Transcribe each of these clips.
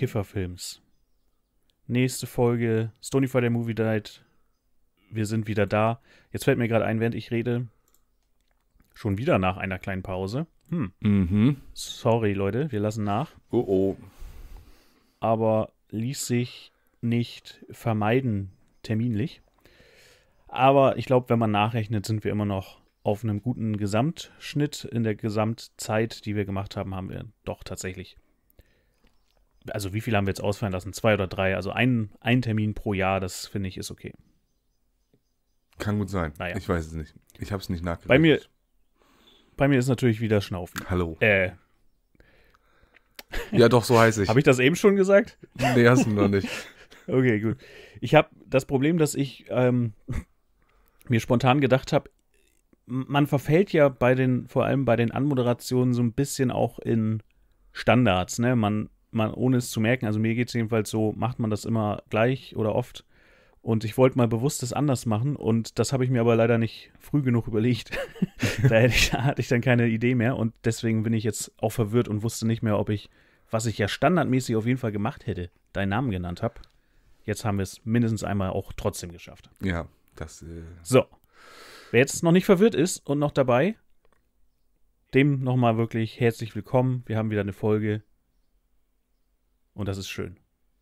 Kifferfilms. Nächste Folge, Stonyfy der Movie Night. Wir sind wieder da. Jetzt fällt mir gerade ein, während ich rede, schon wieder nach einer kleinen Pause. Hm. Mhm. Sorry, Leute, wir lassen nach. Oh oh. Aber ließ sich nicht vermeiden, terminlich. Aber ich glaube, wenn man nachrechnet, sind wir immer noch auf einem guten Gesamtschnitt. In der Gesamtzeit, die wir gemacht haben, haben wir doch tatsächlich also wie viele haben wir jetzt ausfallen lassen? Zwei oder drei? Also ein, ein Termin pro Jahr, das finde ich ist okay. Kann gut sein. Naja. Ich weiß es nicht. Ich habe es nicht nachgedacht. Bei mir, bei mir ist natürlich wieder Schnaufen. Hallo. Äh. Ja, doch, so heiße ich. habe ich das eben schon gesagt? Nee, hast du noch nicht. okay, gut. Ich habe das Problem, dass ich ähm, mir spontan gedacht habe, man verfällt ja bei den, vor allem bei den Anmoderationen so ein bisschen auch in Standards, ne? Man man ohne es zu merken, also mir geht es jedenfalls so, macht man das immer gleich oder oft. Und ich wollte mal bewusst das anders machen und das habe ich mir aber leider nicht früh genug überlegt. da, hätte ich, da hatte ich dann keine Idee mehr und deswegen bin ich jetzt auch verwirrt und wusste nicht mehr, ob ich, was ich ja standardmäßig auf jeden Fall gemacht hätte, deinen Namen genannt habe. Jetzt haben wir es mindestens einmal auch trotzdem geschafft. Ja, das. Äh so. Wer jetzt noch nicht verwirrt ist und noch dabei, dem nochmal wirklich herzlich willkommen. Wir haben wieder eine Folge und das ist schön.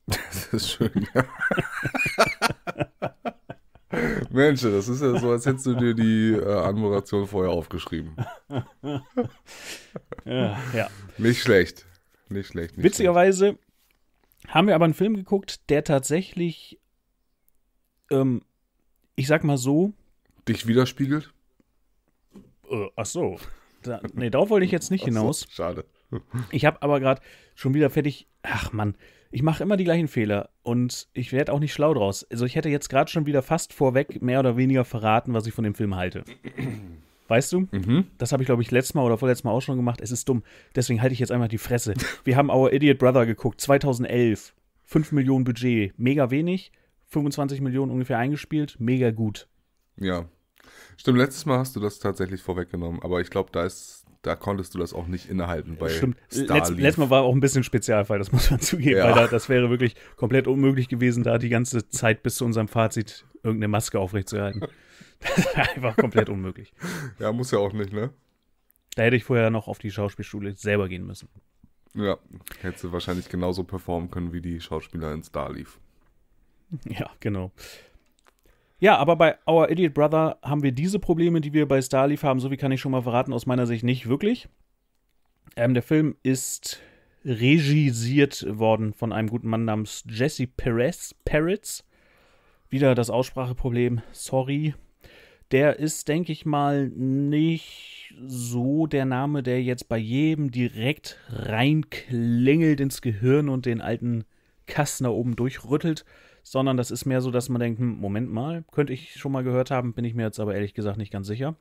Das ist schön, ja. Mensch, das ist ja so, als hättest du dir die äh, Anmoderation vorher aufgeschrieben. ja, ja. Nicht schlecht. Nicht schlecht. Nicht Witzigerweise schlecht. haben wir aber einen Film geguckt, der tatsächlich, ähm, ich sag mal so. Dich widerspiegelt? Äh, ach so. Da, nee, darauf wollte ich jetzt nicht hinaus. So, schade. Ich habe aber gerade schon wieder fertig ach Mann, ich mache immer die gleichen Fehler und ich werde auch nicht schlau draus. Also ich hätte jetzt gerade schon wieder fast vorweg mehr oder weniger verraten, was ich von dem Film halte. Weißt du? Mhm. Das habe ich, glaube ich, letztes Mal oder vorletztes Mal auch schon gemacht. Es ist dumm. Deswegen halte ich jetzt einfach die Fresse. Wir haben Our Idiot Brother geguckt, 2011. 5 Millionen Budget. Mega wenig. 25 Millionen ungefähr eingespielt. Mega gut. Ja. Stimmt, letztes Mal hast du das tatsächlich vorweggenommen. Aber ich glaube, da ist da konntest du das auch nicht innehalten bei Stimmt. Letzt, letztes Mal war auch ein bisschen Spezialfall, das muss man zugeben, ja. weil da, das wäre wirklich komplett unmöglich gewesen, da die ganze Zeit bis zu unserem Fazit irgendeine Maske aufrechtzuerhalten. das ist einfach komplett unmöglich. Ja, muss ja auch nicht, ne? Da hätte ich vorher noch auf die Schauspielschule selber gehen müssen. Ja, hätte wahrscheinlich genauso performen können, wie die Schauspielerin lief. Ja, genau. Ja, aber bei Our Idiot Brother haben wir diese Probleme, die wir bei Starleaf haben, so wie kann ich schon mal verraten, aus meiner Sicht nicht wirklich. Ähm, der Film ist regisiert worden von einem guten Mann namens Jesse Perez. Peretz. Wieder das Ausspracheproblem, sorry. Der ist, denke ich mal, nicht so der Name, der jetzt bei jedem direkt reinklingelt ins Gehirn und den alten Kasten da oben durchrüttelt sondern das ist mehr so, dass man denkt, hm, Moment mal, könnte ich schon mal gehört haben, bin ich mir jetzt aber ehrlich gesagt nicht ganz sicher.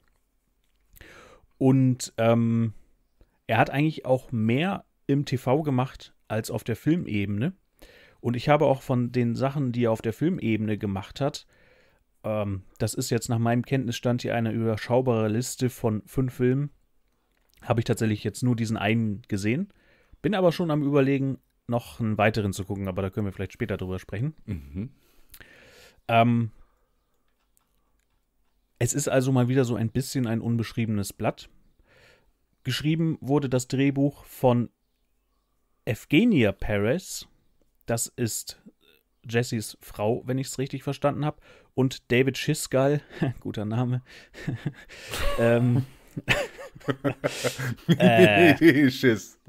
Und ähm, er hat eigentlich auch mehr im TV gemacht als auf der Filmebene. Und ich habe auch von den Sachen, die er auf der Filmebene gemacht hat, ähm, das ist jetzt nach meinem Kenntnisstand hier eine überschaubare Liste von fünf Filmen, habe ich tatsächlich jetzt nur diesen einen gesehen. Bin aber schon am Überlegen, noch einen weiteren zu gucken, aber da können wir vielleicht später drüber sprechen. Mhm. Ähm, es ist also mal wieder so ein bisschen ein unbeschriebenes Blatt. Geschrieben wurde das Drehbuch von Evgenia Perez. Das ist Jessys Frau, wenn ich es richtig verstanden habe. Und David Schisgal, guter Name. ähm, äh. Schiss.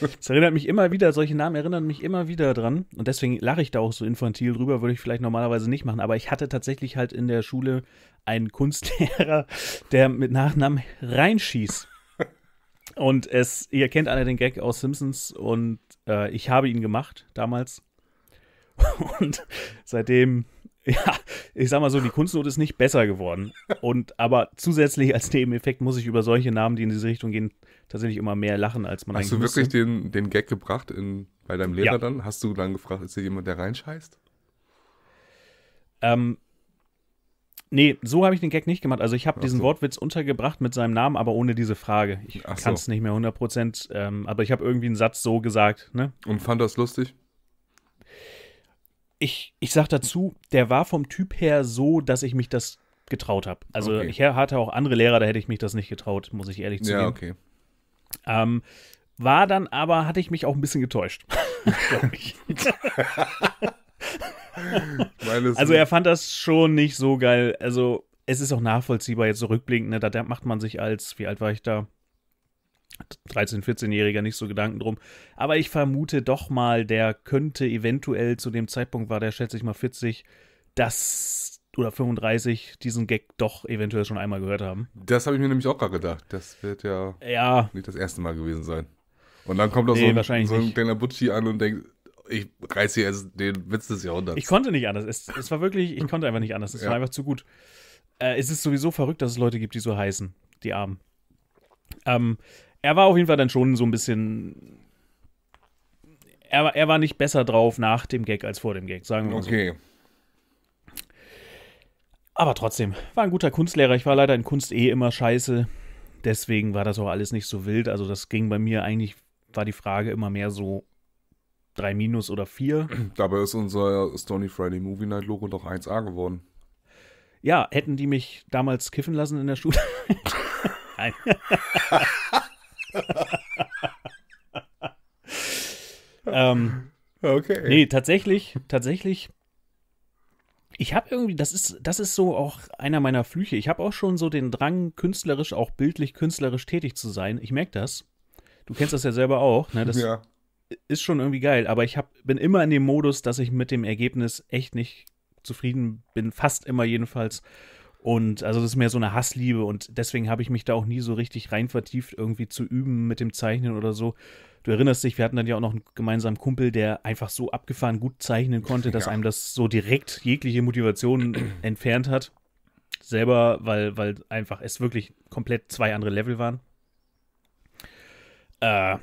das erinnert mich immer wieder, solche Namen erinnern mich immer wieder dran. Und deswegen lache ich da auch so infantil drüber, würde ich vielleicht normalerweise nicht machen. Aber ich hatte tatsächlich halt in der Schule einen Kunstlehrer, der mit Nachnamen reinschießt. Und es, ihr kennt alle den Gag aus Simpsons und äh, ich habe ihn gemacht damals. Und seitdem ja, ich sag mal so, die Kunstnot ist nicht besser geworden. Und aber zusätzlich als Nebeneffekt muss ich über solche Namen, die in diese Richtung gehen, tatsächlich immer mehr lachen, als man Hast eigentlich. Hast du wirklich den, den Gag gebracht in, bei deinem Lehrer ja. dann? Hast du dann gefragt, ist hier jemand, der reinscheißt? Ähm, nee, so habe ich den Gag nicht gemacht. Also ich habe diesen so. Wortwitz untergebracht mit seinem Namen, aber ohne diese Frage. Ich kann es so. nicht mehr 100 Prozent, ähm, aber ich habe irgendwie einen Satz so gesagt. Ne? Und fand das lustig? ich, ich sag dazu, der war vom Typ her so, dass ich mich das getraut habe. Also okay. ich hatte auch andere Lehrer, da hätte ich mich das nicht getraut, muss ich ehrlich zugeben. Ja, okay. Ähm, war dann aber, hatte ich mich auch ein bisschen getäuscht. also er fand das schon nicht so geil. Also es ist auch nachvollziehbar jetzt so rückblickend. Ne? Da macht man sich als, wie alt war ich da? 13-, 14-Jähriger nicht so Gedanken drum. Aber ich vermute doch mal, der könnte eventuell zu dem Zeitpunkt war der, schätze ich mal, 40, das oder 35 diesen Gag doch eventuell schon einmal gehört haben. Das habe ich mir nämlich auch gerade gedacht. Das wird ja, ja, nicht das erste Mal gewesen sein. Und dann kommt auch so, ein, so ein kleiner Butschi an und denkt, ich reiße hier jetzt den Witz des Jahrhunderts. Ich konnte nicht anders. Es, es war wirklich, ich konnte einfach nicht anders. Es ja. war einfach zu gut. Äh, es ist sowieso verrückt, dass es Leute gibt, die so heißen, die Armen. Ähm, er war auf jeden Fall dann schon so ein bisschen. Er, er war nicht besser drauf nach dem Gag als vor dem Gag, sagen wir mal okay. so. Okay. Aber trotzdem, war ein guter Kunstlehrer. Ich war leider in Kunst eh immer scheiße. Deswegen war das auch alles nicht so wild. Also, das ging bei mir eigentlich, war die Frage immer mehr so 3 minus oder 4. Dabei ist unser Stony Friday Movie Night Logo doch 1A geworden. Ja, hätten die mich damals kiffen lassen in der Schule. Nein. ähm, okay. Nee, tatsächlich, tatsächlich. Ich habe irgendwie, das ist, das ist so auch einer meiner Flüche. Ich habe auch schon so den Drang, künstlerisch, auch bildlich künstlerisch tätig zu sein. Ich merke das. Du kennst das ja selber auch, ne? Das ja. ist schon irgendwie geil, aber ich hab, bin immer in dem Modus, dass ich mit dem Ergebnis echt nicht zufrieden bin, fast immer jedenfalls. Und also das ist mehr so eine Hassliebe und deswegen habe ich mich da auch nie so richtig rein vertieft, irgendwie zu üben mit dem Zeichnen oder so. Du erinnerst dich, wir hatten dann ja auch noch einen gemeinsamen Kumpel, der einfach so abgefahren gut zeichnen konnte, dass ja. einem das so direkt jegliche Motivation entfernt hat. Selber, weil, weil einfach es wirklich komplett zwei andere Level waren. Äh,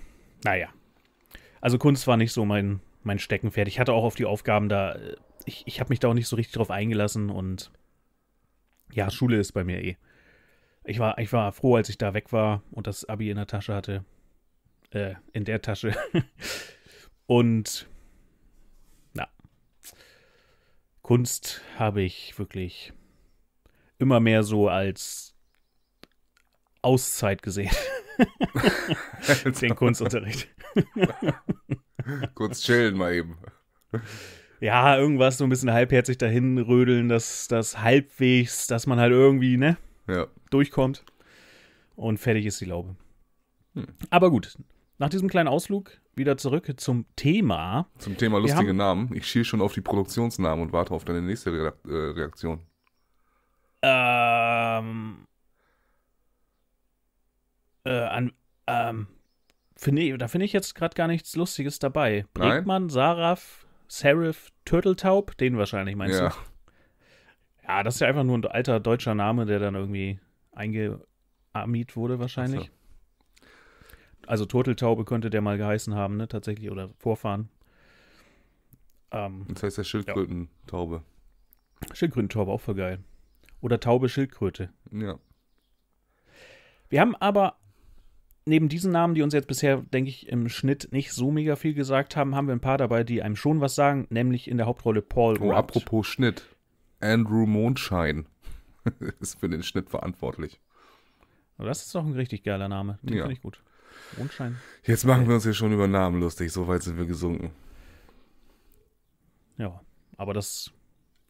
naja. Also Kunst war nicht so mein, mein Steckenpferd. Ich hatte auch auf die Aufgaben da, äh, ich, ich habe mich da auch nicht so richtig drauf eingelassen und ja, Schule ist bei mir eh. Ich war, ich war froh, als ich da weg war und das Abi in der Tasche hatte. Äh, in der Tasche. und na. Kunst habe ich wirklich immer mehr so als Auszeit gesehen. Den Kunstunterricht. Kurz chillen mal eben ja, irgendwas so ein bisschen halbherzig dahin rödeln, dass das halbwegs, dass man halt irgendwie, ne, ja. durchkommt. Und fertig ist die Laube. Hm. Aber gut, nach diesem kleinen Ausflug wieder zurück zum Thema. Zum Thema lustige Namen. Ich schiel schon auf die Produktionsnamen und warte auf deine nächste äh, Reaktion. Ähm. Äh, an, ähm, finde ich, da finde ich jetzt gerade gar nichts Lustiges dabei. Bregmann, Saraf, Serif Turteltaub, den wahrscheinlich meinst ja. du? Ja, das ist ja einfach nur ein alter deutscher Name, der dann irgendwie eingearmiet wurde wahrscheinlich. So. Also Turteltaube könnte der mal geheißen haben, ne, tatsächlich, oder Vorfahren. Ähm, das heißt ja Schildkrötentaube. Ja. Schildkrötentaube, auch voll geil. Oder taube Schildkröte. Ja. Wir haben aber neben diesen Namen, die uns jetzt bisher, denke ich, im Schnitt nicht so mega viel gesagt haben, haben wir ein paar dabei, die einem schon was sagen, nämlich in der Hauptrolle Paul Oh, Rudd. apropos Schnitt. Andrew Mondschein ist für den Schnitt verantwortlich. das ist doch ein richtig geiler Name. Den ja. finde ich gut. Mondschein. Jetzt machen äh. wir uns ja schon über Namen lustig, so weit sind wir gesunken. Ja, aber das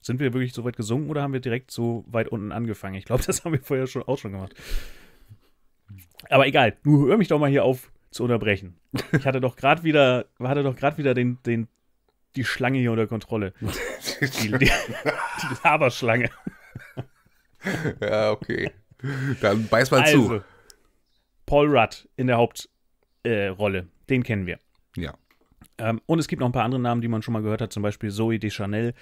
sind wir wirklich so weit gesunken oder haben wir direkt so weit unten angefangen? Ich glaube, das haben wir vorher schon auch schon gemacht. Aber egal, nur hör mich doch mal hier auf zu unterbrechen. Ich hatte doch gerade wieder, hatte doch gerade wieder den, den, die Schlange hier unter Kontrolle. die, die, die Laberschlange. Ja, okay. Dann beiß mal also, zu. Paul Rudd in der Hauptrolle, äh, den kennen wir. Ja. Ähm, und es gibt noch ein paar andere Namen, die man schon mal gehört hat, zum Beispiel Zoe Deschanel.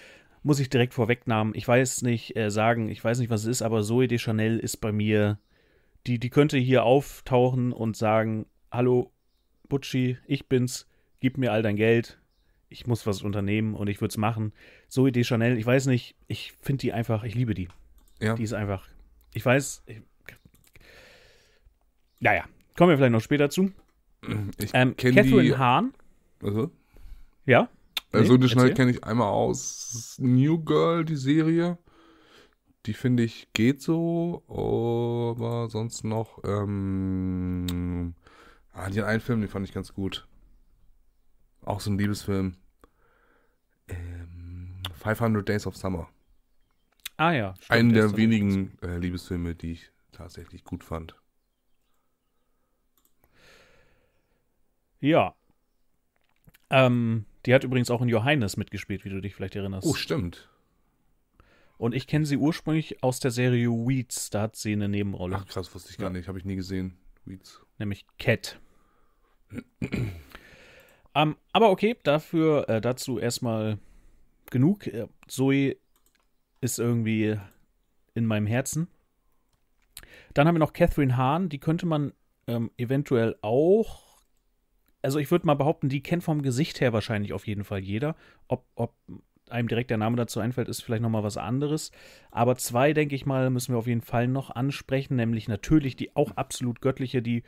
Muss ich direkt vorwegnamen. Ich weiß nicht äh, sagen, ich weiß nicht, was es ist, aber Zoe Deschanel ist bei mir die, die könnte hier auftauchen und sagen, hallo, Butschi, ich bin's, gib mir all dein Geld, ich muss was unternehmen und ich würde es machen. So Idee Chanel, ich weiß nicht, ich finde die einfach, ich liebe die. Ja. Die ist einfach, ich weiß, ich, naja, kommen wir vielleicht noch später zu. Ich ähm, Catherine die, Hahn. Also? Ja? Also, nee, also de Chanel kenne ich einmal aus New Girl, die Serie die finde ich geht so, aber sonst noch, ähm, ah, den einen Film, den fand ich ganz gut. Auch so ein Liebesfilm. Ähm, 500 Days of Summer. Ah ja. Stimmt, Einen der wenigen äh, Liebesfilme, die ich tatsächlich gut fand. Ja. Ähm, die hat übrigens auch in Johannes mitgespielt, wie du dich vielleicht erinnerst. Oh, stimmt. Und ich kenne sie ursprünglich aus der Serie Weeds. Da hat sie eine Nebenrolle. Ach krass, wusste ich gar nicht. Habe ich nie gesehen. Weeds. Nämlich Cat. um, ähm, aber okay, dafür äh, dazu erstmal genug. Äh, Zoe ist irgendwie in meinem Herzen. Dann haben wir noch Catherine Hahn. Die könnte man ähm, eventuell auch also ich würde mal behaupten, die kennt vom Gesicht her wahrscheinlich auf jeden Fall jeder. Ob, ob einem direkt der Name dazu einfällt, ist vielleicht nochmal was anderes. Aber zwei, denke ich mal, müssen wir auf jeden Fall noch ansprechen, nämlich natürlich die auch absolut göttliche, die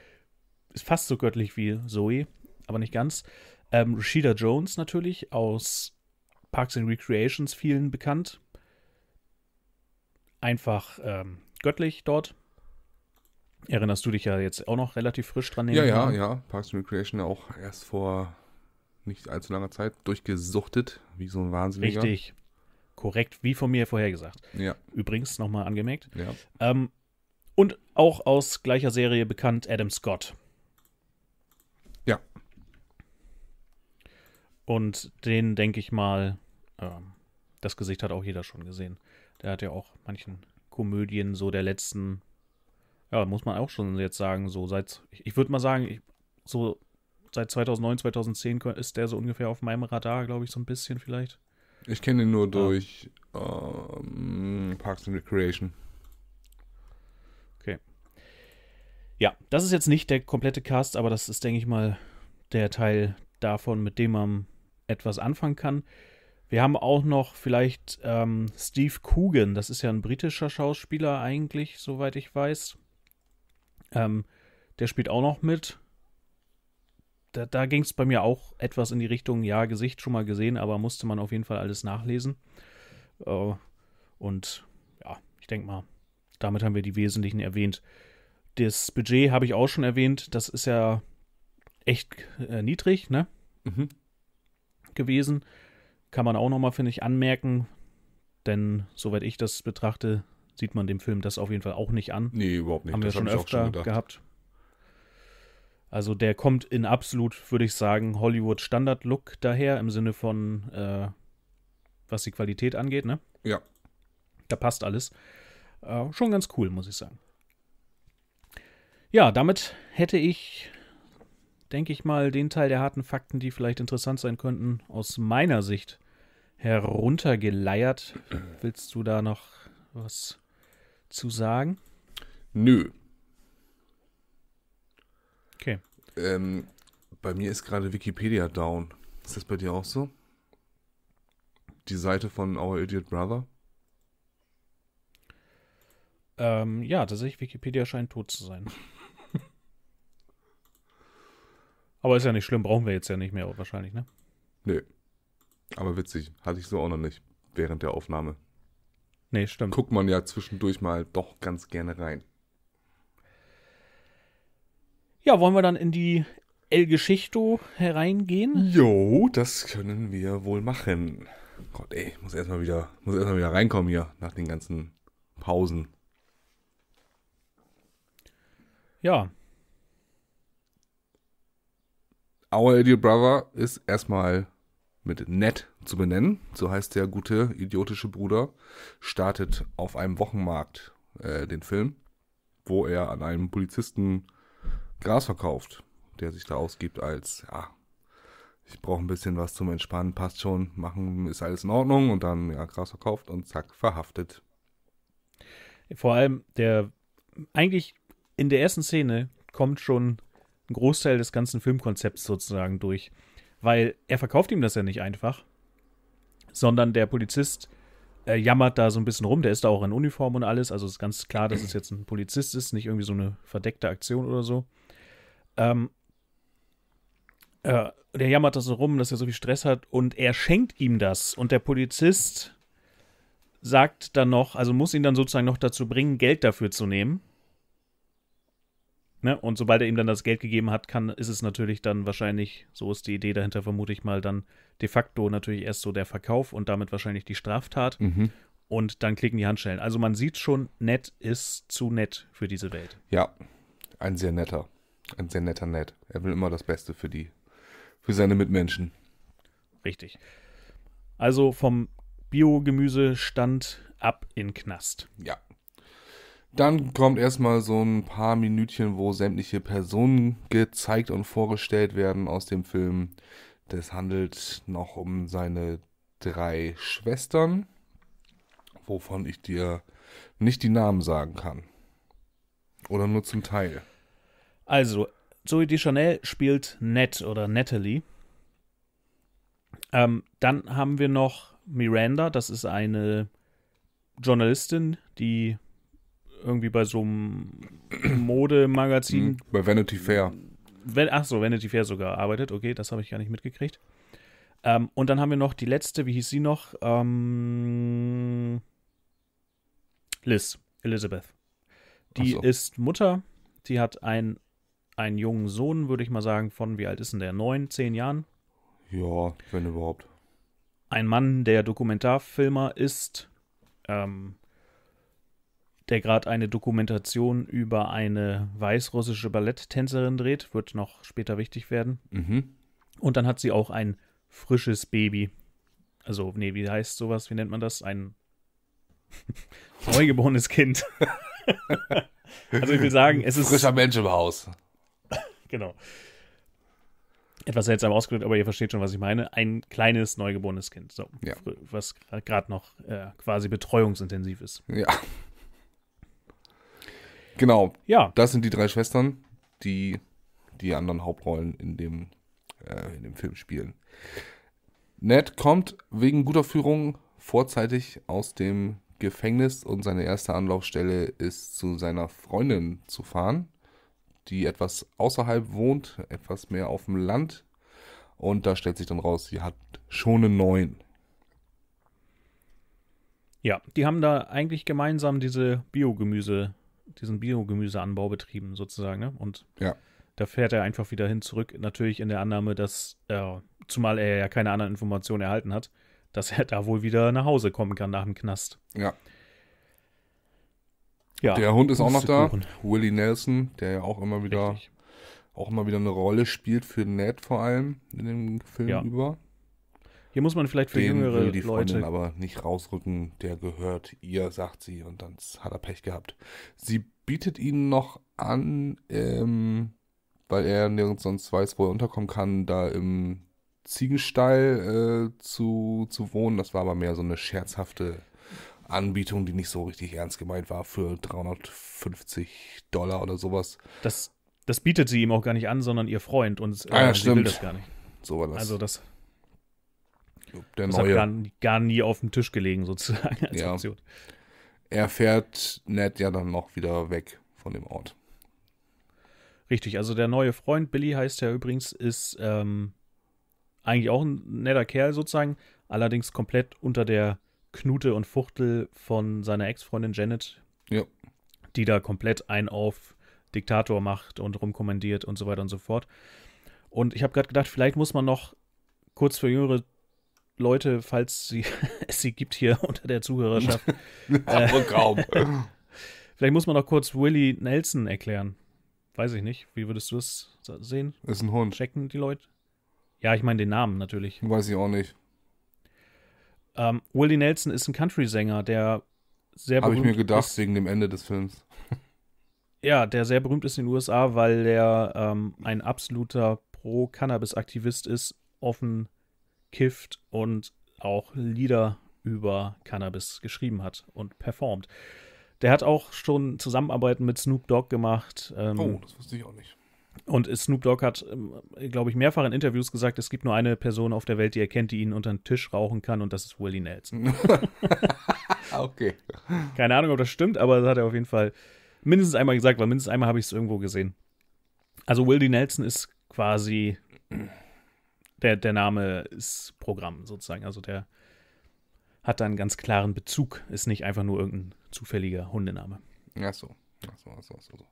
ist fast so göttlich wie Zoe, aber nicht ganz. Ähm, Rashida Jones natürlich aus Parks and Recreations vielen bekannt. Einfach ähm, göttlich dort. Erinnerst du dich ja jetzt auch noch relativ frisch dran? Ja, ja, ja. Parks and Recreation auch erst vor nicht allzu langer Zeit durchgesuchtet, wie so ein Wahnsinniger. Richtig. Korrekt, wie von mir vorhergesagt. Ja. Übrigens nochmal angemerkt. Ja. Ähm, und auch aus gleicher Serie bekannt Adam Scott. Ja. Und den denke ich mal, ähm, das Gesicht hat auch jeder schon gesehen. Der hat ja auch manchen Komödien so der letzten, ja, muss man auch schon jetzt sagen, so seit, ich, ich würde mal sagen, ich, so seit 2009, 2010 ist der so ungefähr auf meinem Radar, glaube ich, so ein bisschen vielleicht. Ich kenne ihn nur durch ähm, Parks and Recreation. Okay. Ja, das ist jetzt nicht der komplette Cast, aber das ist, denke ich mal, der Teil davon, mit dem man etwas anfangen kann. Wir haben auch noch vielleicht ähm, Steve Coogan, das ist ja ein britischer Schauspieler eigentlich, soweit ich weiß. Ähm, der spielt auch noch mit da, da ging es bei mir auch etwas in die Richtung, ja, Gesicht schon mal gesehen, aber musste man auf jeden Fall alles nachlesen. Äh, und ja, ich denke mal, damit haben wir die Wesentlichen erwähnt. Das Budget habe ich auch schon erwähnt, das ist ja echt äh, niedrig, ne? Mhm. Gewesen. Kann man auch nochmal, finde ich, anmerken, denn soweit ich das betrachte, sieht man dem Film das auf jeden Fall auch nicht an. Nee, überhaupt nicht. Haben das wir schon hab öfter schon gehabt. Also der kommt in absolut, würde ich sagen, Hollywood-Standard-Look daher, im Sinne von, äh, was die Qualität angeht, ne? Ja. Da passt alles. Äh, schon ganz cool, muss ich sagen. Ja, damit hätte ich, denke ich mal, den Teil der harten Fakten, die vielleicht interessant sein könnten, aus meiner Sicht heruntergeleiert. Willst du da noch was zu sagen? Nö, Ähm, bei mir ist gerade Wikipedia down. Ist das bei dir auch so? Die Seite von Our Idiot Brother? Ähm, ja, tatsächlich, Wikipedia scheint tot zu sein. Aber ist ja nicht schlimm, brauchen wir jetzt ja nicht mehr wahrscheinlich, ne? Nee. Aber witzig, hatte ich so auch noch nicht während der Aufnahme. Nee, stimmt. Guckt man ja zwischendurch mal doch ganz gerne rein. Ja, wollen wir dann in die El Geschichto hereingehen? Jo, das können wir wohl machen. Gott, ey, muss erstmal wieder, muss erstmal wieder reinkommen hier nach den ganzen Pausen. Ja. Our Idiot Brother ist erstmal mit Ned zu benennen. So heißt der gute, idiotische Bruder. Startet auf einem Wochenmarkt äh, den Film, wo er an einem Polizisten Gras verkauft, der sich da ausgibt als, ja, ich brauche ein bisschen was zum Entspannen, passt schon, machen ist alles in Ordnung und dann ja, Gras verkauft und zack, verhaftet. Vor allem der, eigentlich in der ersten Szene kommt schon ein Großteil des ganzen Filmkonzepts sozusagen durch, weil er verkauft ihm das ja nicht einfach, sondern der Polizist äh, jammert da so ein bisschen rum, der ist da auch in Uniform und alles, also ist ganz klar, dass es jetzt ein Polizist ist, nicht irgendwie so eine verdeckte Aktion oder so. Ähm, äh, der jammert das so rum, dass er so viel Stress hat und er schenkt ihm das. Und der Polizist sagt dann noch, also muss ihn dann sozusagen noch dazu bringen, Geld dafür zu nehmen. Ne? Und sobald er ihm dann das Geld gegeben hat, kann, ist es natürlich dann wahrscheinlich, so ist die Idee dahinter, vermute ich mal, dann de facto natürlich erst so der Verkauf und damit wahrscheinlich die Straftat. Mhm. Und dann klicken die Handschellen. Also man sieht schon, nett ist zu nett für diese Welt. Ja, ein sehr netter. Ein sehr netter Ned. Er will immer das Beste für die, für seine Mitmenschen. Richtig. Also vom Biogemüsestand ab in Knast. Ja. Dann kommt erstmal so ein paar Minütchen, wo sämtliche Personen gezeigt und vorgestellt werden aus dem Film. Das handelt noch um seine drei Schwestern, wovon ich dir nicht die Namen sagen kann. Oder nur zum Teil. Also, Zoe Deschanel spielt Ned oder Natalie. Ähm, dann haben wir noch Miranda, das ist eine Journalistin, die irgendwie bei so einem Modemagazin. Mhm. Bei Vanity Fair. Wenn, ach so, Vanity Fair sogar arbeitet. Okay, das habe ich gar nicht mitgekriegt. Ähm, und dann haben wir noch die letzte, wie hieß sie noch? Ähm, Liz, Elizabeth. Die so. ist Mutter, die hat ein einen jungen Sohn, würde ich mal sagen, von wie alt ist denn der? Neun, zehn Jahren? Ja, wenn überhaupt. Ein Mann, der Dokumentarfilmer ist, ähm, der gerade eine Dokumentation über eine weißrussische Balletttänzerin dreht, wird noch später wichtig werden. Mhm. Und dann hat sie auch ein frisches Baby. Also, nee, wie heißt sowas? Wie nennt man das? Ein neugeborenes Kind. also ich will sagen, es ist. Frischer Mensch im Haus genau. Etwas seltsam ausgedrückt, aber ihr versteht schon, was ich meine. Ein kleines, neugeborenes Kind. So, ja. was gerade noch äh, quasi betreuungsintensiv ist. Ja. Genau. Ja. Das sind die drei Schwestern, die die anderen Hauptrollen in dem, äh, in dem Film spielen. Ned kommt wegen guter Führung vorzeitig aus dem Gefängnis und seine erste Anlaufstelle ist, zu seiner Freundin zu fahren die etwas außerhalb wohnt, etwas mehr auf dem Land. Und da stellt sich dann raus, sie hat schon einen neuen. Ja, die haben da eigentlich gemeinsam diese Biogemüse, diesen Biogemüseanbau betrieben, sozusagen, ne? Und ja. da fährt er einfach wieder hin zurück, natürlich in der Annahme, dass, äh, zumal er ja keine anderen Informationen erhalten hat, dass er da wohl wieder nach Hause kommen kann nach dem Knast. Ja, ja. Der Hund ist auch noch da. Willie Nelson, der ja auch immer wieder Richtig. auch immer wieder eine Rolle spielt für Ned vor allem in dem Film ja. über. Hier muss man vielleicht für Den jüngere will die Freundin Leute aber nicht rausrücken. Der gehört ihr, sagt sie, und dann hat er Pech gehabt. Sie bietet ihn noch an, ähm, weil er nirgends sonst weiß, wo er unterkommen kann, da im Ziegenstall äh, zu, zu wohnen. Das war aber mehr so eine scherzhafte Anbietung, die nicht so richtig ernst gemeint war, für 350 Dollar oder sowas. Das, das bietet sie ihm auch gar nicht an, sondern ihr Freund und äh, ah, ja, sie stimmt. will das gar nicht. So war das. Also das, der das neue. hat gar, gar, nie auf dem Tisch gelegen sozusagen als ja. Option. Er fährt Ned ja dann noch wieder weg von dem Ort. Richtig, also der neue Freund, Billy heißt er übrigens, ist ähm, eigentlich auch ein netter Kerl sozusagen, allerdings komplett unter der Knute und Fuchtel von seiner Ex-Freundin Janet, ja. die da komplett ein auf Diktator macht und rumkommandiert und so weiter und so fort. Und ich habe gerade gedacht, vielleicht muss man noch kurz für jüngere Leute, falls sie, es sie gibt hier unter der Zuhörerschaft. Aber kaum. vielleicht muss man noch kurz Willie Nelson erklären. Weiß ich nicht. Wie würdest du es sehen? Ist ein Hund. Checken die Leute? Ja, ich meine den Namen natürlich. Weiß ich auch nicht. Ähm, Willie Nelson ist ein Country-Sänger, der sehr Habe ich mir gedacht, ist, wegen dem Ende des Films. Ja, der sehr berühmt ist in den USA, weil er ähm, ein absoluter Pro-Cannabis-Aktivist ist, offen kifft und auch Lieder über Cannabis geschrieben hat und performt. Der hat auch schon Zusammenarbeiten mit Snoop Dogg gemacht. Ähm, oh, das wusste ich auch nicht. Und Snoop Dogg hat, ähm, glaube ich, mehrfach in Interviews gesagt, es gibt nur eine Person auf der Welt, die er kennt, die ihn unter den Tisch rauchen kann, und das ist Willie Nelson. okay. Keine Ahnung, ob das stimmt, aber das hat er auf jeden Fall mindestens einmal gesagt, weil mindestens einmal habe ich es irgendwo gesehen. Also Willie Nelson ist quasi der, der Name ist Programm sozusagen. Also der hat da einen ganz klaren Bezug, ist nicht einfach nur irgendein zufälliger Hundename. Ach so. Ach so, ach so, ach so.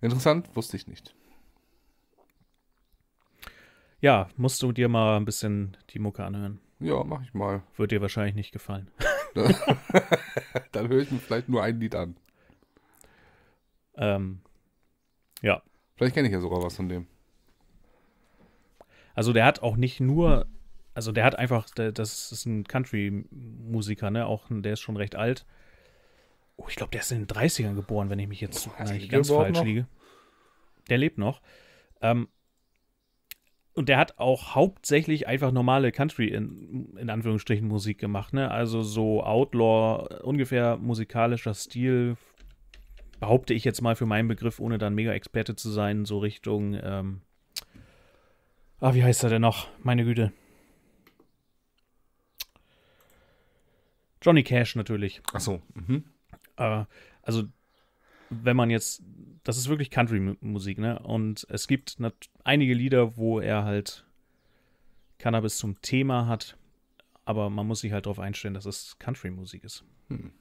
Interessant, wusste ich nicht ja, musst du dir mal ein bisschen die Mucke anhören. Ja, mach ich mal. Wird dir wahrscheinlich nicht gefallen. Dann höre ich mir vielleicht nur ein Lied an. Ähm, ja. Vielleicht kenne ich ja sogar was von dem. Also der hat auch nicht nur, also der hat einfach, das ist ein Country-Musiker, ne? Auch der ist schon recht alt. Oh, ich glaube, der ist in den 30ern geboren, wenn ich mich jetzt oh, na, ganz falsch noch? liege. Der lebt noch. Ähm, und der hat auch hauptsächlich einfach normale Country in, in Anführungsstrichen Musik gemacht, ne? Also so Outlaw, ungefähr musikalischer Stil, behaupte ich jetzt mal für meinen Begriff, ohne dann mega Experte zu sein, so Richtung, ähm, ah, wie heißt er denn noch? Meine Güte. Johnny Cash natürlich. Ach so. Mhm. Äh, also, wenn man jetzt das ist wirklich Country-Musik, ne? Und es gibt einige Lieder, wo er halt Cannabis zum Thema hat, aber man muss sich halt darauf einstellen, dass es Country-Musik ist. Hm.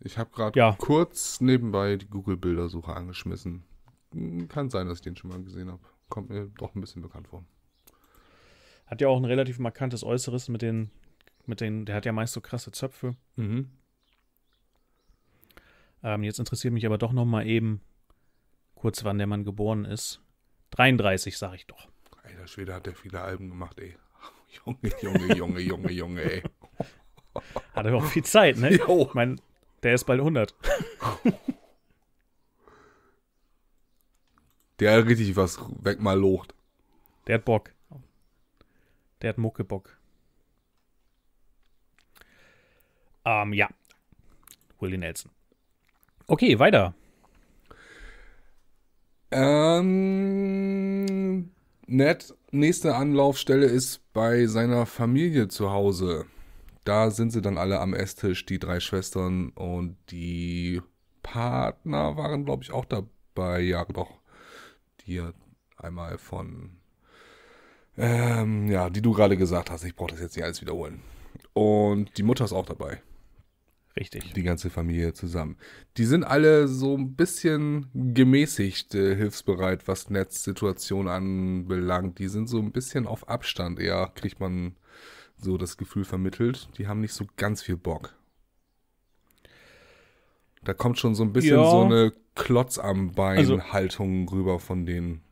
Ich habe gerade ja. kurz nebenbei die Google-Bildersuche angeschmissen. Hm, kann sein, dass ich den schon mal gesehen habe. Kommt mir doch ein bisschen bekannt vor. Hat ja auch ein relativ markantes Äußeres mit den, mit den, der hat ja meist so krasse Zöpfe. Mhm. Ähm, jetzt interessiert mich aber doch noch mal eben kurz, wann der Mann geboren ist. 33, sag ich doch. Alter Schwede hat der viele Alben gemacht, ey. Junge, Junge, Junge, Junge, Junge, ey. Hat er auch viel Zeit, ne? Jo. Ich mein, der ist bald 100. Der hat richtig was wegmalocht. Der hat Bock. Der hat Muckebock. Ähm, ja. Willie Nelson. Okay, weiter. Ähm, Ned, nächste Anlaufstelle ist bei seiner Familie zu Hause. Da sind sie dann alle am Esstisch, die drei Schwestern und die Partner waren, glaube ich, auch dabei. Ja, doch. Die einmal von. Ähm, ja, die du gerade gesagt hast. Ich brauche das jetzt nicht alles wiederholen. Und die Mutter ist auch dabei. Richtig. Die ganze Familie zusammen. Die sind alle so ein bisschen gemäßigt äh, hilfsbereit, was Netzsituationen anbelangt. Die sind so ein bisschen auf Abstand eher, kriegt man so das Gefühl vermittelt. Die haben nicht so ganz viel Bock. Da kommt schon so ein bisschen ja. so eine Klotz am Bein-Haltung also, rüber von denen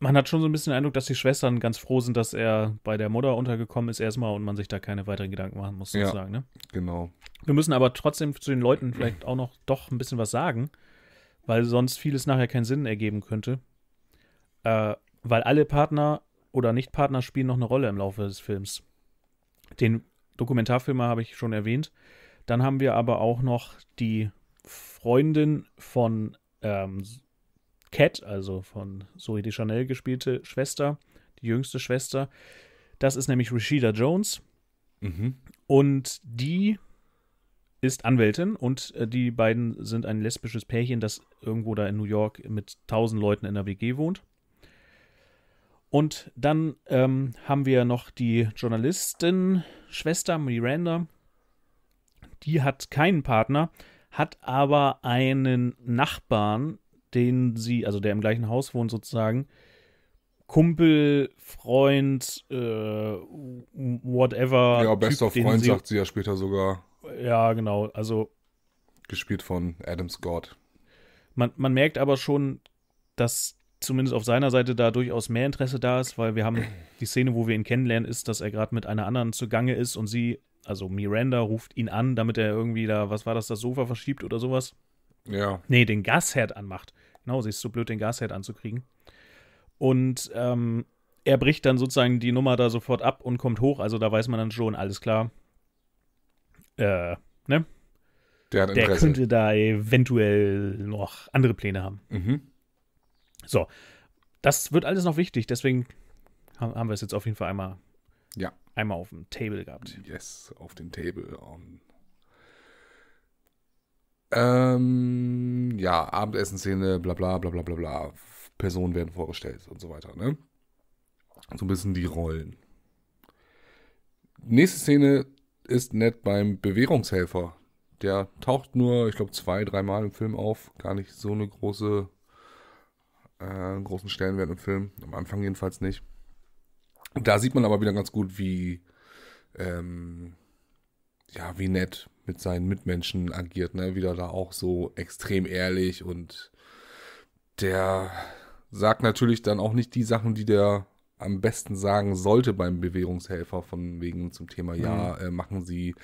man hat schon so ein bisschen den Eindruck, dass die Schwestern ganz froh sind, dass er bei der Mutter untergekommen ist erstmal und man sich da keine weiteren Gedanken machen muss, sozusagen. Ja, ne? Genau. Wir müssen aber trotzdem zu den Leuten vielleicht auch noch doch ein bisschen was sagen, weil sonst vieles nachher keinen Sinn ergeben könnte. Äh, weil alle Partner oder Nichtpartner spielen noch eine Rolle im Laufe des Films. Den Dokumentarfilmer habe ich schon erwähnt. Dann haben wir aber auch noch die Freundin von ähm, Cat, also von Zoe de Chanel gespielte Schwester, die jüngste Schwester. Das ist nämlich Rashida Jones. Mhm. Und die ist Anwältin und äh, die beiden sind ein lesbisches Pärchen, das irgendwo da in New York mit tausend Leuten in der WG wohnt. Und dann ähm, haben wir noch die Journalistin Schwester Miranda. Die hat keinen Partner, hat aber einen Nachbarn, den sie, also der im gleichen Haus wohnt sozusagen, Kumpel, Freund, äh, whatever. Ja, bester typ, Freund sie, sagt sie ja später sogar. Ja, genau. Also. Gespielt von Adam Scott. Man, man merkt aber schon, dass zumindest auf seiner Seite da durchaus mehr Interesse da ist, weil wir haben die Szene, wo wir ihn kennenlernen, ist, dass er gerade mit einer anderen zugange ist und sie, also Miranda, ruft ihn an, damit er irgendwie da, was war das, das Sofa verschiebt oder sowas. Ja. Nee, den Gasherd anmacht. Genau, sie ist so blöd, den Gasherd anzukriegen. Und ähm, er bricht dann sozusagen die Nummer da sofort ab und kommt hoch. Also da weiß man dann schon, alles klar. Äh, ne? Der, hat Interesse. Der könnte da eventuell noch andere Pläne haben. Mhm. So, das wird alles noch wichtig. Deswegen haben wir es jetzt auf jeden Fall einmal, ja. einmal auf dem Table gehabt. Yes, auf dem Table. Um ähm, ja, Abendessenszene, bla bla bla bla bla bla. Personen werden vorgestellt und so weiter, ne? So ein bisschen die Rollen. Nächste Szene ist nett beim Bewährungshelfer. Der taucht nur, ich glaube, zwei, dreimal im Film auf. Gar nicht so eine große, äh, großen Stellenwert im Film. Am Anfang jedenfalls nicht. Da sieht man aber wieder ganz gut, wie, ähm, ja, wie nett mit seinen Mitmenschen agiert, ne? Wieder da auch so extrem ehrlich und der sagt natürlich dann auch nicht die Sachen, die der am besten sagen sollte beim Bewährungshelfer, von wegen zum Thema, ja, mhm. äh, machen Sie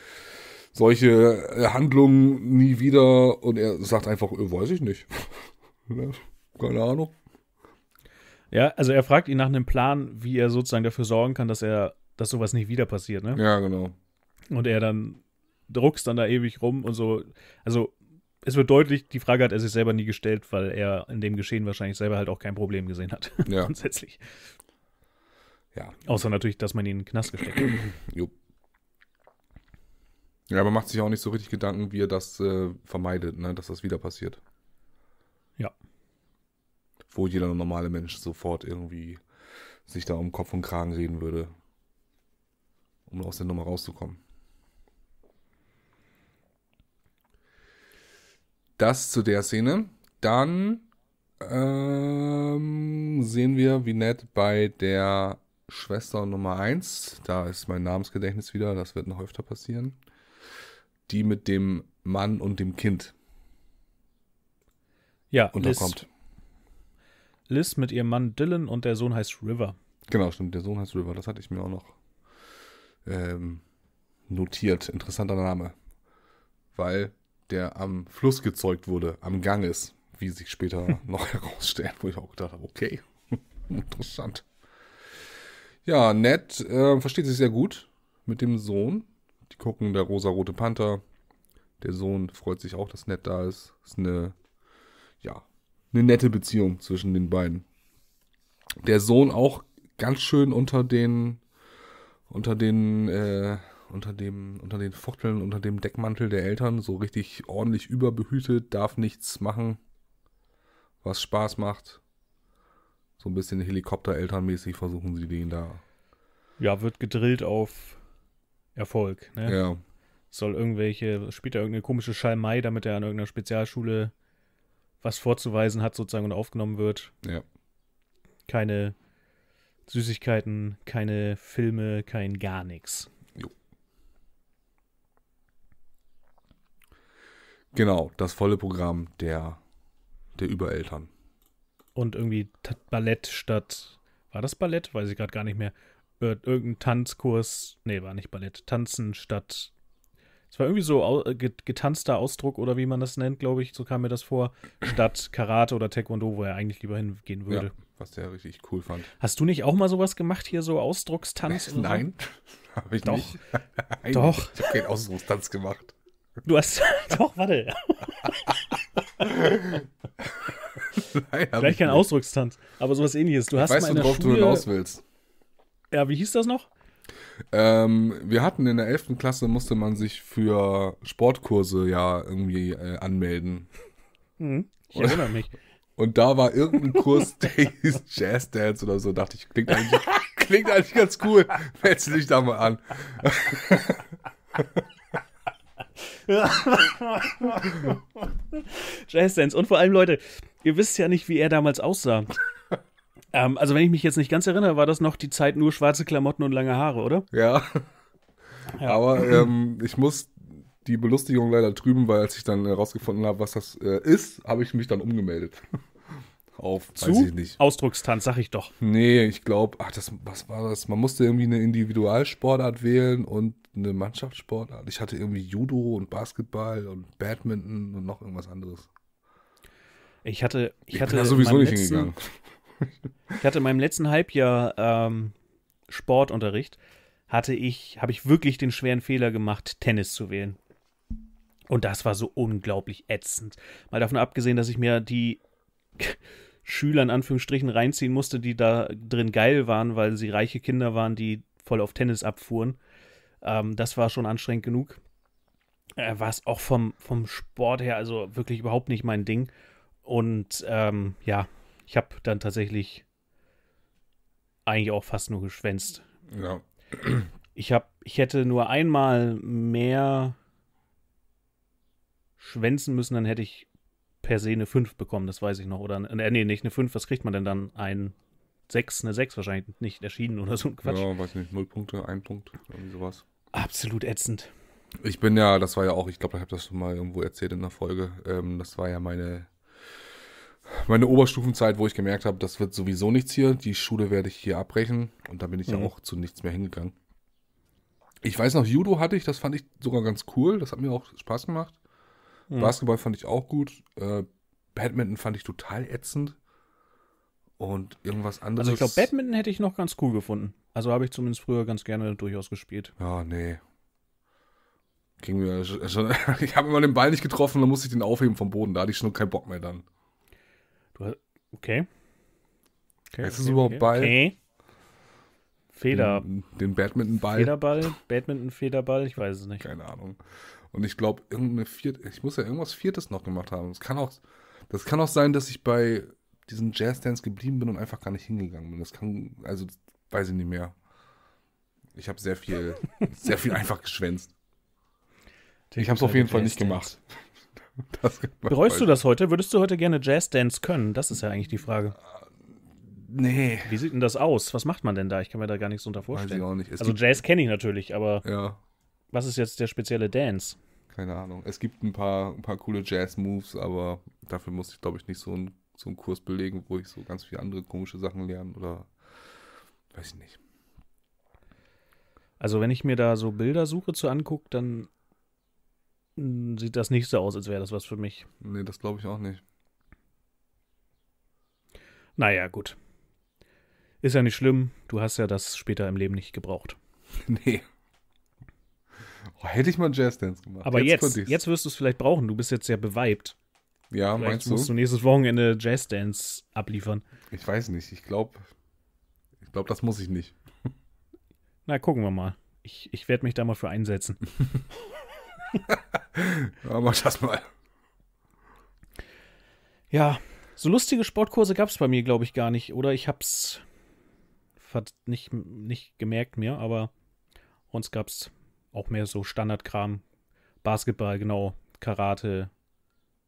solche äh, Handlungen nie wieder und er sagt einfach, äh, weiß ich nicht. Ne? Keine Ahnung. Ja, also er fragt ihn nach einem Plan, wie er sozusagen dafür sorgen kann, dass er, dass sowas nicht wieder passiert, ne? Ja, genau. Und er dann druckst dann da ewig rum und so. Also es wird deutlich, die Frage hat er sich selber nie gestellt, weil er in dem Geschehen wahrscheinlich selber halt auch kein Problem gesehen hat. Ja. Grundsätzlich. Ja. Außer natürlich, dass man ihn in den Knast gesteckt hat. Jupp. Ja, aber macht sich auch nicht so richtig Gedanken, wie er das äh, vermeidet, ne? dass das wieder passiert. Ja. Wo jeder normale Mensch sofort irgendwie sich da um Kopf und Kragen reden würde, um aus der Nummer rauszukommen. Das zu der Szene. Dann ähm, sehen wir wie nett bei der Schwester Nummer 1. Da ist mein Namensgedächtnis wieder, das wird noch öfter passieren. Die mit dem Mann und dem Kind. Ja, und Liz, Liz mit ihrem Mann Dylan und der Sohn heißt River. Genau, stimmt, der Sohn heißt River, das hatte ich mir auch noch ähm, notiert. Interessanter Name. Weil der am Fluss gezeugt wurde, am Gang ist, wie sich später noch herausstellt, wo ich auch gedacht habe, okay, interessant. Ja, Ned äh, versteht sich sehr gut mit dem Sohn. Die gucken der rosa-rote Panther. Der Sohn freut sich auch, dass Ned da ist. Ist eine, ja, eine nette Beziehung zwischen den beiden. Der Sohn auch ganz schön unter den, unter den, äh, unter dem, unter den Fuchteln, unter dem Deckmantel der Eltern, so richtig ordentlich überbehütet, darf nichts machen, was Spaß macht. So ein bisschen Helikopter-Elternmäßig versuchen sie den da. Ja, wird gedrillt auf Erfolg, ne? Ja. Soll irgendwelche, spielt er irgendeine komische Schalmei, damit er an irgendeiner Spezialschule was vorzuweisen hat, sozusagen, und aufgenommen wird. Ja. Keine Süßigkeiten, keine Filme, kein gar nichts. Genau, das volle Programm der, der Übereltern. Und irgendwie Ballett statt, war das Ballett? Weiß ich gerade gar nicht mehr. Äh, irgendein Tanzkurs, nee, war nicht Ballett. Tanzen statt, es war irgendwie so getanzter Ausdruck oder wie man das nennt, glaube ich, so kam mir das vor, statt Karate oder Taekwondo, wo er eigentlich lieber hingehen würde. Ja, was der richtig cool fand. Hast du nicht auch mal sowas gemacht hier, so Ausdruckstanz? Nein, so? habe ich Doch. nicht. Doch. Ich habe keinen Ausdruckstanz gemacht. Du hast. Doch, warte. Vielleicht kein Ausdruckstanz, aber sowas ähnliches. Du hast weißt, mal worauf Schule... du hinaus willst. Ja, wie hieß das noch? Ähm, wir hatten in der 11. Klasse, musste man sich für Sportkurse ja irgendwie äh, anmelden. Mhm, ich erinnere mich. Und da war irgendein Kurs, der hieß Jazz Dance oder so. Dachte ich, klingt eigentlich, klingt eigentlich ganz cool. Meldest dich da mal an. Dance. Und vor allem, Leute, ihr wisst ja nicht, wie er damals aussah. Ähm, also, wenn ich mich jetzt nicht ganz erinnere, war das noch die Zeit nur schwarze Klamotten und lange Haare, oder? Ja. ja. Aber ähm, ich muss die Belustigung leider trüben, weil als ich dann herausgefunden habe, was das äh, ist, habe ich mich dann umgemeldet. Auf, Zu? weiß ich nicht. Ausdruckstanz, sag ich doch. Nee, ich glaube, ach, das, was war das? Man musste irgendwie eine Individualsportart wählen und eine Mannschaftssportart. Ich hatte irgendwie Judo und Basketball und Badminton und noch irgendwas anderes. Ich hatte, ich, ich hatte da sowieso nicht letzten, hingegangen. ich hatte in meinem letzten Halbjahr ähm, Sportunterricht hatte ich, habe ich wirklich den schweren Fehler gemacht, Tennis zu wählen. Und das war so unglaublich ätzend. Mal davon abgesehen, dass ich mir die Schüler in Anführungsstrichen reinziehen musste, die da drin geil waren, weil sie reiche Kinder waren, die voll auf Tennis abfuhren. Ähm, das war schon anstrengend genug. Äh, war es auch vom, vom Sport her, also wirklich überhaupt nicht mein Ding. Und ähm, ja, ich habe dann tatsächlich eigentlich auch fast nur geschwänzt. Ja. Ich, hab, ich hätte nur einmal mehr schwänzen müssen, dann hätte ich per se eine 5 bekommen, das weiß ich noch. Oder äh, nee, nicht eine 5, was kriegt man denn dann? Ein 6, eine 6 wahrscheinlich nicht erschienen oder so ein Quatsch. Ja, weiß nicht, 0 Punkte, 1 Punkt, irgendwie sowas. Absolut ätzend. Ich bin ja, das war ja auch, ich glaube, ich habe das schon mal irgendwo erzählt in der Folge. Ähm, das war ja meine, meine Oberstufenzeit, wo ich gemerkt habe, das wird sowieso nichts hier. Die Schule werde ich hier abbrechen. Und da bin ich mhm. ja auch zu nichts mehr hingegangen. Ich weiß noch, Judo hatte ich, das fand ich sogar ganz cool. Das hat mir auch Spaß gemacht. Mhm. Basketball fand ich auch gut. Äh, Badminton fand ich total ätzend und irgendwas anderes. Also ich glaube, Badminton hätte ich noch ganz cool gefunden. Also habe ich zumindest früher ganz gerne durchaus gespielt. Ja, nee. Ging mir äh, schon, ich habe immer den Ball nicht getroffen, dann musste ich den aufheben vom Boden. Da hatte ich schon keinen Bock mehr dann. Du hast, okay. okay ist okay, überhaupt Ball? Okay. Feder. Den, den Badminton-Ball. Federball, Badminton-Federball, ich weiß es nicht. Keine Ahnung. Und ich glaube, irgendeine vierte, ich muss ja irgendwas Viertes noch gemacht haben. Es kann auch, das kann auch sein, dass ich bei diesen Jazzdance geblieben bin und einfach gar nicht hingegangen bin. Das kann, also weiß ich nicht mehr. Ich habe sehr viel, sehr viel einfach geschwänzt. ich habe es auf jeden Fall nicht gemacht. Bereust du das heute? Würdest du heute gerne Jazzdance können? Das ist ja eigentlich die Frage. Nee. Wie sieht denn das aus? Was macht man denn da? Ich kann mir da gar nichts unter vorstellen. Weiß ich auch nicht. Es also Jazz kenne ich natürlich, aber ja. was ist jetzt der spezielle Dance? Keine Ahnung. Es gibt ein paar, ein paar coole Jazz-Moves, aber dafür muss ich, glaube ich, nicht so ein so einen Kurs belegen, wo ich so ganz viele andere komische Sachen lerne oder weiß ich nicht. Also wenn ich mir da so Bilder suche zu angucke, dann hm, sieht das nicht so aus, als wäre das was für mich. Nee, das glaube ich auch nicht. Naja, gut. Ist ja nicht schlimm, du hast ja das später im Leben nicht gebraucht. nee. Oh, hätte ich mal Jazzdance gemacht. Aber jetzt, jetzt, jetzt wirst du es vielleicht brauchen, du bist jetzt sehr beweibt. Ja, Vielleicht meinst du? musst du nächstes Wochenende Jazz Dance abliefern. Ich weiß nicht. Ich glaube, ich glaube, das muss ich nicht. Na, gucken wir mal. Ich, ich werde mich da mal für einsetzen. ja, mach das mal. Ja, so lustige Sportkurse gab es bei mir, glaube ich, gar nicht. Oder ich hab's nicht, nicht gemerkt mir, aber uns gab es auch mehr so Standardkram. Basketball, genau. Karate,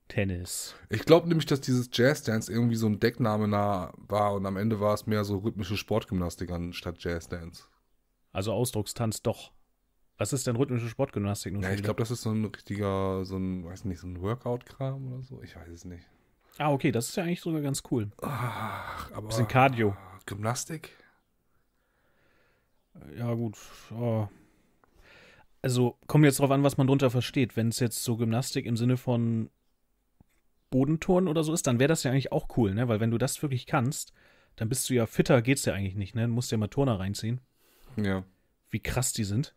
Tennis. Ich glaube nämlich, dass dieses Jazz Dance irgendwie so ein Deckname nah war und am Ende war es mehr so rhythmische Sportgymnastik anstatt Jazz Dance. Also Ausdruckstanz doch. Was ist denn rhythmische Sportgymnastik? Ja, ich glaube, das ist so ein richtiger, so ein, weiß nicht, so ein Workout-Kram oder so. Ich weiß es nicht. Ah, okay, das ist ja eigentlich sogar ganz cool. Ach, aber. Bisschen Cardio. Gymnastik? Äh, ja, gut. Äh. also kommt jetzt darauf an, was man drunter versteht. Wenn es jetzt so Gymnastik im Sinne von Bodenturnen oder so ist, dann wäre das ja eigentlich auch cool, ne? Weil wenn du das wirklich kannst, dann bist du ja fitter, geht's ja eigentlich nicht, ne? Du musst ja mal Turner reinziehen. Ja. Wie krass die sind.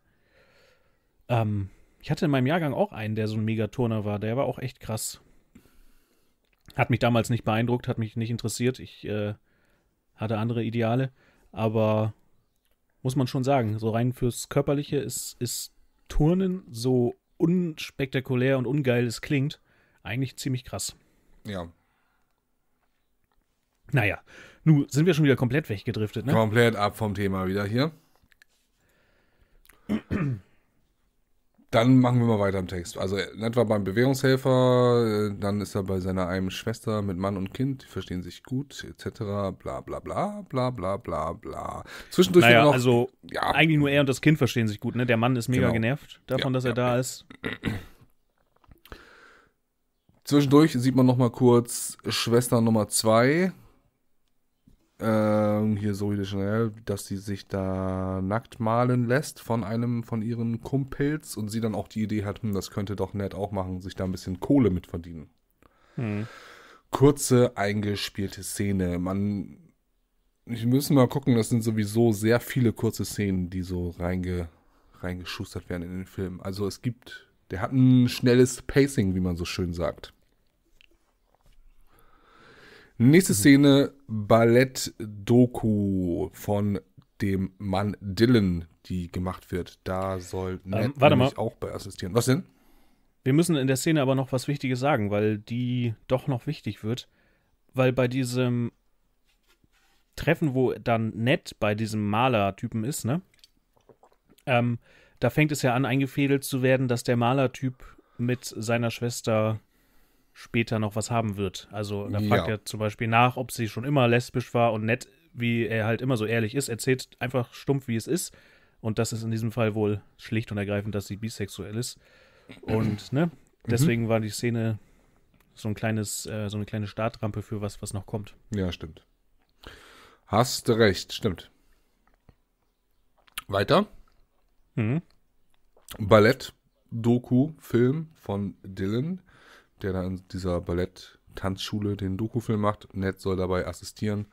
Ähm, ich hatte in meinem Jahrgang auch einen, der so ein Megaturner war. Der war auch echt krass. Hat mich damals nicht beeindruckt, hat mich nicht interessiert. Ich äh, hatte andere Ideale. Aber muss man schon sagen, so rein fürs Körperliche ist, ist Turnen so unspektakulär und ungeil es klingt eigentlich ziemlich krass. Ja. Naja, nun sind wir schon wieder komplett weggedriftet, ne? Komplett ab vom Thema wieder hier. Dann machen wir mal weiter im Text. Also in etwa beim Bewährungshelfer, äh, dann ist er bei seiner einen Schwester mit Mann und Kind, die verstehen sich gut, etc. Bla bla bla bla bla bla bla. Zwischendurch naja, noch. Also ja. eigentlich nur er und das Kind verstehen sich gut, ne? Der Mann ist mega genau. genervt davon, ja, dass er ja. da ist. Zwischendurch sieht man nochmal kurz Schwester Nummer 2. Ähm, hier so wieder schnell, dass sie sich da nackt malen lässt von einem von ihren Kumpels und sie dann auch die Idee hat, hm, das könnte doch nett auch machen, sich da ein bisschen Kohle mit verdienen. Hm. Kurze eingespielte Szene. Man, ich müssen mal gucken, das sind sowieso sehr viele kurze Szenen, die so reinge, reingeschustert werden in den Film. Also es gibt, der hat ein schnelles Pacing, wie man so schön sagt. Nächste mhm. Szene, Ballett-Doku von dem Mann Dylan, die gemacht wird. Da soll ähm, Ned ähm, auch bei assistieren. Was denn? Wir müssen in der Szene aber noch was Wichtiges sagen, weil die doch noch wichtig wird. Weil bei diesem Treffen, wo dann Ned bei diesem Malertypen ist, ne? Ähm, da fängt es ja an, eingefädelt zu werden, dass der Malertyp mit seiner Schwester später noch was haben wird. Also da fragt ja. er zum Beispiel nach, ob sie schon immer lesbisch war und nett, wie er halt immer so ehrlich ist, erzählt einfach stumpf, wie es ist. Und das ist in diesem Fall wohl schlicht und ergreifend, dass sie bisexuell ist. Und ne, mhm. deswegen mhm. war die Szene so ein kleines, äh, so eine kleine Startrampe für was, was noch kommt. Ja, stimmt. Hast recht, stimmt. Weiter. Mhm. Ballett, Doku, Film von Dylan der da in dieser Ballett-Tanzschule den Dokufilm macht. Ned soll dabei assistieren.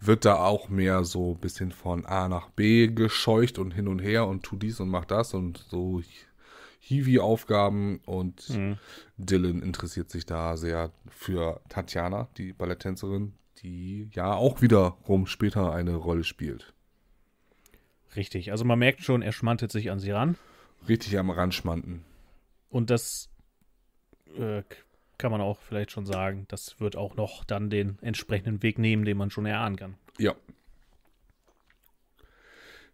Wird da auch mehr so ein bisschen von A nach B gescheucht und hin und her und tu dies und mach das und so Hiwi-Aufgaben und mhm. Dylan interessiert sich da sehr für Tatjana, die Balletttänzerin, die ja auch wiederum später eine Rolle spielt. Richtig, also man merkt schon, er schmantet sich an sie ran. Richtig am Ranschmanten. Und das äh, kann man auch vielleicht schon sagen, das wird auch noch dann den entsprechenden Weg nehmen, den man schon erahnen kann. Ja.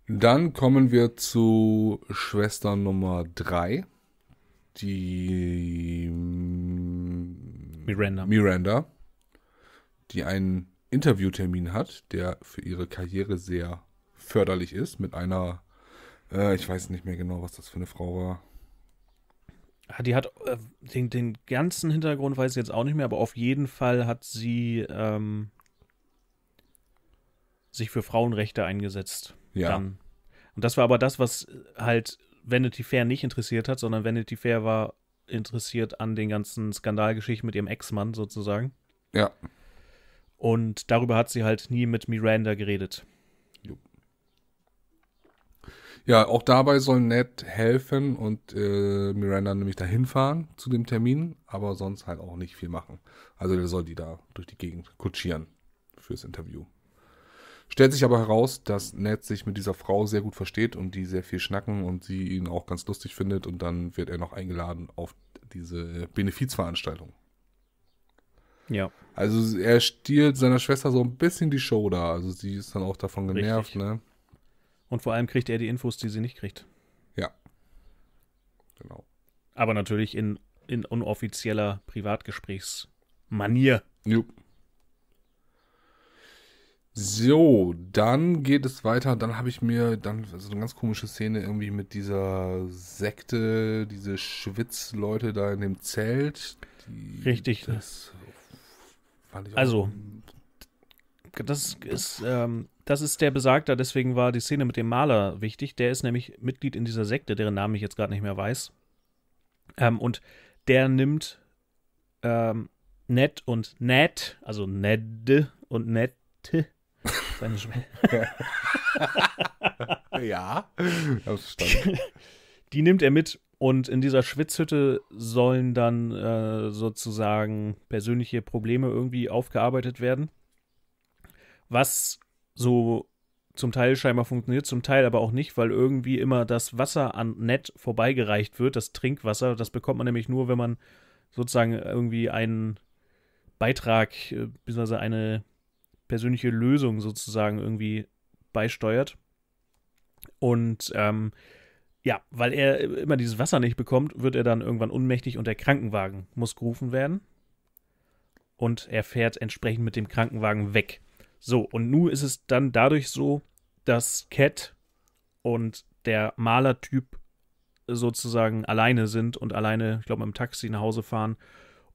Dann kommen wir zu Schwester Nummer 3, die mm, Miranda. Miranda, die einen Interviewtermin hat, der für ihre Karriere sehr förderlich ist, mit einer, äh, ich weiß nicht mehr genau, was das für eine Frau war die hat äh, den, den, ganzen Hintergrund weiß ich jetzt auch nicht mehr, aber auf jeden Fall hat sie ähm, sich für Frauenrechte eingesetzt. Ja. Dann. Und das war aber das, was halt Vanity Fair nicht interessiert hat, sondern Vanity Fair war interessiert an den ganzen Skandalgeschichten mit ihrem Ex-Mann sozusagen. Ja. Und darüber hat sie halt nie mit Miranda geredet. Ja, auch dabei soll Ned helfen und äh, Miranda nämlich dahin fahren zu dem Termin, aber sonst halt auch nicht viel machen. Also der soll die da durch die Gegend kutschieren fürs Interview. Stellt sich aber heraus, dass Ned sich mit dieser Frau sehr gut versteht und die sehr viel schnacken und sie ihn auch ganz lustig findet und dann wird er noch eingeladen auf diese Benefizveranstaltung. Ja. Also er stiehlt seiner Schwester so ein bisschen die Show da. Also sie ist dann auch davon genervt, Richtig. ne? Und vor allem kriegt er die Infos, die sie nicht kriegt. Ja. Genau. Aber natürlich in, in unoffizieller Privatgesprächsmanier. Jo. So, dann geht es weiter. Dann habe ich mir dann also eine ganz komische Szene irgendwie mit dieser Sekte, diese Schwitzleute da in dem Zelt. Die, Richtig. Das fand ich also, das ist ähm, das ist der Besagte, deswegen war die Szene mit dem Maler wichtig. Der ist nämlich Mitglied in dieser Sekte, deren Namen ich jetzt gerade nicht mehr weiß. Ähm, und der nimmt ähm, Ned und Ned, also Ned und Nette, seine Schwester. ja, verstanden. Die nimmt er mit und in dieser Schwitzhütte sollen dann äh, sozusagen persönliche Probleme irgendwie aufgearbeitet werden. Was so zum Teil scheinbar funktioniert, zum Teil aber auch nicht, weil irgendwie immer das Wasser an Nett vorbeigereicht wird, das Trinkwasser. Das bekommt man nämlich nur, wenn man sozusagen irgendwie einen Beitrag, äh, bzw. eine persönliche Lösung sozusagen irgendwie beisteuert. Und ähm, ja, weil er immer dieses Wasser nicht bekommt, wird er dann irgendwann unmächtig und der Krankenwagen muss gerufen werden. Und er fährt entsprechend mit dem Krankenwagen weg. So, und nun ist es dann dadurch so, dass Cat und der Malertyp sozusagen alleine sind und alleine, ich glaube, mit dem Taxi nach Hause fahren.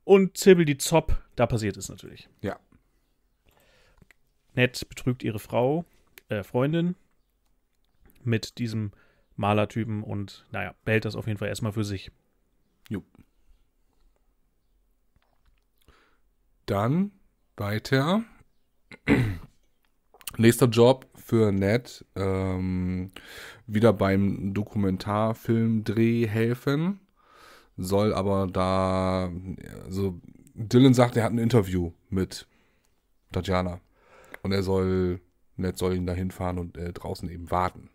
Und Zibbel die Zopp, da passiert es natürlich. Ja. Nett betrügt ihre Frau, äh, Freundin mit diesem Malertypen und naja, behält das auf jeden Fall erstmal für sich. Jo. Dann weiter Nächster Job für Ned, ähm, wieder beim Dokumentarfilmdreh helfen, soll aber da, also Dylan sagt, er hat ein Interview mit Tatjana und er soll, Ned soll ihn da hinfahren und äh, draußen eben warten.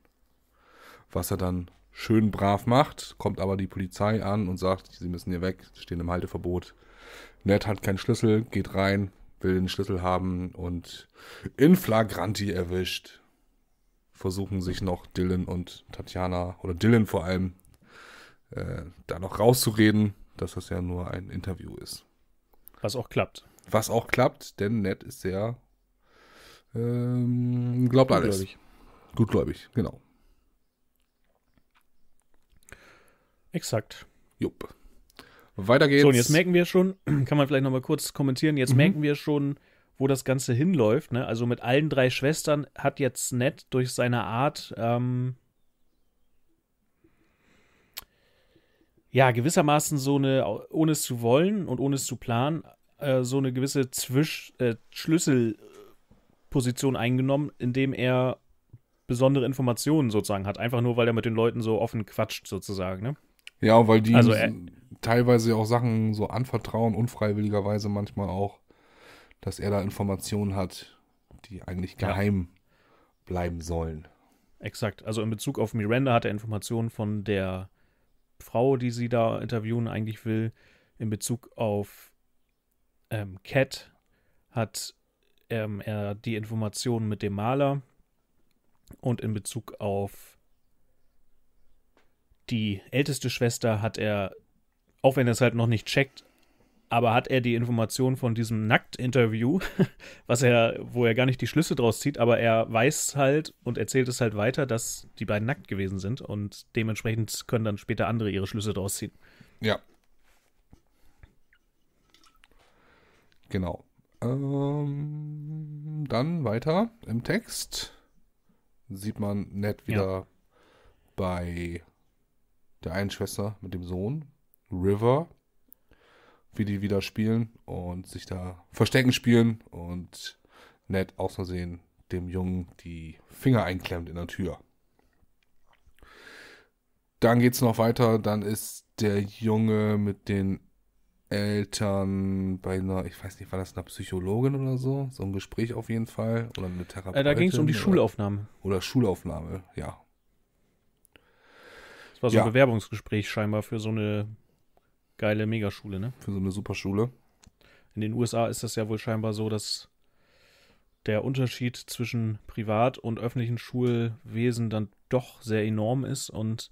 Was er dann schön brav macht, kommt aber die Polizei an und sagt, sie müssen hier weg, stehen im Halteverbot. Ned hat keinen Schlüssel, geht rein, will den Schlüssel haben und in Flagranti erwischt. Versuchen sich noch Dylan und Tatjana, oder Dylan vor allem, äh, da noch rauszureden, dass das ja nur ein Interview ist. Was auch klappt. Was auch klappt, denn Ned ist sehr ähm, glaubt Gutgläubig. alles. Gutgläubig, genau. Exakt. Jupp. Weiter geht's. So, und jetzt merken wir schon, kann man vielleicht nochmal kurz kommentieren, jetzt mhm. merken wir schon, wo das Ganze hinläuft. Ne? Also mit allen drei Schwestern hat jetzt Ned durch seine Art ähm, ja gewissermaßen so eine, ohne es zu wollen und ohne es zu planen, äh, so eine gewisse Zwisch, äh, Schlüsselposition eingenommen, indem er besondere Informationen sozusagen hat. Einfach nur, weil er mit den Leuten so offen quatscht sozusagen. Ne? Ja, weil die also er, teilweise auch Sachen so anvertrauen, unfreiwilligerweise manchmal auch, dass er da Informationen hat, die eigentlich geheim ja. bleiben sollen. Exakt. Also in Bezug auf Miranda hat er Informationen von der Frau, die sie da interviewen eigentlich will. In Bezug auf ähm, Cat hat ähm, er die Informationen mit dem Maler. Und in Bezug auf die älteste Schwester hat er auch wenn er es halt noch nicht checkt, aber hat er die Information von diesem Nackt-Interview, was er, wo er gar nicht die Schlüsse draus zieht, aber er weiß halt und erzählt es halt weiter, dass die beiden nackt gewesen sind und dementsprechend können dann später andere ihre Schlüsse draus ziehen. Ja. Genau. Ähm, dann weiter im Text sieht man nett wieder ja. bei der einen Schwester mit dem Sohn, River, wie die wieder spielen und sich da verstecken spielen und Ned aus Versehen dem Jungen die Finger einklemmt in der Tür. Dann geht es noch weiter, dann ist der Junge mit den Eltern bei einer, ich weiß nicht, war das eine Psychologin oder so? So ein Gespräch auf jeden Fall. Oder eine Therapie. Äh, da ging es um die Schulaufnahme. Oder Schulaufnahme, ja. Das war so ja. ein Bewerbungsgespräch scheinbar für so eine geile Megaschule, ne? Für so eine Superschule. In den USA ist das ja wohl scheinbar so, dass der Unterschied zwischen Privat- und öffentlichen Schulwesen dann doch sehr enorm ist und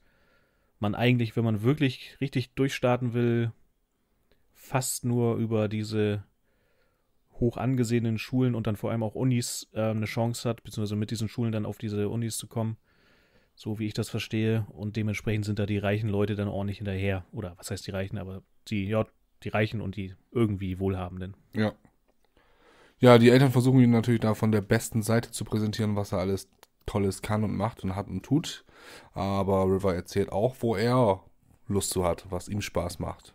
man eigentlich, wenn man wirklich richtig durchstarten will, fast nur über diese hoch angesehenen Schulen und dann vor allem auch Unis äh, eine Chance hat, beziehungsweise mit diesen Schulen dann auf diese Unis zu kommen so wie ich das verstehe. Und dementsprechend sind da die reichen Leute dann ordentlich hinterher. Oder was heißt die Reichen, aber die, ja, die Reichen und die irgendwie Wohlhabenden. Ja. Ja, die Eltern versuchen ihn natürlich da von der besten Seite zu präsentieren, was er alles Tolles kann und macht und hat und tut. Aber River erzählt auch, wo er Lust zu hat, was ihm Spaß macht.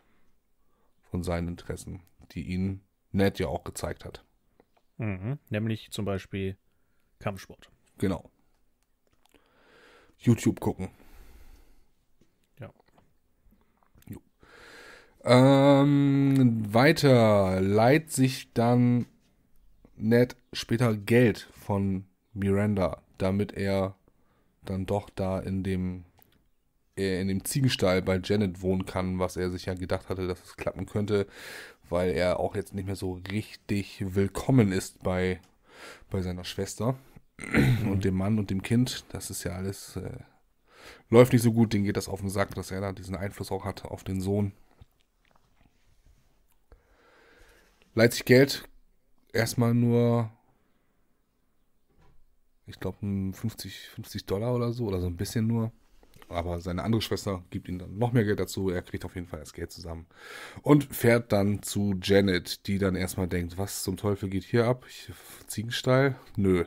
Von seinen Interessen, die ihn Ned ja auch gezeigt hat. Mhm, nämlich zum Beispiel Kampfsport. Genau. YouTube gucken. Ja. Jo. Ähm, weiter leiht sich dann Ned später Geld von Miranda, damit er dann doch da in dem äh, in dem Ziegenstall bei Janet wohnen kann, was er sich ja gedacht hatte, dass es klappen könnte, weil er auch jetzt nicht mehr so richtig willkommen ist bei, bei seiner Schwester. und dem Mann und dem Kind, das ist ja alles, äh, läuft nicht so gut, denen geht das auf den Sack, dass er da diesen Einfluss auch hat auf den Sohn. Leiht sich Geld erstmal nur, ich glaube, 50, 50 Dollar oder so, oder so ein bisschen nur. Aber seine andere Schwester gibt ihm dann noch mehr Geld dazu. Er kriegt auf jeden Fall das Geld zusammen. Und fährt dann zu Janet, die dann erstmal denkt, was zum Teufel geht hier ab? Ich, Ziegenstall? Nö,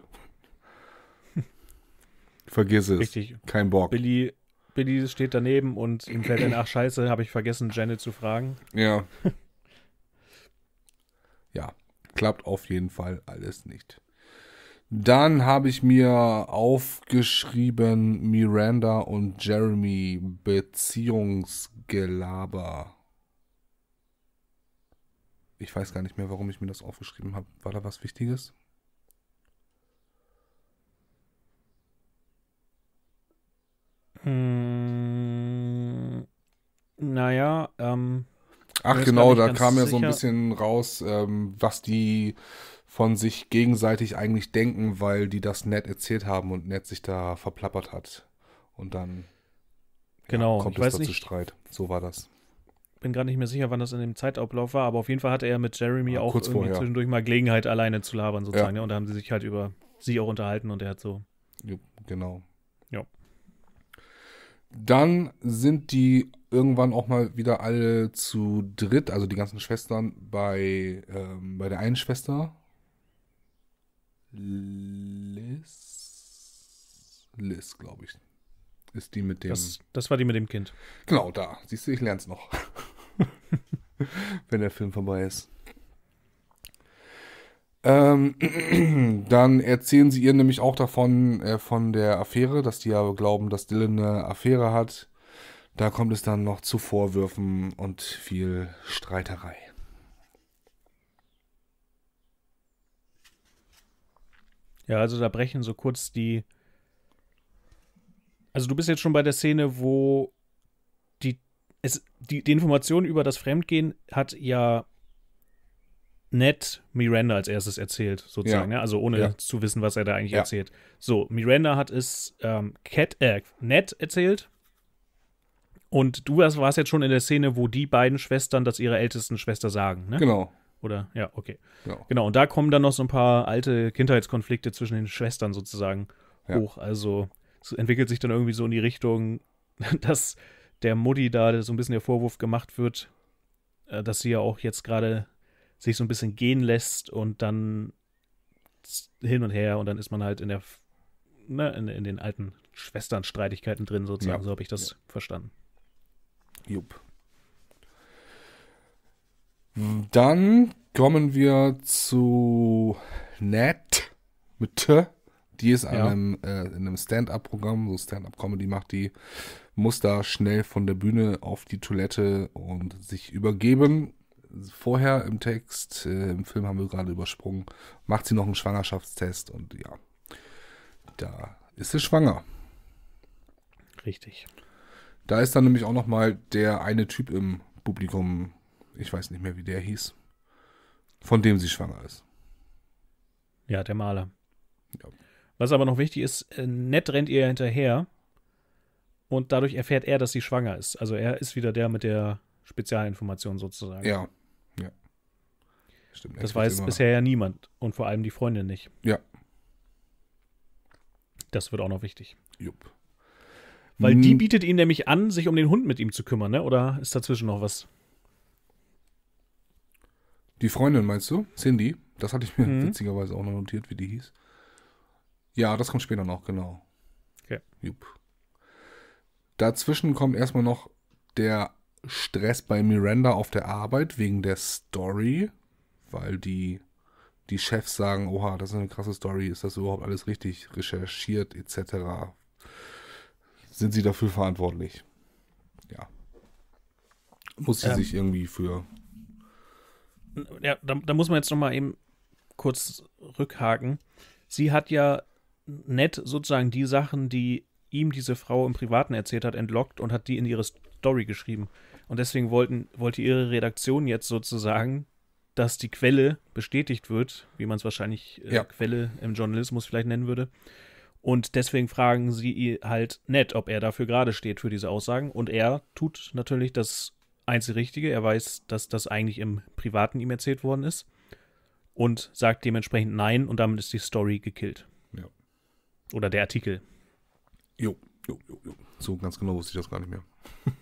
Vergiss es. Richtig. Kein Bock. Billy, Billy steht daneben und ihm fällt dann, ach scheiße, habe ich vergessen, Janet zu fragen. Ja. ja, klappt auf jeden Fall alles nicht. Dann habe ich mir aufgeschrieben Miranda und Jeremy Beziehungsgelaber. Ich weiß gar nicht mehr, warum ich mir das aufgeschrieben habe. War da was Wichtiges? Mm, naja, ähm. Ach genau, da kam ja so ein bisschen raus, ähm, was die von sich gegenseitig eigentlich denken, weil die das nett erzählt haben und nett sich da verplappert hat. Und dann genau, ja, kommt ich es da zu Streit. So war das. Bin gerade nicht mehr sicher, wann das in dem Zeitablauf war, aber auf jeden Fall hatte er mit Jeremy ja, auch irgendwie zwischendurch mal Gelegenheit, alleine zu labern sozusagen. Ja. Ne? Und da haben sie sich halt über sie auch unterhalten und er hat so. Genau. Dann sind die irgendwann auch mal wieder alle zu dritt, also die ganzen Schwestern bei, ähm, bei der einen Schwester. Liz? Liz, glaube ich. Ist die mit dem. Das, das war die mit dem Kind. Genau, da. Siehst du, ich lerne es noch. Wenn der Film vorbei ist. Ähm, dann erzählen sie ihr nämlich auch davon, äh, von der Affäre, dass die ja glauben, dass Dylan eine Affäre hat. Da kommt es dann noch zu Vorwürfen und viel Streiterei. Ja, also da brechen so kurz die. Also du bist jetzt schon bei der Szene, wo die, es, die, die Information über das Fremdgehen hat ja Ned Miranda als erstes erzählt, sozusagen, ja. ne? also ohne ja. zu wissen, was er da eigentlich ja. erzählt. So, Miranda hat es ähm, Cat, äh, Ned erzählt. Und du warst jetzt schon in der Szene, wo die beiden Schwestern das ihrer ältesten Schwester sagen, ne? Genau. Oder? Ja, okay. Genau. genau. Und da kommen dann noch so ein paar alte Kindheitskonflikte zwischen den Schwestern sozusagen hoch. Also, es entwickelt sich dann irgendwie so in die Richtung, dass der Mutti da so ein bisschen der Vorwurf gemacht wird, äh, dass sie ja auch jetzt gerade sich so ein bisschen gehen lässt und dann hin und her und dann ist man halt in der ne, in, in den alten Schwesternstreitigkeiten drin, sozusagen, ja. so habe ich das ja. verstanden. Jupp. Dann kommen wir zu Nat mit T. Die ist ja. einem, äh, in einem Stand-up-Programm, so Stand-up-Comedy macht die, muss da schnell von der Bühne auf die Toilette und sich übergeben vorher im Text, äh, im Film haben wir gerade übersprungen, macht sie noch einen Schwangerschaftstest und ja, da ist sie schwanger. Richtig. Da ist dann nämlich auch nochmal der eine Typ im Publikum, ich weiß nicht mehr, wie der hieß, von dem sie schwanger ist. Ja, der Maler. Ja. Was aber noch wichtig ist, äh, Ned rennt ihr hinterher und dadurch erfährt er, dass sie schwanger ist. Also er ist wieder der mit der Spezialinformation sozusagen. Ja. Stimmt, das weiß immer. bisher ja niemand und vor allem die Freundin nicht. Ja. Das wird auch noch wichtig. Jupp. Weil hm. die bietet ihn nämlich an, sich um den Hund mit ihm zu kümmern, ne? Oder ist dazwischen noch was? Die Freundin meinst du? Cindy? Das hatte ich mir mhm. witzigerweise auch noch notiert, wie die hieß. Ja, das kommt später noch, genau. Okay. Jupp. Dazwischen kommt erstmal noch der Stress bei Miranda auf der Arbeit wegen der Story weil die, die Chefs sagen, oha, das ist eine krasse Story, ist das überhaupt alles richtig recherchiert etc. Sind sie dafür verantwortlich? Ja. Muss sie ähm, sich irgendwie für. Ja, da, da muss man jetzt nochmal eben kurz rückhaken. Sie hat ja nett sozusagen die Sachen, die ihm diese Frau im Privaten erzählt hat, entlockt und hat die in ihre Story geschrieben. Und deswegen wollten, wollte ihre Redaktion jetzt sozusagen dass die Quelle bestätigt wird, wie man es wahrscheinlich äh, ja. Quelle im Journalismus vielleicht nennen würde. Und deswegen fragen sie halt nett, ob er dafür gerade steht für diese Aussagen. Und er tut natürlich das einzig Richtige. Er weiß, dass das eigentlich im Privaten ihm erzählt worden ist. Und sagt dementsprechend Nein und damit ist die Story gekillt. Ja. Oder der Artikel. Jo, jo, jo, jo. So ganz genau wusste ich das gar nicht mehr.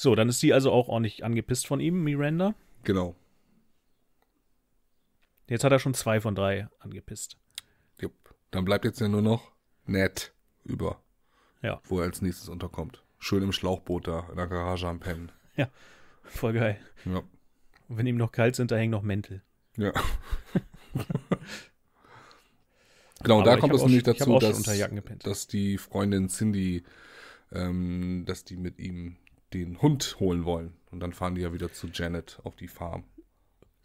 So, dann ist sie also auch ordentlich angepisst von ihm, Miranda. Genau. Jetzt hat er schon zwei von drei angepisst. Jupp. Dann bleibt jetzt ja nur noch Ned über. Ja. Wo er als nächstes unterkommt. Schön im Schlauchboot da, in der Garage am Pennen. Ja. Voll geil. Ja. Und wenn ihm noch kalt sind, da hängen noch Mäntel. Ja. genau, da kommt es nämlich dazu, dass, dass die Freundin Cindy, ähm, dass die mit ihm den Hund holen wollen. Und dann fahren die ja wieder zu Janet auf die Farm.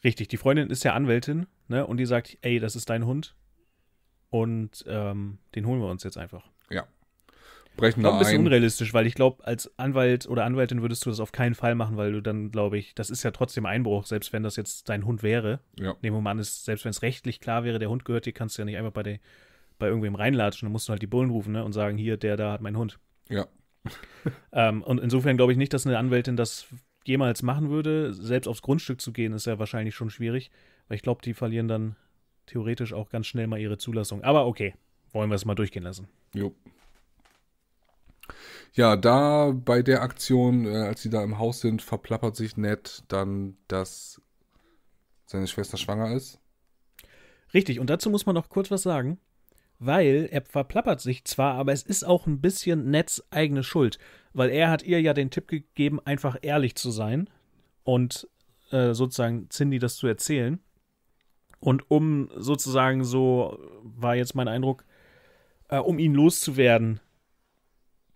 Richtig, die Freundin ist ja Anwältin, ne? Und die sagt, ey, das ist dein Hund. Und ähm, den holen wir uns jetzt einfach. Ja. Brechen da ein. Ein bisschen unrealistisch, weil ich glaube, als Anwalt oder Anwältin würdest du das auf keinen Fall machen, weil du dann, glaube ich, das ist ja trotzdem Einbruch, selbst wenn das jetzt dein Hund wäre. Ja. Nehmen wir mal an, ist, selbst wenn es rechtlich klar wäre, der Hund gehört dir, kannst du ja nicht einfach bei, der, bei irgendwem reinlatschen. Dann musst du halt die Bullen rufen ne? und sagen, hier, der da hat meinen Hund. Ja, ähm, und insofern glaube ich nicht, dass eine Anwältin das jemals machen würde. Selbst aufs Grundstück zu gehen, ist ja wahrscheinlich schon schwierig, weil ich glaube, die verlieren dann theoretisch auch ganz schnell mal ihre Zulassung. Aber okay, wollen wir es mal durchgehen lassen. Jo. Ja, da bei der Aktion, äh, als sie da im Haus sind, verplappert sich Ned dann, dass seine Schwester schwanger ist. Richtig, und dazu muss man noch kurz was sagen weil er verplappert sich zwar, aber es ist auch ein bisschen Nets eigene Schuld, weil er hat ihr ja den Tipp gegeben, einfach ehrlich zu sein und äh, sozusagen Cindy das zu erzählen. Und um sozusagen so, war jetzt mein Eindruck, äh, um ihn loszuwerden,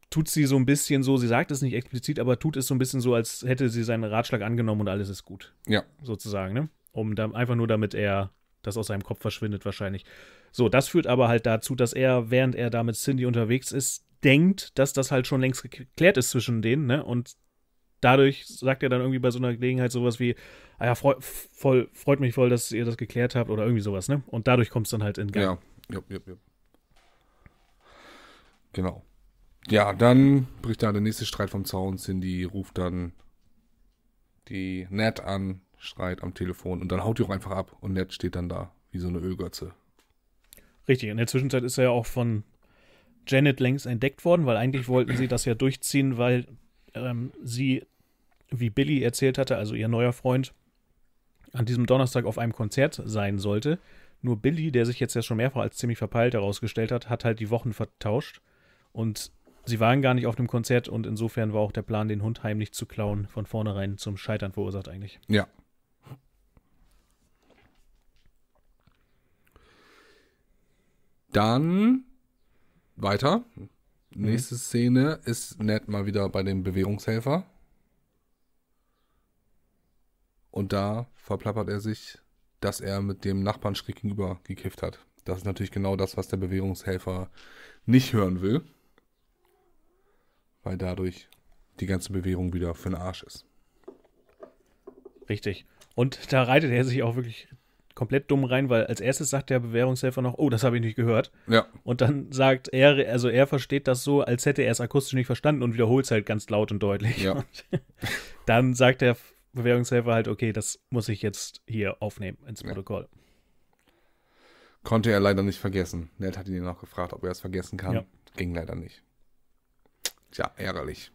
tut sie so ein bisschen so, sie sagt es nicht explizit, aber tut es so ein bisschen so, als hätte sie seinen Ratschlag angenommen und alles ist gut. Ja. Sozusagen, ne? Um da, einfach nur, damit er das aus seinem Kopf verschwindet, wahrscheinlich. So, das führt aber halt dazu, dass er, während er da mit Cindy unterwegs ist, denkt, dass das halt schon längst geklärt ist zwischen denen, ne? Und dadurch sagt er dann irgendwie bei so einer Gelegenheit sowas wie, ah ja, freu, voll, freut mich voll, dass ihr das geklärt habt oder irgendwie sowas, ne? Und dadurch kommt es dann halt in Gang. Ja, ja, ja, ja. Genau. Ja, dann bricht da der nächste Streit vom Zaun. Cindy ruft dann die Ned an, schreit am Telefon und dann haut die auch einfach ab und Ned steht dann da wie so eine Ölgötze. Richtig, in der Zwischenzeit ist er ja auch von Janet längst entdeckt worden, weil eigentlich wollten sie das ja durchziehen, weil ähm, sie, wie Billy erzählt hatte, also ihr neuer Freund, an diesem Donnerstag auf einem Konzert sein sollte. Nur Billy, der sich jetzt ja schon mehrfach als ziemlich verpeilt herausgestellt hat, hat halt die Wochen vertauscht und sie waren gar nicht auf dem Konzert und insofern war auch der Plan, den Hund heimlich zu klauen, von vornherein zum Scheitern verursacht eigentlich. Ja, Dann weiter. Mhm. Nächste Szene ist Ned mal wieder bei dem Bewährungshelfer. Und da verplappert er sich, dass er mit dem Nachbarn schräg gegenüber gekifft hat. Das ist natürlich genau das, was der Bewährungshelfer nicht hören will. Weil dadurch die ganze Bewährung wieder für den Arsch ist. Richtig. Und da reitet er sich auch wirklich komplett dumm rein, weil als erstes sagt der Bewährungshelfer noch, oh, das habe ich nicht gehört. Ja. Und dann sagt er, also er versteht das so, als hätte er es akustisch nicht verstanden und wiederholt es halt ganz laut und deutlich. Ja. Und dann sagt der Bewährungshelfer halt, okay, das muss ich jetzt hier aufnehmen ins Protokoll. Ja. Konnte er leider nicht vergessen. Ned hat ihn noch gefragt, ob er es vergessen kann. Ja. Ging leider nicht. Tja, ärgerlich.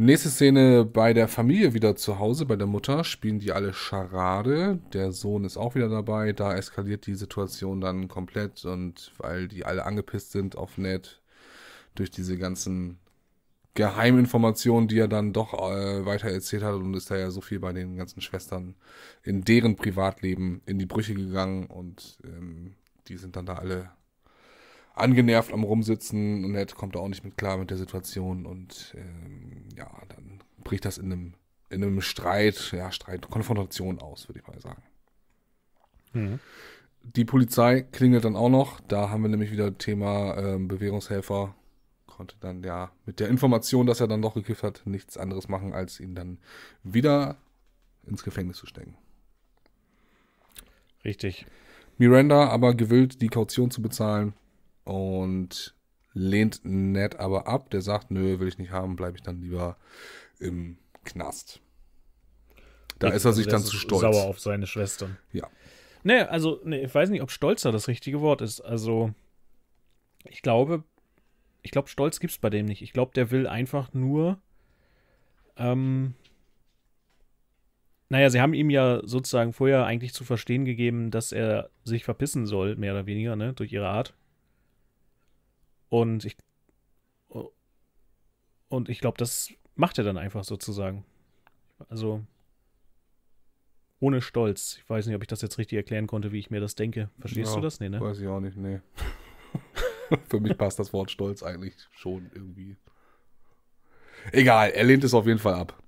Nächste Szene bei der Familie wieder zu Hause, bei der Mutter, spielen die alle Charade. Der Sohn ist auch wieder dabei. Da eskaliert die Situation dann komplett und weil die alle angepisst sind auf Ned durch diese ganzen Geheiminformationen, die er dann doch äh, weiter erzählt hat und ist da ja so viel bei den ganzen Schwestern in deren Privatleben in die Brüche gegangen und ähm, die sind dann da alle angenervt am Rumsitzen und Ned kommt da auch nicht mit klar mit der Situation und ähm, ja, dann bricht das in einem, in einem Streit, ja, Streit, Konfrontation aus, würde ich mal sagen. Mhm. Die Polizei klingelt dann auch noch, da haben wir nämlich wieder Thema ähm, Bewährungshelfer, konnte dann ja mit der Information, dass er dann doch gekifft hat, nichts anderes machen, als ihn dann wieder ins Gefängnis zu stecken. Richtig. Miranda aber gewillt, die Kaution zu bezahlen und lehnt Ned aber ab. Der sagt, nö, will ich nicht haben, bleibe ich dann lieber im Knast. Da ich, ist er sich also dann zu stolz. Sauer auf seine Schwestern. Ja. Nee, also, nee, ich weiß nicht, ob stolz da das richtige Wort ist. Also, ich glaube, ich glaube, Stolz gibt es bei dem nicht. Ich glaube, der will einfach nur. Ähm, naja, sie haben ihm ja sozusagen vorher eigentlich zu verstehen gegeben, dass er sich verpissen soll, mehr oder weniger, ne, durch ihre Art. Und ich, oh, und ich glaube, das macht er dann einfach sozusagen. Also ohne Stolz. Ich weiß nicht, ob ich das jetzt richtig erklären konnte, wie ich mir das denke. Verstehst ja, du das? Nee, ne? Weiß ich auch nicht, nee. Für mich passt das Wort Stolz eigentlich schon irgendwie. Egal, er lehnt es auf jeden Fall ab.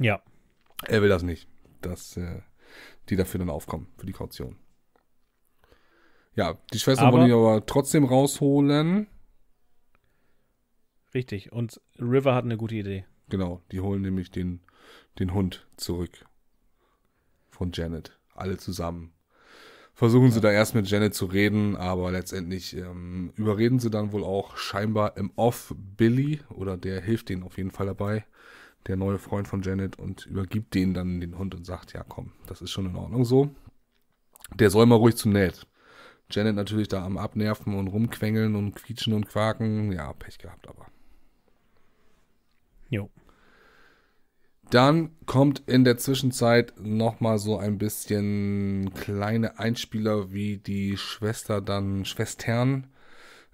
Ja. Er will das nicht, dass äh, die dafür dann aufkommen, für die Kaution. Ja, die Schwester aber, wollen ihn aber trotzdem rausholen. Richtig. Und River hat eine gute Idee. Genau. Die holen nämlich den, den Hund zurück von Janet. Alle zusammen. Versuchen ja. sie da erst mit Janet zu reden, aber letztendlich ähm, überreden sie dann wohl auch scheinbar im Off Billy oder der hilft denen auf jeden Fall dabei, der neue Freund von Janet und übergibt denen dann den Hund und sagt, ja komm, das ist schon in Ordnung so. Der soll mal ruhig zu Ned. Janet natürlich da am Abnerven und rumquengeln und quietschen und quaken. Ja, Pech gehabt aber. Jo. Dann kommt in der Zwischenzeit nochmal so ein bisschen kleine Einspieler, wie die Schwester dann, Schwestern,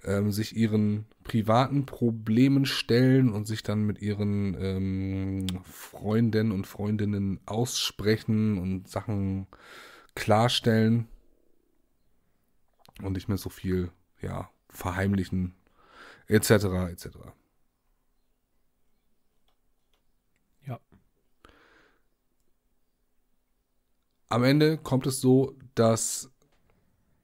ähm, sich ihren privaten Problemen stellen und sich dann mit ihren ähm, Freunden und Freundinnen aussprechen und Sachen klarstellen und nicht mehr so viel, ja, verheimlichen, etc., etc. am Ende kommt es so, dass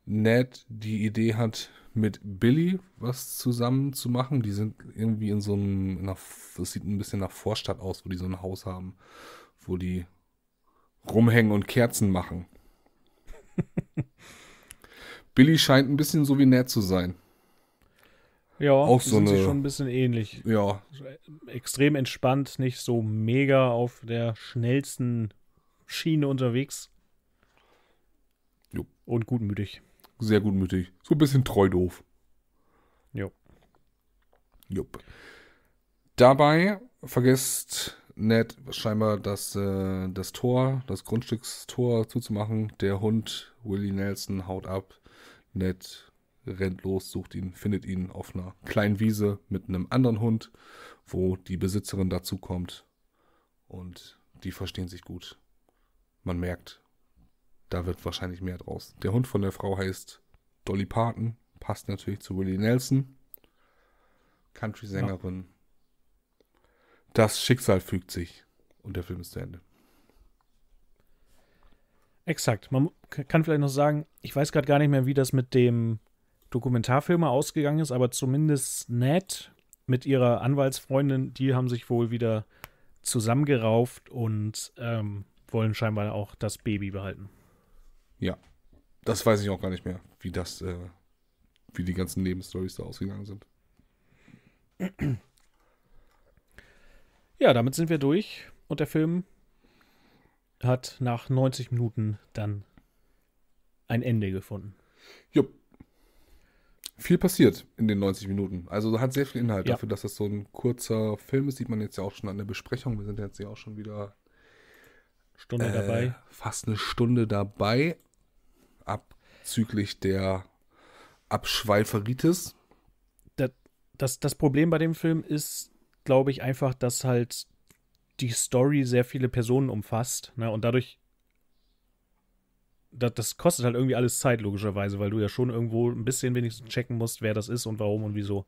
Ned die Idee hat, mit Billy was zusammen zu machen. Die sind irgendwie in so einem, das sieht ein bisschen nach Vorstadt aus, wo die so ein Haus haben, wo die rumhängen und Kerzen machen. Billy scheint ein bisschen so wie Ned zu sein. Ja, auch so sind eine, sie schon ein bisschen ähnlich. Ja. Extrem entspannt, nicht so mega auf der schnellsten Schiene unterwegs. Und gutmütig. Sehr gutmütig. So ein bisschen treu doof. Jo. Jupp. Dabei vergisst Ned scheinbar das, äh, das Tor, das Grundstückstor zuzumachen. Der Hund Willie Nelson haut ab. Ned rennt los, sucht ihn, findet ihn auf einer kleinen Wiese mit einem anderen Hund, wo die Besitzerin dazukommt. Und die verstehen sich gut. Man merkt, da wird wahrscheinlich mehr draus. Der Hund von der Frau heißt Dolly Parton. Passt natürlich zu Willie Nelson. Country-Sängerin. Ja. Das Schicksal fügt sich. Und der Film ist zu Ende. Exakt. Man kann vielleicht noch sagen, ich weiß gerade gar nicht mehr, wie das mit dem Dokumentarfilmer ausgegangen ist, aber zumindest Ned mit ihrer Anwaltsfreundin, die haben sich wohl wieder zusammengerauft und ähm, wollen scheinbar auch das Baby behalten. Ja. Das weiß ich auch gar nicht mehr, wie das, äh, wie die ganzen Nebenstories da ausgegangen sind. Ja, damit sind wir durch und der Film hat nach 90 Minuten dann ein Ende gefunden. Jupp. Viel passiert in den 90 Minuten. Also hat sehr viel Inhalt ja. dafür, dass das so ein kurzer Film ist. Sieht man jetzt ja auch schon an der Besprechung. Wir sind jetzt ja auch schon wieder Stunde äh, dabei. Fast eine Stunde dabei abzüglich der Abschweiferitis. Das, das, das Problem bei dem Film ist, glaube ich, einfach, dass halt die Story sehr viele Personen umfasst. Ne? Und dadurch, das, das kostet halt irgendwie alles Zeit, logischerweise, weil du ja schon irgendwo ein bisschen wenigstens checken musst, wer das ist und warum und wieso.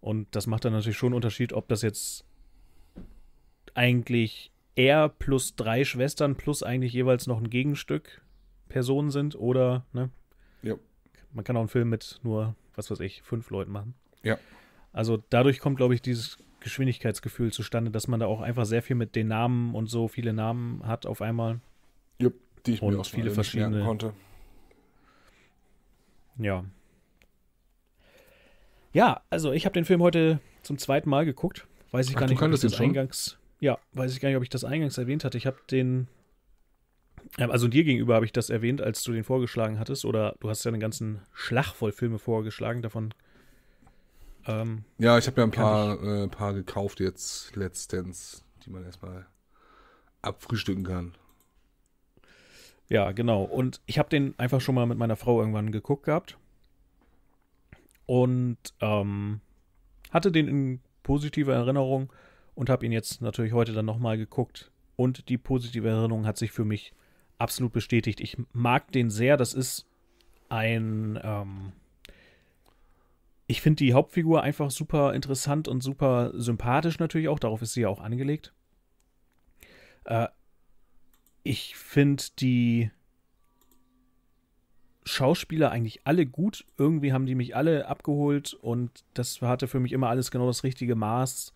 Und das macht dann natürlich schon einen Unterschied, ob das jetzt eigentlich er plus drei Schwestern plus eigentlich jeweils noch ein Gegenstück Personen sind oder, ne? Ja. Man kann auch einen Film mit nur, was weiß ich, fünf Leuten machen. Ja. Also dadurch kommt, glaube ich, dieses Geschwindigkeitsgefühl zustande, dass man da auch einfach sehr viel mit den Namen und so viele Namen hat auf einmal. ja, die ich und mir auch viele verschiedene konnte. Ja. Ja, also ich habe den Film heute zum zweiten Mal geguckt. Weiß ich Ach, gar nicht, ob ich das eingangs. Ja, weiß ich gar nicht, ob ich das eingangs erwähnt hatte. Ich habe den also dir gegenüber habe ich das erwähnt, als du den vorgeschlagen hattest, oder du hast ja einen ganzen Schlag voll Filme vorgeschlagen, davon. Ähm, ja, ich habe ja ein paar, äh, paar gekauft jetzt letztens, die man erstmal abfrühstücken kann. Ja, genau. Und ich habe den einfach schon mal mit meiner Frau irgendwann geguckt gehabt. Und ähm, hatte den in positiver Erinnerung und habe ihn jetzt natürlich heute dann nochmal geguckt. Und die positive Erinnerung hat sich für mich absolut bestätigt. Ich mag den sehr. Das ist ein. Ähm ich finde die Hauptfigur einfach super interessant und super sympathisch natürlich auch. Darauf ist sie ja auch angelegt. Äh ich finde die Schauspieler eigentlich alle gut. Irgendwie haben die mich alle abgeholt und das hatte für mich immer alles genau das richtige Maß.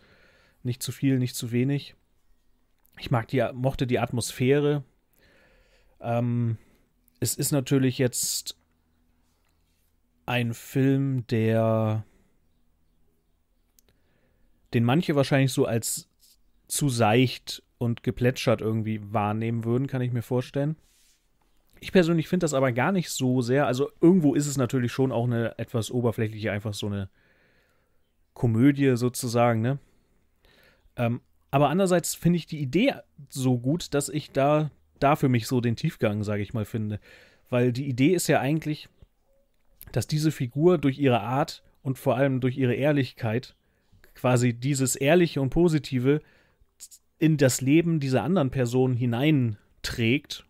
Nicht zu viel, nicht zu wenig. Ich mag die, mochte die Atmosphäre, ähm, es ist natürlich jetzt ein Film, der den manche wahrscheinlich so als zu seicht und geplätschert irgendwie wahrnehmen würden, kann ich mir vorstellen. Ich persönlich finde das aber gar nicht so sehr. Also irgendwo ist es natürlich schon auch eine etwas oberflächliche, einfach so eine Komödie sozusagen, ne? Ähm, aber andererseits finde ich die Idee so gut, dass ich da da für mich so den Tiefgang, sage ich mal, finde. Weil die Idee ist ja eigentlich, dass diese Figur durch ihre Art und vor allem durch ihre Ehrlichkeit quasi dieses Ehrliche und Positive in das Leben dieser anderen Person hineinträgt.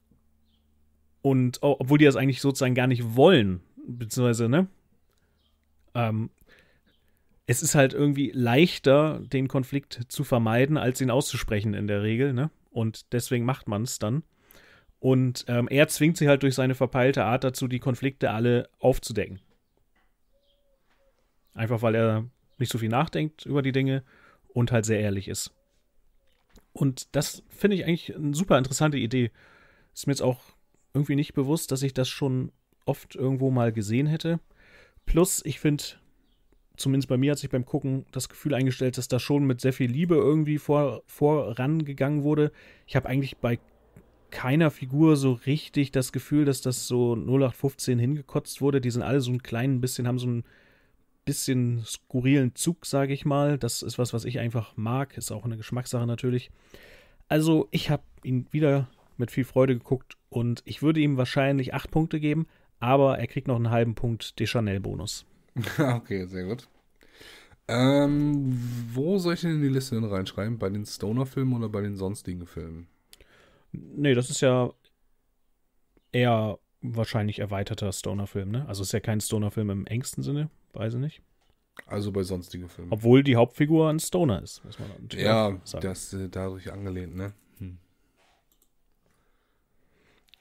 Und obwohl die das eigentlich sozusagen gar nicht wollen, beziehungsweise, ne? Ähm, es ist halt irgendwie leichter, den Konflikt zu vermeiden, als ihn auszusprechen in der Regel, ne? Und deswegen macht man es dann. Und ähm, er zwingt sie halt durch seine verpeilte Art dazu, die Konflikte alle aufzudecken. Einfach weil er nicht so viel nachdenkt über die Dinge und halt sehr ehrlich ist. Und das finde ich eigentlich eine super interessante Idee. Ist mir jetzt auch irgendwie nicht bewusst, dass ich das schon oft irgendwo mal gesehen hätte. Plus, ich finde, zumindest bei mir hat sich beim Gucken das Gefühl eingestellt, dass da schon mit sehr viel Liebe irgendwie vor, vorangegangen wurde. Ich habe eigentlich bei keiner Figur so richtig das Gefühl, dass das so 0815 hingekotzt wurde. Die sind alle so ein klein bisschen, haben so ein bisschen skurrilen Zug, sage ich mal. Das ist was, was ich einfach mag. Ist auch eine Geschmackssache natürlich. Also ich habe ihn wieder mit viel Freude geguckt und ich würde ihm wahrscheinlich acht Punkte geben, aber er kriegt noch einen halben Punkt Deschanel-Bonus. Okay, sehr gut. Ähm, wo soll ich denn in die Liste reinschreiben? Bei den Stoner-Filmen oder bei den sonstigen Filmen? Nee, das ist ja eher wahrscheinlich erweiterter Stoner-Film, ne? Also ist ja kein Stoner-Film im engsten Sinne, weiß ich nicht. Also bei sonstigen Filmen. Obwohl die Hauptfigur ein Stoner ist, muss man natürlich ja, sagen. Ja, das äh, dadurch angelehnt, ne? Hm.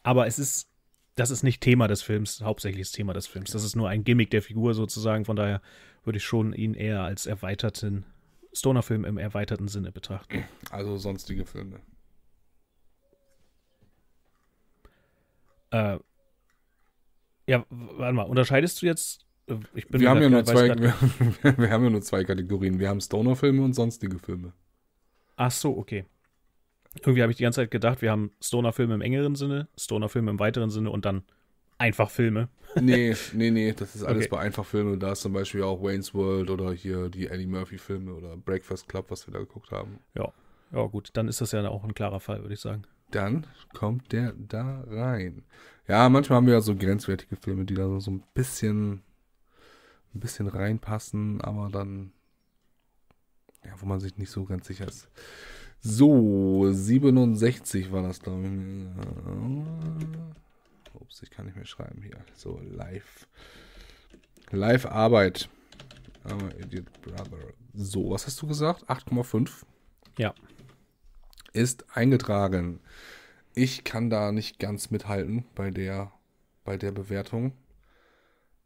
Aber es ist, das ist nicht Thema des Films, hauptsächliches Thema des Films. Das ist nur ein Gimmick der Figur sozusagen, von daher würde ich schon ihn eher als erweiterten Stoner-Film im erweiterten Sinne betrachten. Also sonstige Filme. Äh, ja, warte mal, unterscheidest du jetzt? Äh, ich bin wir, haben ja nur zwei, wir, wir, haben ja nur zwei Kategorien. Wir haben Stoner-Filme und sonstige Filme. Ach so, okay. Irgendwie habe ich die ganze Zeit gedacht, wir haben Stoner-Filme im engeren Sinne, Stoner-Filme im weiteren Sinne und dann einfach Filme. nee, nee, nee, das ist alles okay. bei Einfachfilmen. Filmen. Da ist zum Beispiel auch Wayne's World oder hier die Eddie Murphy-Filme oder Breakfast Club, was wir da geguckt haben. Ja, ja gut, dann ist das ja auch ein klarer Fall, würde ich sagen dann kommt der da rein. Ja, manchmal haben wir ja so grenzwertige Filme, die da so, ein bisschen, ein bisschen reinpassen, aber dann, ja, wo man sich nicht so ganz sicher ist. So, 67 war das, glaube ich. Äh, ups, ich kann nicht mehr schreiben hier. So, live. Live Arbeit. Aber Idiot Brother. So, was hast du gesagt? 8,5? Ja ist eingetragen. Ich kann da nicht ganz mithalten bei der, bei der Bewertung.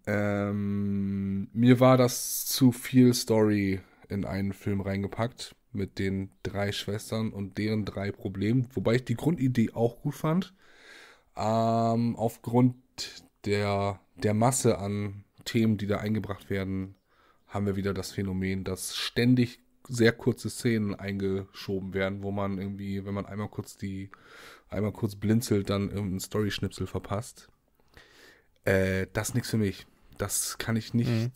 Ähm, mir war das zu viel Story in einen Film reingepackt mit den drei Schwestern und deren drei Problemen, wobei ich die Grundidee auch gut fand. Ähm, aufgrund der, der Masse an Themen, die da eingebracht werden, haben wir wieder das Phänomen, dass ständig sehr kurze Szenen eingeschoben werden, wo man irgendwie, wenn man einmal kurz die, einmal kurz blinzelt, dann irgendeinen Story-Schnipsel verpasst. Äh, das ist nichts für mich. Das kann ich nicht. Mhm.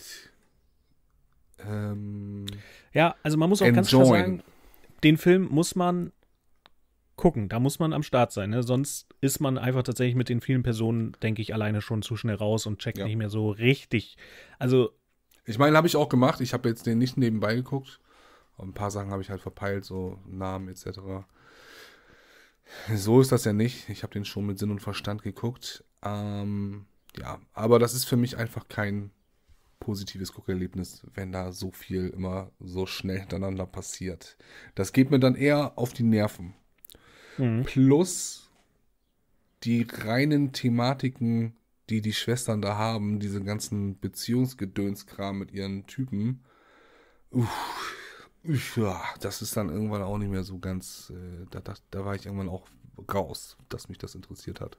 Ähm, ja, also man muss auch enjoyen. ganz klar sagen, den Film muss man gucken. Da muss man am Start sein. Ne? Sonst ist man einfach tatsächlich mit den vielen Personen, denke ich, alleine schon zu schnell raus und checkt ja. nicht mehr so richtig. Also. Ich meine, habe ich auch gemacht. Ich habe jetzt den nicht nebenbei geguckt. Und ein paar Sachen habe ich halt verpeilt, so Namen etc. So ist das ja nicht. Ich habe den schon mit Sinn und Verstand geguckt. Ähm, ja, aber das ist für mich einfach kein positives Guckerlebnis, wenn da so viel immer so schnell hintereinander passiert. Das geht mir dann eher auf die Nerven. Mhm. Plus die reinen Thematiken, die die Schwestern da haben, diese ganzen Beziehungsgedönskram mit ihren Typen. Uff, ja, das ist dann irgendwann auch nicht mehr so ganz, äh, da, da, da war ich irgendwann auch raus, dass mich das interessiert hat.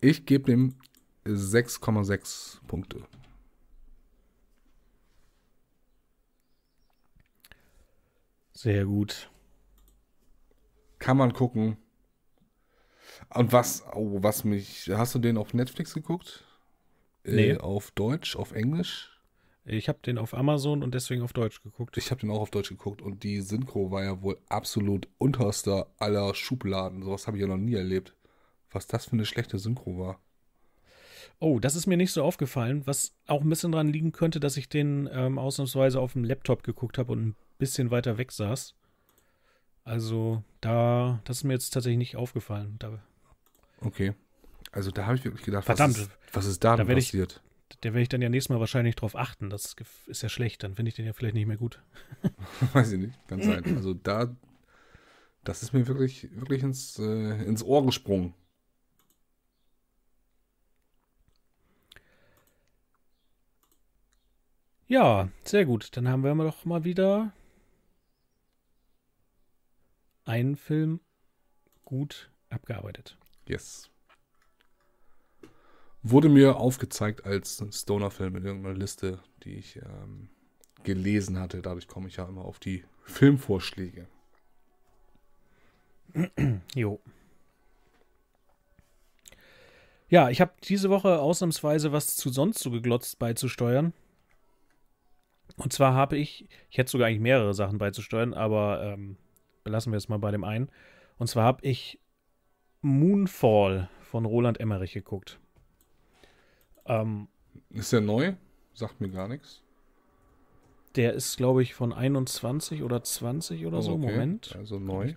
Ich gebe dem 6,6 Punkte. Sehr gut. Kann man gucken. Und was, oh, was mich, hast du den auf Netflix geguckt? Äh, nee. Äh, auf Deutsch, auf Englisch? Ich habe den auf Amazon und deswegen auf Deutsch geguckt. Ich habe den auch auf Deutsch geguckt und die Synchro war ja wohl absolut unterster aller Schubladen. Sowas habe ich ja noch nie erlebt. Was das für eine schlechte Synchro war. Oh, das ist mir nicht so aufgefallen, was auch ein bisschen dran liegen könnte, dass ich den ähm, ausnahmsweise auf dem Laptop geguckt habe und ein bisschen weiter weg saß. Also, da, das ist mir jetzt tatsächlich nicht aufgefallen. Da okay, also da habe ich wirklich gedacht, Verdammt, was ist, was ist da, da denn passiert? Ich, da werde ich dann ja nächstes Mal wahrscheinlich drauf achten. Das ist ja schlecht, dann finde ich den ja vielleicht nicht mehr gut. Weiß ich nicht, kann sein. Also da, das ist mir wirklich, wirklich ins, äh, ins Ohr gesprungen. Ja, sehr gut. Dann haben wir doch mal wieder einen Film gut abgearbeitet. Yes wurde mir aufgezeigt als Stoner-Film in irgendeiner Liste, die ich ähm, gelesen hatte. Dadurch komme ich ja immer auf die Filmvorschläge. jo. Ja, ich habe diese Woche ausnahmsweise was zu sonst so geglotzt beizusteuern. Und zwar habe ich, ich hätte sogar eigentlich mehrere Sachen beizusteuern, aber ähm, belassen wir es mal bei dem einen. Und zwar habe ich Moonfall von Roland Emmerich geguckt. Ähm, ist der neu? Sagt mir gar nichts. Der ist, glaube ich, von 21 oder 20 oder oh, so. Okay. Moment. Also neu.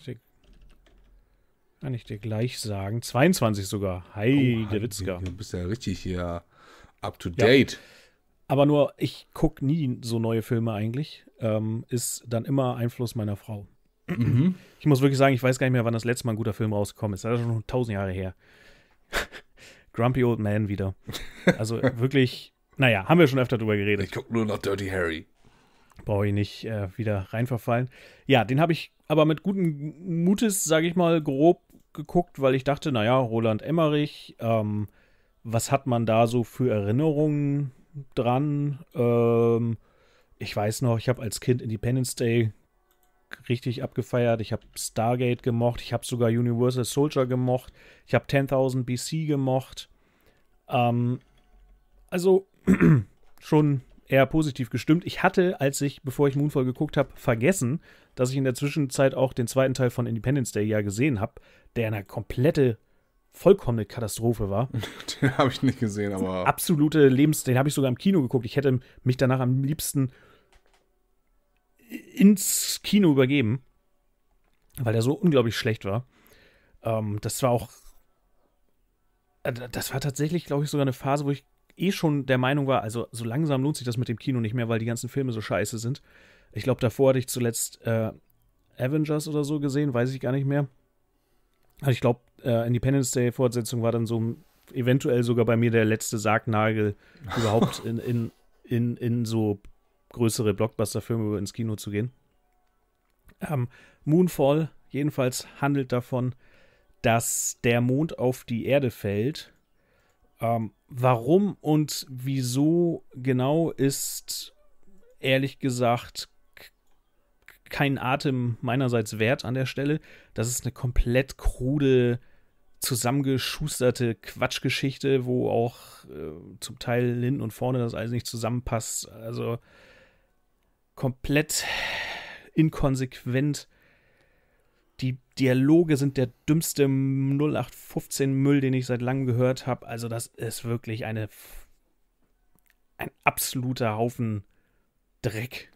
Kann ich dir gleich sagen. 22 sogar. Hi, oh, der Witzka. Du bist ja richtig hier up to date. Ja. Aber nur, ich gucke nie so neue Filme eigentlich. Ähm, ist dann immer Einfluss meiner Frau. Mhm. Ich muss wirklich sagen, ich weiß gar nicht mehr, wann das letzte Mal ein guter Film rausgekommen ist. Das ist schon tausend Jahre her. Grumpy Old Man wieder. Also wirklich, naja, haben wir schon öfter drüber geredet. Ich gucke nur nach Dirty Harry. Brauche ich nicht äh, wieder reinverfallen. Ja, den habe ich aber mit guten Mutes, sage ich mal, grob geguckt, weil ich dachte, naja, Roland Emmerich, ähm, was hat man da so für Erinnerungen dran? Ähm, ich weiß noch, ich habe als Kind Independence Day richtig abgefeiert. Ich habe Stargate gemocht. Ich habe sogar Universal Soldier gemocht. Ich habe 10.000 BC gemocht. Ähm, also schon eher positiv gestimmt. Ich hatte, als ich, bevor ich Moonfall geguckt habe, vergessen, dass ich in der Zwischenzeit auch den zweiten Teil von Independence Day ja gesehen habe, der eine komplette, vollkommene Katastrophe war. Den habe ich nicht gesehen, aber. Absolute Lebens. Den habe ich sogar im Kino geguckt. Ich hätte mich danach am liebsten ins Kino übergeben, weil der so unglaublich schlecht war. Ähm, das war auch äh, das war tatsächlich, glaube ich, sogar eine Phase, wo ich eh schon der Meinung war, also so langsam lohnt sich das mit dem Kino nicht mehr, weil die ganzen Filme so scheiße sind. Ich glaube, davor hatte ich zuletzt äh, Avengers oder so gesehen, weiß ich gar nicht mehr. Also ich glaube, äh, Independence Day-Fortsetzung war dann so eventuell sogar bei mir der letzte Sargnagel, überhaupt in, in, in, in so größere Blockbuster-Filme ins Kino zu gehen. Ähm, Moonfall jedenfalls handelt davon, dass der Mond auf die Erde fällt. Ähm, warum und wieso genau ist ehrlich gesagt kein Atem meinerseits wert an der Stelle. Das ist eine komplett krude, zusammengeschusterte Quatschgeschichte, wo auch äh, zum Teil hinten und vorne das alles nicht zusammenpasst. Also komplett inkonsequent die Dialoge sind der dümmste 0815 Müll, den ich seit langem gehört habe. Also das ist wirklich eine ein absoluter Haufen Dreck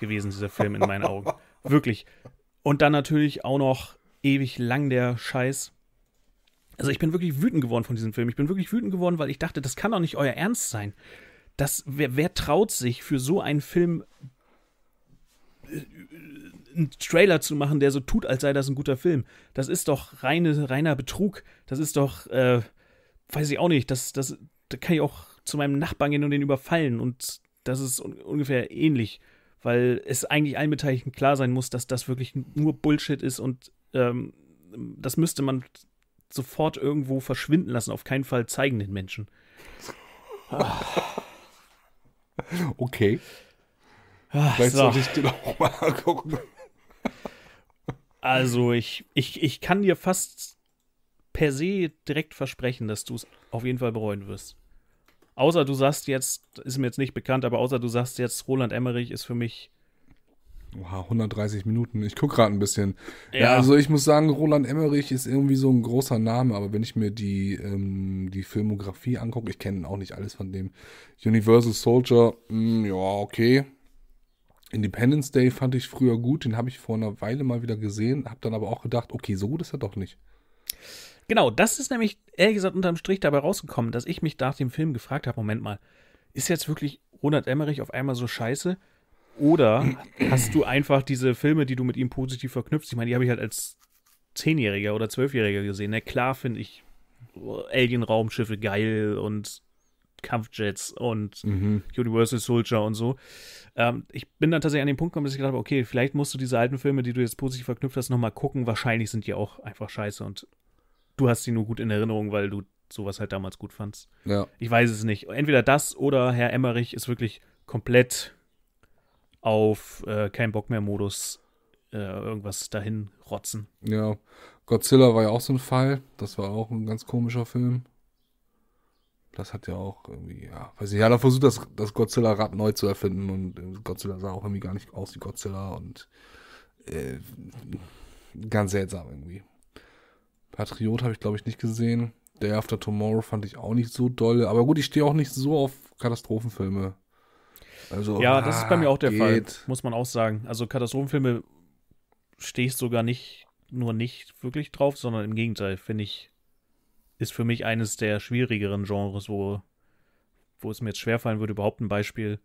gewesen, dieser Film in meinen Augen. Wirklich. Und dann natürlich auch noch ewig lang der Scheiß. Also ich bin wirklich wütend geworden von diesem Film. Ich bin wirklich wütend geworden, weil ich dachte, das kann doch nicht euer Ernst sein. Das, wer, wer traut sich für so einen Film äh, einen Trailer zu machen, der so tut, als sei das ein guter Film. Das ist doch reine, reiner Betrug. Das ist doch, äh, weiß ich auch nicht, das, das, da kann ich auch zu meinem Nachbarn gehen und den überfallen. Und das ist un ungefähr ähnlich, weil es eigentlich allen Beteiligten klar sein muss, dass das wirklich nur Bullshit ist und ähm, das müsste man sofort irgendwo verschwinden lassen. Auf keinen Fall zeigen den Menschen. Ah. okay. Ach, Vielleicht so. sollte ich den auch mal angucken. Also ich, ich, ich kann dir fast per se direkt versprechen, dass du es auf jeden Fall bereuen wirst. Außer du sagst jetzt, ist mir jetzt nicht bekannt, aber außer du sagst jetzt, Roland Emmerich ist für mich. Wow, 130 Minuten. Ich gucke gerade ein bisschen. Ja. ja. also ich muss sagen, Roland Emmerich ist irgendwie so ein großer Name, aber wenn ich mir die, ähm, die Filmografie angucke, ich kenne auch nicht alles von dem. Universal Soldier, mh, hm, ja, okay, Independence Day fand ich früher gut, den habe ich vor einer Weile mal wieder gesehen, habe dann aber auch gedacht, okay, so gut ist er doch nicht. Genau, das ist nämlich ehrlich gesagt unterm Strich dabei rausgekommen, dass ich mich nach dem Film gefragt habe, Moment mal, ist jetzt wirklich Ronald Emmerich auf einmal so scheiße? Oder hast du einfach diese Filme, die du mit ihm positiv verknüpfst? Ich meine, die habe ich halt als Zehnjähriger oder Zwölfjähriger gesehen. Na ne? klar finde ich oh, Alien-Raumschiffe geil und Kampfjets und mhm. Universal Soldier und so. Ähm, ich bin dann tatsächlich an den Punkt gekommen, dass ich gedacht habe, okay, vielleicht musst du diese alten Filme, die du jetzt positiv verknüpft hast, nochmal gucken. Wahrscheinlich sind die auch einfach scheiße und du hast sie nur gut in Erinnerung, weil du sowas halt damals gut fandst. Ja. Ich weiß es nicht. Entweder das oder Herr Emmerich ist wirklich komplett auf äh, kein Bock mehr Modus äh, irgendwas dahin rotzen. Ja. Godzilla war ja auch so ein Fall. Das war auch ein ganz komischer Film. Das hat ja auch irgendwie, ja, weiß nicht, ja, da versucht das, das Godzilla-Rad neu zu erfinden und äh, Godzilla sah auch irgendwie gar nicht aus wie Godzilla und äh, ganz seltsam irgendwie. Patriot habe ich, glaube ich, nicht gesehen. Day After Tomorrow fand ich auch nicht so doll. Aber gut, ich stehe auch nicht so auf Katastrophenfilme. Also, ja, das ah, ist bei mir auch der ah, geht. Fall, muss man auch sagen. Also Katastrophenfilme stehe ich sogar nicht, nur nicht wirklich drauf, sondern im Gegenteil, finde ich ist für mich eines der schwierigeren Genres, wo, wo es mir jetzt schwerfallen würde, überhaupt ein Beispiel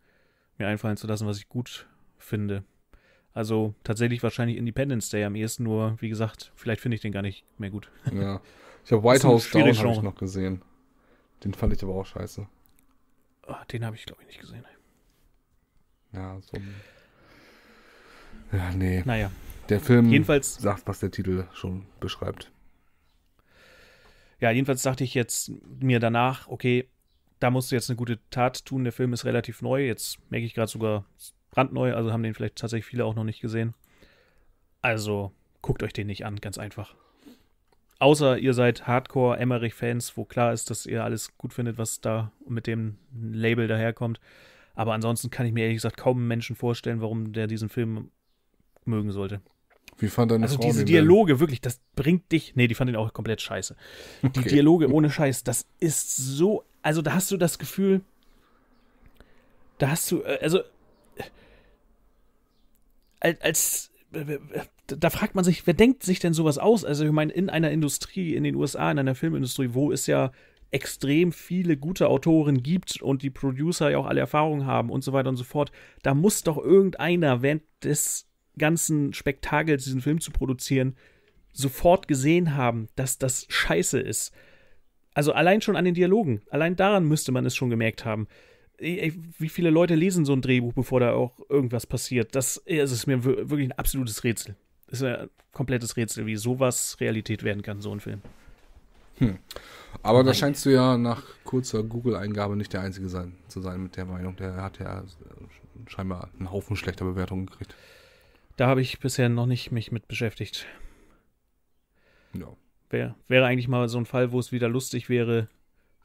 mir einfallen zu lassen, was ich gut finde. Also tatsächlich wahrscheinlich Independence Day am ehesten, nur wie gesagt, vielleicht finde ich den gar nicht mehr gut. Ja. Ich habe White House Down habe ich noch gesehen. Den fand ich aber auch scheiße. Oh, den habe ich, glaube ich, nicht gesehen. Ja, so. Ja, nee. Naja. Der Film Jedenfalls, sagt, was der Titel schon beschreibt ja, jedenfalls dachte ich jetzt mir danach, okay, da musst du jetzt eine gute Tat tun. Der Film ist relativ neu. Jetzt merke ich gerade sogar brandneu, also haben den vielleicht tatsächlich viele auch noch nicht gesehen. Also guckt euch den nicht an, ganz einfach. Außer ihr seid Hardcore Emmerich-Fans, wo klar ist, dass ihr alles gut findet, was da mit dem Label daherkommt. Aber ansonsten kann ich mir ehrlich gesagt kaum einen Menschen vorstellen, warum der diesen Film mögen sollte. Wie fand deine also Frau diese Dialoge, denn? wirklich, das bringt dich. Nee, die fand ihn auch komplett scheiße. Die okay. Dialoge ohne Scheiß, das ist so. Also da hast du das Gefühl, da hast du, äh, also äh, als äh, da fragt man sich, wer denkt sich denn sowas aus? Also ich meine, in einer Industrie, in den USA, in einer Filmindustrie, wo es ja extrem viele gute Autoren gibt und die Producer ja auch alle Erfahrungen haben und so weiter und so fort, da muss doch irgendeiner während des ganzen Spektakel, diesen Film zu produzieren, sofort gesehen haben, dass das scheiße ist. Also allein schon an den Dialogen, allein daran müsste man es schon gemerkt haben. Wie viele Leute lesen so ein Drehbuch, bevor da auch irgendwas passiert? Das, ist mir wirklich ein absolutes Rätsel. Das ist ein komplettes Rätsel, wie sowas Realität werden kann, so ein Film. Hm. Aber Nein. da scheinst du ja nach kurzer Google-Eingabe nicht der Einzige sein, zu sein mit der Meinung. Der hat ja scheinbar einen Haufen schlechter Bewertungen gekriegt. Da habe ich bisher noch nicht mich mit beschäftigt. No. Wär, wäre eigentlich mal so ein Fall, wo es wieder lustig wäre,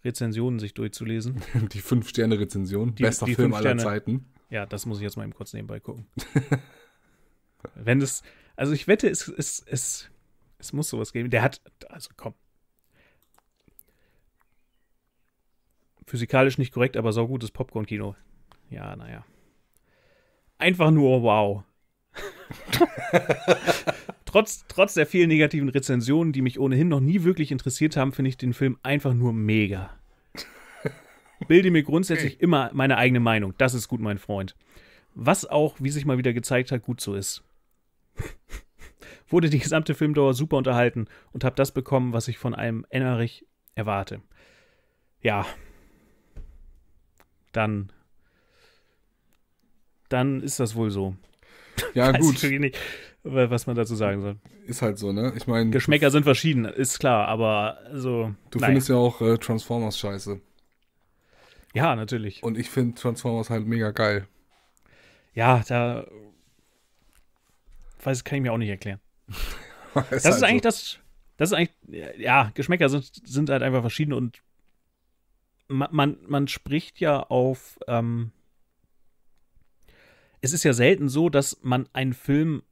Rezensionen sich durchzulesen. Die Fünf-Sterne-Rezension, bester die Film aller Zeiten. Ja, das muss ich jetzt mal eben kurz nebenbei gucken. Wenn es, also ich wette, es, es, es, es muss sowas geben. Der hat, also komm. Physikalisch nicht korrekt, aber saugutes Popcorn-Kino. Ja, naja. Einfach nur wow. trotz, trotz der vielen negativen Rezensionen, die mich ohnehin noch nie wirklich interessiert haben, finde ich den Film einfach nur mega. Bilde mir grundsätzlich okay. immer meine eigene Meinung. Das ist gut, mein Freund. Was auch, wie sich mal wieder gezeigt hat, gut so ist. Wurde die gesamte Filmdauer super unterhalten und habe das bekommen, was ich von einem Ennerich erwarte. Ja. Dann. Dann ist das wohl so. Ja, Weiß gut. Ich nicht, was man dazu sagen soll. Ist halt so, ne? Ich meine. Geschmäcker sind verschieden, ist klar, aber so. Du nein. findest ja auch äh, Transformers scheiße. Ja, natürlich. Und ich finde Transformers halt mega geil. Ja, da. Weiß, kann ich mir auch nicht erklären. ist das halt ist eigentlich so. das. Das ist eigentlich. Ja, Geschmäcker sind, sind halt einfach verschieden und man, man, man spricht ja auf. Ähm, es ist ja selten so, dass man einen Film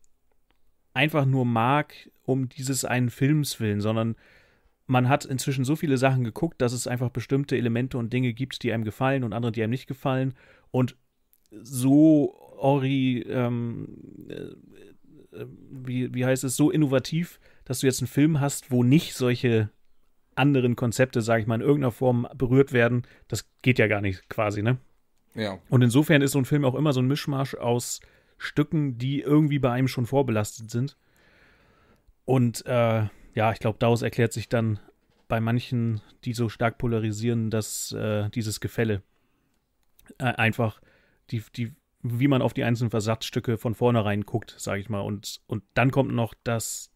einfach nur mag, um dieses einen Films willen, sondern man hat inzwischen so viele Sachen geguckt, dass es einfach bestimmte Elemente und Dinge gibt, die einem gefallen und andere, die einem nicht gefallen. Und so Ori, ähm, äh, äh, wie, wie heißt es, so innovativ, dass du jetzt einen Film hast, wo nicht solche anderen Konzepte, sage ich mal, in irgendeiner Form berührt werden. Das geht ja gar nicht quasi, ne? Ja. Und insofern ist so ein Film auch immer so ein Mischmasch aus Stücken, die irgendwie bei einem schon vorbelastet sind. Und äh, ja, ich glaube, daraus erklärt sich dann bei manchen, die so stark polarisieren, dass äh, dieses Gefälle äh, einfach die, die, wie man auf die einzelnen Versatzstücke von vornherein guckt, sage ich mal. Und, und dann kommt noch das,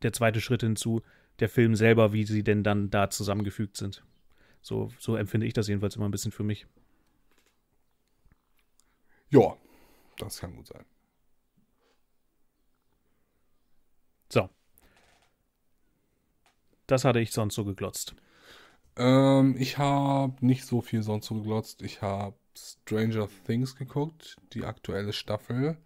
der zweite Schritt hinzu, der Film selber, wie sie denn dann da zusammengefügt sind. So, so empfinde ich das jedenfalls immer ein bisschen für mich. Ja, das kann gut sein. So. Das hatte ich sonst so geglotzt. Ähm, ich habe nicht so viel sonst so geglotzt. Ich habe Stranger Things geguckt, die aktuelle Staffel.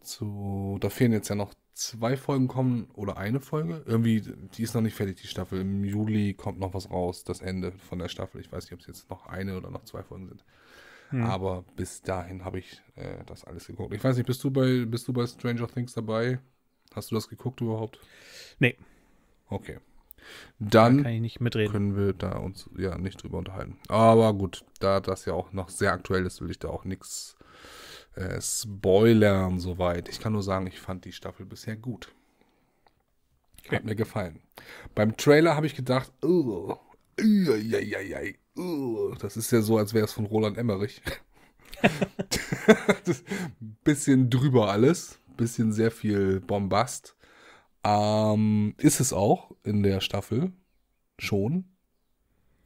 Zu, da fehlen jetzt ja noch zwei Folgen kommen oder eine Folge. Irgendwie, die ist noch nicht fertig, die Staffel. Im Juli kommt noch was raus, das Ende von der Staffel. Ich weiß nicht, ob es jetzt noch eine oder noch zwei Folgen sind. Mhm. Aber bis dahin habe ich äh, das alles geguckt. Ich weiß nicht, bist du bei, bist du bei Stranger Things dabei? Hast du das geguckt überhaupt? Nee. Okay. Dann da können wir da uns ja nicht drüber unterhalten. Aber gut, da das ja auch noch sehr aktuell ist, will ich da auch nichts äh, spoilern soweit. Ich kann nur sagen, ich fand die Staffel bisher gut. Okay. Hat mir gefallen. Beim Trailer habe ich gedacht, oh, Uiuiui. das ist ja so, als wäre es von Roland Emmerich. bisschen drüber alles, bisschen sehr viel Bombast. Ähm, ist es auch in der Staffel schon.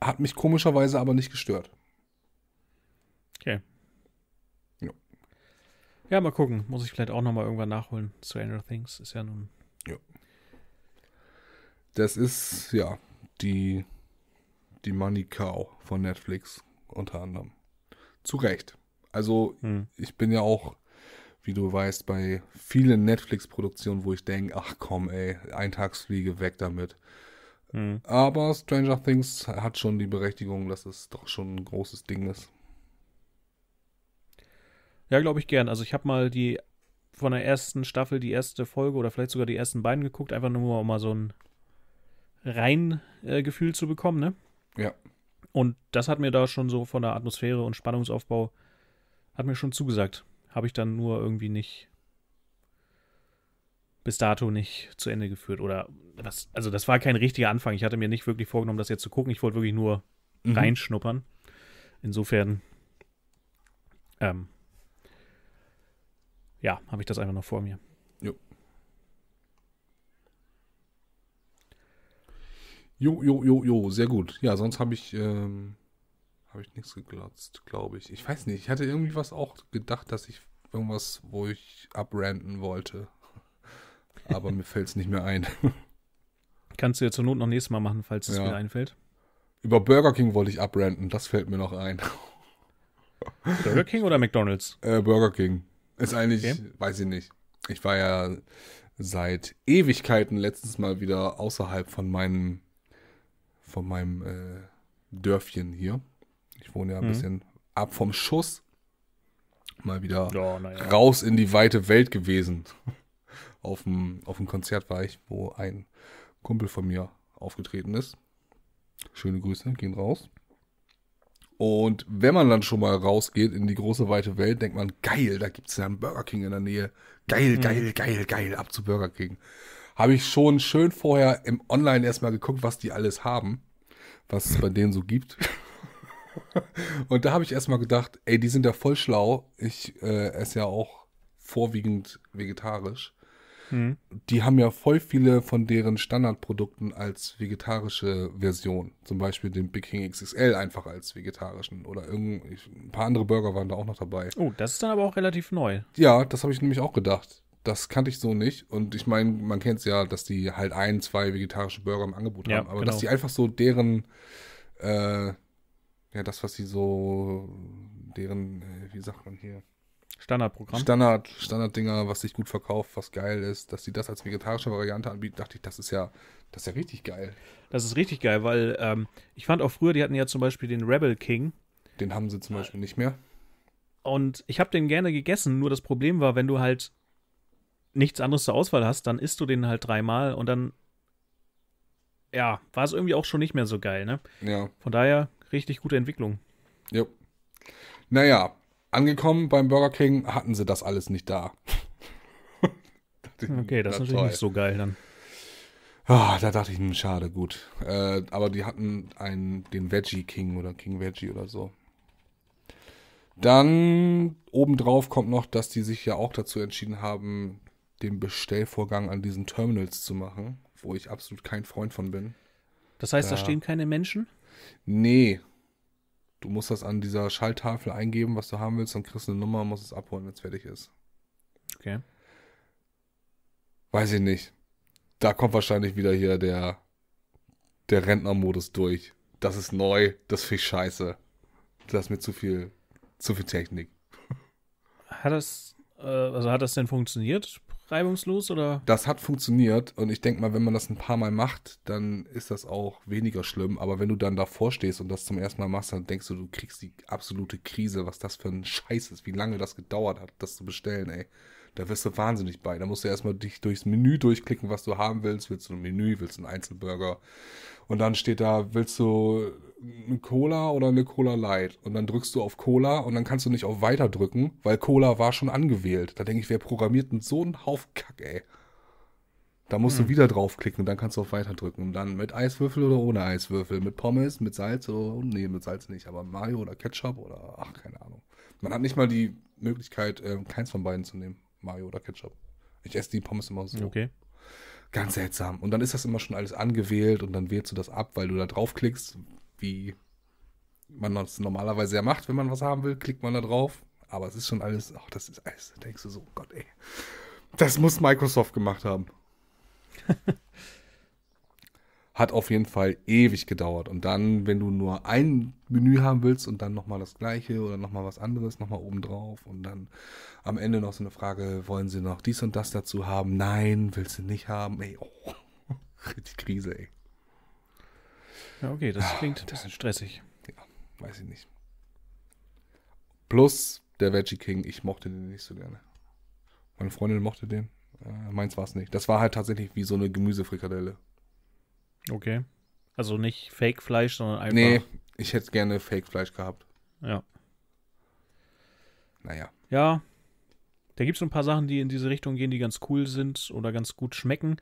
Hat mich komischerweise aber nicht gestört. Okay. Ja, ja mal gucken. Muss ich vielleicht auch nochmal irgendwann nachholen. Stranger Things ist ja nun. Ja. Das ist, ja, die die Money Cow von Netflix unter anderem. Zu Recht. Also hm. ich bin ja auch, wie du weißt, bei vielen Netflix-Produktionen, wo ich denke, ach komm, ey, Eintagsfliege weg damit. Hm. Aber Stranger Things hat schon die Berechtigung, dass es doch schon ein großes Ding ist. Ja, glaube ich gern. Also ich habe mal die von der ersten Staffel die erste Folge oder vielleicht sogar die ersten beiden geguckt, einfach nur um mal so ein Reingefühl äh, zu bekommen, ne? Ja. Und das hat mir da schon so von der Atmosphäre und Spannungsaufbau, hat mir schon zugesagt. Habe ich dann nur irgendwie nicht, bis dato nicht zu Ende geführt. Oder was, also das war kein richtiger Anfang. Ich hatte mir nicht wirklich vorgenommen, das jetzt zu gucken. Ich wollte wirklich nur mhm. reinschnuppern. Insofern, ähm, ja, habe ich das einfach noch vor mir. Jo, jo, jo, jo, sehr gut. Ja, sonst habe ich, ähm, habe ich nichts geglotzt, glaube ich. Ich weiß nicht, ich hatte irgendwie was auch gedacht, dass ich irgendwas, wo ich abranden wollte. Aber mir fällt es nicht mehr ein. Kannst du ja zur Not noch nächstes Mal machen, falls es ja. mir einfällt. Über Burger King wollte ich abranden, das fällt mir noch ein. Burger King oder McDonalds? Äh, Burger King. Ist eigentlich, okay. weiß ich nicht. Ich war ja seit Ewigkeiten letztes mal wieder außerhalb von meinem von meinem äh, Dörfchen hier. Ich wohne ja ein mhm. bisschen ab vom Schuss. Mal wieder oh, ja. raus in die weite Welt gewesen. auf dem, auf dem Konzert war ich, wo ein Kumpel von mir aufgetreten ist. Schöne Grüße, gehen raus. Und wenn man dann schon mal rausgeht in die große weite Welt, denkt man, geil, da gibt es ja einen Burger King in der Nähe. Geil, mhm. geil, geil, geil, ab zu Burger King habe ich schon schön vorher im Online erstmal geguckt, was die alles haben, was es bei denen so gibt. Und da habe ich erstmal gedacht, ey, die sind ja voll schlau. Ich äh, esse ja auch vorwiegend vegetarisch. Mhm. Die haben ja voll viele von deren Standardprodukten als vegetarische Version. Zum Beispiel den Big King XXL einfach als vegetarischen. Oder irgend, ein paar andere Burger waren da auch noch dabei. Oh, das ist dann aber auch relativ neu. Ja, das habe ich nämlich auch gedacht das kannte ich so nicht. Und ich meine, man kennt es ja, dass die halt ein, zwei vegetarische Burger im Angebot ja, haben, aber genau. dass die einfach so deren, äh, ja, das, was sie so, deren, äh, wie sagt man hier? Standardprogramm. Standard, Standarddinger, was sich gut verkauft, was geil ist, dass sie das als vegetarische Variante anbieten, dachte ich, das ist ja, das ist ja richtig geil. Das ist richtig geil, weil ähm, ich fand auch früher, die hatten ja zum Beispiel den Rebel King. Den haben sie zum Beispiel nicht mehr. Und ich habe den gerne gegessen, nur das Problem war, wenn du halt nichts anderes zur Auswahl hast, dann isst du den halt dreimal und dann, ja, war es irgendwie auch schon nicht mehr so geil, ne? Ja. Von daher, richtig gute Entwicklung. Jo. Naja, angekommen beim Burger King hatten sie das alles nicht da. okay, das ist natürlich toll. nicht so geil dann. Oh, da dachte ich, hm, schade, gut. Äh, aber die hatten einen, den Veggie King oder King Veggie oder so. Dann obendrauf kommt noch, dass die sich ja auch dazu entschieden haben, den Bestellvorgang an diesen Terminals zu machen, wo ich absolut kein Freund von bin. Das heißt, da, da stehen keine Menschen? Nee. Du musst das an dieser Schalltafel eingeben, was du haben willst, dann kriegst du eine Nummer und musst es abholen, wenn es fertig ist. Okay. Weiß ich nicht. Da kommt wahrscheinlich wieder hier der, der Rentnermodus durch. Das ist neu, das finde ich scheiße. Das ist mir zu viel, zu viel Technik. Hat das, äh, also hat das denn funktioniert? reibungslos oder? Das hat funktioniert und ich denke mal, wenn man das ein paar Mal macht, dann ist das auch weniger schlimm. Aber wenn du dann davor stehst und das zum ersten Mal machst, dann denkst du, du kriegst die absolute Krise, was das für ein Scheiß ist, wie lange das gedauert hat, das zu bestellen, ey. Da wirst du wahnsinnig bei. Da musst du erstmal dich durchs Menü durchklicken, was du haben willst. Willst du ein Menü, willst du einen Einzelburger? Und dann steht da, willst du eine Cola oder eine Cola Light. Und dann drückst du auf Cola und dann kannst du nicht auf Weiter drücken, weil Cola war schon angewählt. Da denke ich, wer programmiert denn so einen Haufen Kack, ey? Da musst hm. du wieder draufklicken und dann kannst du auf Weiter drücken. Und dann mit Eiswürfel oder ohne Eiswürfel, mit Pommes, mit Salz oder, oh, nee, mit Salz nicht, aber Mayo oder Ketchup oder, ach, keine Ahnung. Man hat nicht mal die Möglichkeit, äh, keins von beiden zu nehmen, Mayo oder Ketchup. Ich esse die Pommes immer so. Okay. Ganz seltsam. Und dann ist das immer schon alles angewählt und dann wählst du das ab, weil du da draufklickst, wie man das normalerweise ja macht, wenn man was haben will, klickt man da drauf. Aber es ist schon alles, ach, das ist alles, denkst du so, oh Gott, ey. Das muss Microsoft gemacht haben. Hat auf jeden Fall ewig gedauert. Und dann, wenn du nur ein Menü haben willst und dann nochmal das gleiche oder nochmal was anderes, nochmal drauf und dann am Ende noch so eine Frage, wollen sie noch dies und das dazu haben? Nein, willst du nicht haben? Ey, oh, richtig Krise, ey. Ja, okay, das ah, klingt ein bisschen stressig. Ja, weiß ich nicht. Plus der Veggie King, ich mochte den nicht so gerne. Meine Freundin mochte den. Äh, meins war es nicht. Das war halt tatsächlich wie so eine Gemüsefrikadelle. Okay. Also nicht Fake-Fleisch, sondern einfach. Nee, ich hätte gerne Fake-Fleisch gehabt. Ja. Naja. Ja. Da gibt es so ein paar Sachen, die in diese Richtung gehen, die ganz cool sind oder ganz gut schmecken.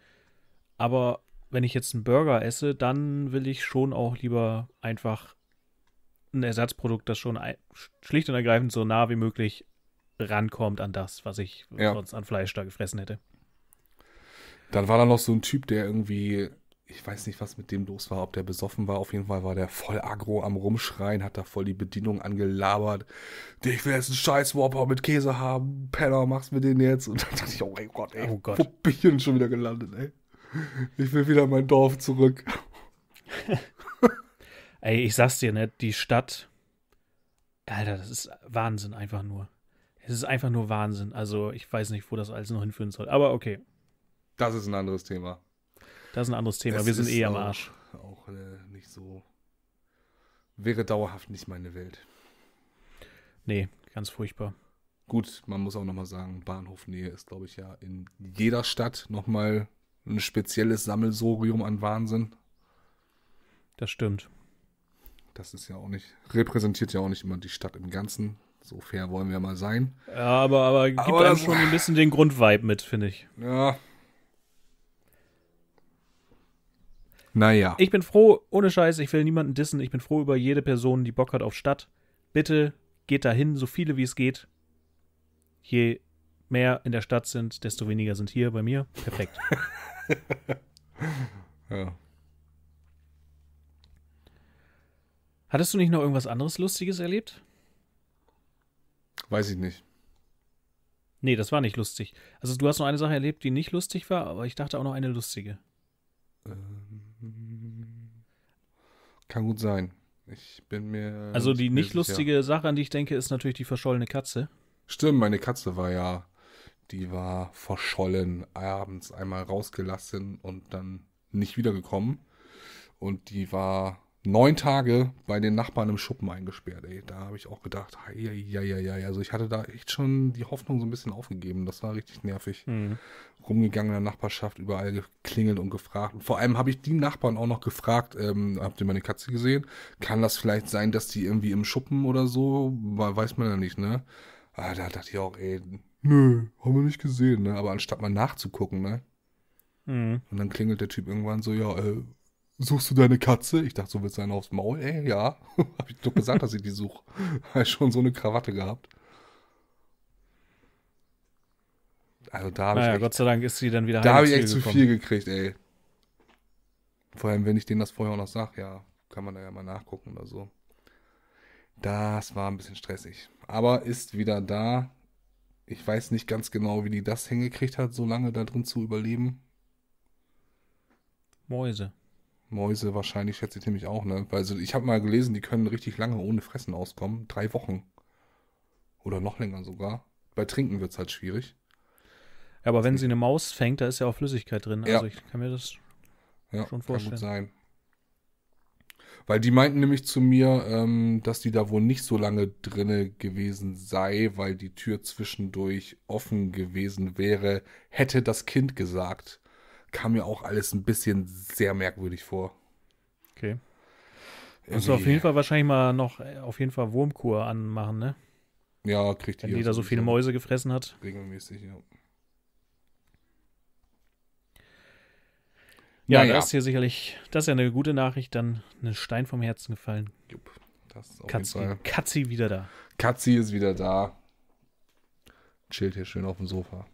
Aber wenn ich jetzt einen Burger esse, dann will ich schon auch lieber einfach ein Ersatzprodukt, das schon schlicht und ergreifend so nah wie möglich rankommt an das, was ich ja. sonst an Fleisch da gefressen hätte. Dann war da noch so ein Typ, der irgendwie, ich weiß nicht, was mit dem los war, ob der besoffen war. Auf jeden Fall war der voll aggro am Rumschreien, hat da voll die Bedienung angelabert. Ich will jetzt einen scheiß Whopper mit Käse haben, Penner, mach's mir den jetzt. Und dann dachte ich, oh mein Gott, ey, oh Gott. wo bin ich denn schon wieder gelandet, ey? Ich will wieder in mein Dorf zurück. Ey, ich sag's dir ne? die Stadt. Alter, das ist Wahnsinn, einfach nur. Es ist einfach nur Wahnsinn. Also, ich weiß nicht, wo das alles noch hinführen soll. Aber okay. Das ist ein anderes Thema. Das ist ein anderes Thema. Es Wir sind eh am Arsch. Auch, auch äh, nicht so. Wäre dauerhaft nicht meine Welt. Nee, ganz furchtbar. Gut, man muss auch nochmal sagen, Bahnhofnähe ist, glaube ich, ja in jeder Stadt nochmal ein spezielles Sammelsorium an Wahnsinn. Das stimmt. Das ist ja auch nicht, repräsentiert ja auch nicht immer die Stadt im Ganzen. So fair wollen wir mal sein. Ja, aber, aber gibt aber einem schon ein bisschen den Grundvibe mit, finde ich. Ja. Naja. Ich bin froh, ohne Scheiß, ich will niemanden dissen. Ich bin froh über jede Person, die Bock hat auf Stadt. Bitte geht dahin, so viele wie es geht. Je mehr in der Stadt sind, desto weniger sind hier bei mir. Perfekt. ja. Hattest du nicht noch irgendwas anderes Lustiges erlebt? Weiß ich nicht. Nee, das war nicht lustig. Also du hast noch eine Sache erlebt, die nicht lustig war, aber ich dachte auch noch eine lustige. Ähm, kann gut sein. Ich bin mir. Also die nicht lustige sicher. Sache, an die ich denke, ist natürlich die verschollene Katze. Stimmt, meine Katze war ja die war verschollen, abends einmal rausgelassen und dann nicht wiedergekommen. Und die war neun Tage bei den Nachbarn im Schuppen eingesperrt. Ey, da habe ich auch gedacht, ja, ja, ja, ja. Also ich hatte da echt schon die Hoffnung so ein bisschen aufgegeben. Das war richtig nervig. Mhm. Rumgegangen in der Nachbarschaft, überall geklingelt und gefragt. Und vor allem habe ich die Nachbarn auch noch gefragt, ähm, habt ihr meine Katze gesehen? Kann das vielleicht sein, dass die irgendwie im Schuppen oder so? Weiß man ja nicht, ne? Ah, da dachte ich auch, ey, nö, haben wir nicht gesehen, ne? Aber anstatt mal nachzugucken, ne? Mhm. Und dann klingelt der Typ irgendwann so, ja, äh, suchst du deine Katze? Ich dachte, so willst du einen aufs Maul? Ey, äh, ja. Hab ich doch gesagt, dass ich die suche. ich schon so eine Krawatte gehabt. Also da habe naja, ich. Echt, Gott sei Dank ist sie dann wieder Da habe ich echt zu viel gekriegt, ey. Vor allem, wenn ich denen das vorher auch noch sage, ja, kann man da ja mal nachgucken oder so. Das war ein bisschen stressig. Aber ist wieder da ich weiß nicht ganz genau, wie die das hingekriegt hat, so lange da drin zu überleben. Mäuse. Mäuse wahrscheinlich, schätze ich nämlich auch, ne? Weil also ich habe mal gelesen, die können richtig lange ohne Fressen auskommen. Drei Wochen. Oder noch länger sogar. Bei Trinken wird es halt schwierig. Ja, aber wenn sie eine Maus fängt, da ist ja auch Flüssigkeit drin. Ja. Also ich kann mir das ja, schon vorstellen. Kann gut sein. Weil die meinten nämlich zu mir, ähm, dass die da wohl nicht so lange drinne gewesen sei, weil die Tür zwischendurch offen gewesen wäre, hätte das Kind gesagt. Kam mir auch alles ein bisschen sehr merkwürdig vor. Okay. Irgendwie. Äh, Musst du auf jeden Fall wahrscheinlich mal noch äh, auf jeden Fall Wurmkur anmachen, ne? Ja, kriegt die. Wenn die da so viele Mäuse gefressen hat. Regelmäßig, ja. Ja, naja. das ist hier sicherlich, das ist ja eine gute Nachricht, dann ein Stein vom Herzen gefallen. Jupp, das ist auf Katzi, jeden Fall. Katzi wieder da. Katzi ist wieder da. Chillt hier schön auf dem Sofa.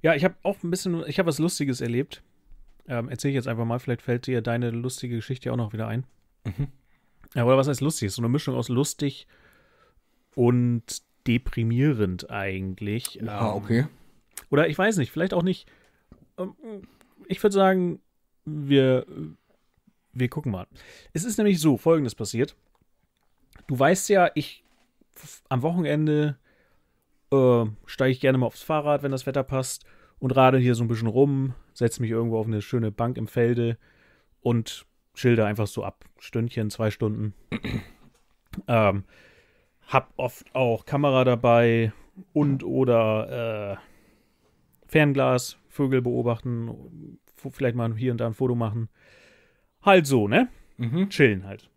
Ja, ich habe auch ein bisschen, ich habe was Lustiges erlebt. Ähm, Erzähle ich jetzt einfach mal, vielleicht fällt dir deine lustige Geschichte auch noch wieder ein. Mhm. Ja, oder was heißt lustig? So eine Mischung aus lustig und deprimierend eigentlich. Ah, ähm, okay. Oder ich weiß nicht, vielleicht auch nicht. Ähm, ich würde sagen, wir, wir gucken mal. Es ist nämlich so, folgendes passiert. Du weißt ja, ich am Wochenende äh, steige ich gerne mal aufs Fahrrad, wenn das Wetter passt, und radel hier so ein bisschen rum, setze mich irgendwo auf eine schöne Bank im Felde und schilde einfach so ab. Stündchen, zwei Stunden. ähm, hab oft auch Kamera dabei und oder äh, Fernglas, Vögel beobachten, vielleicht mal hier und da ein Foto machen. Halt so, ne? Mhm. Chillen halt.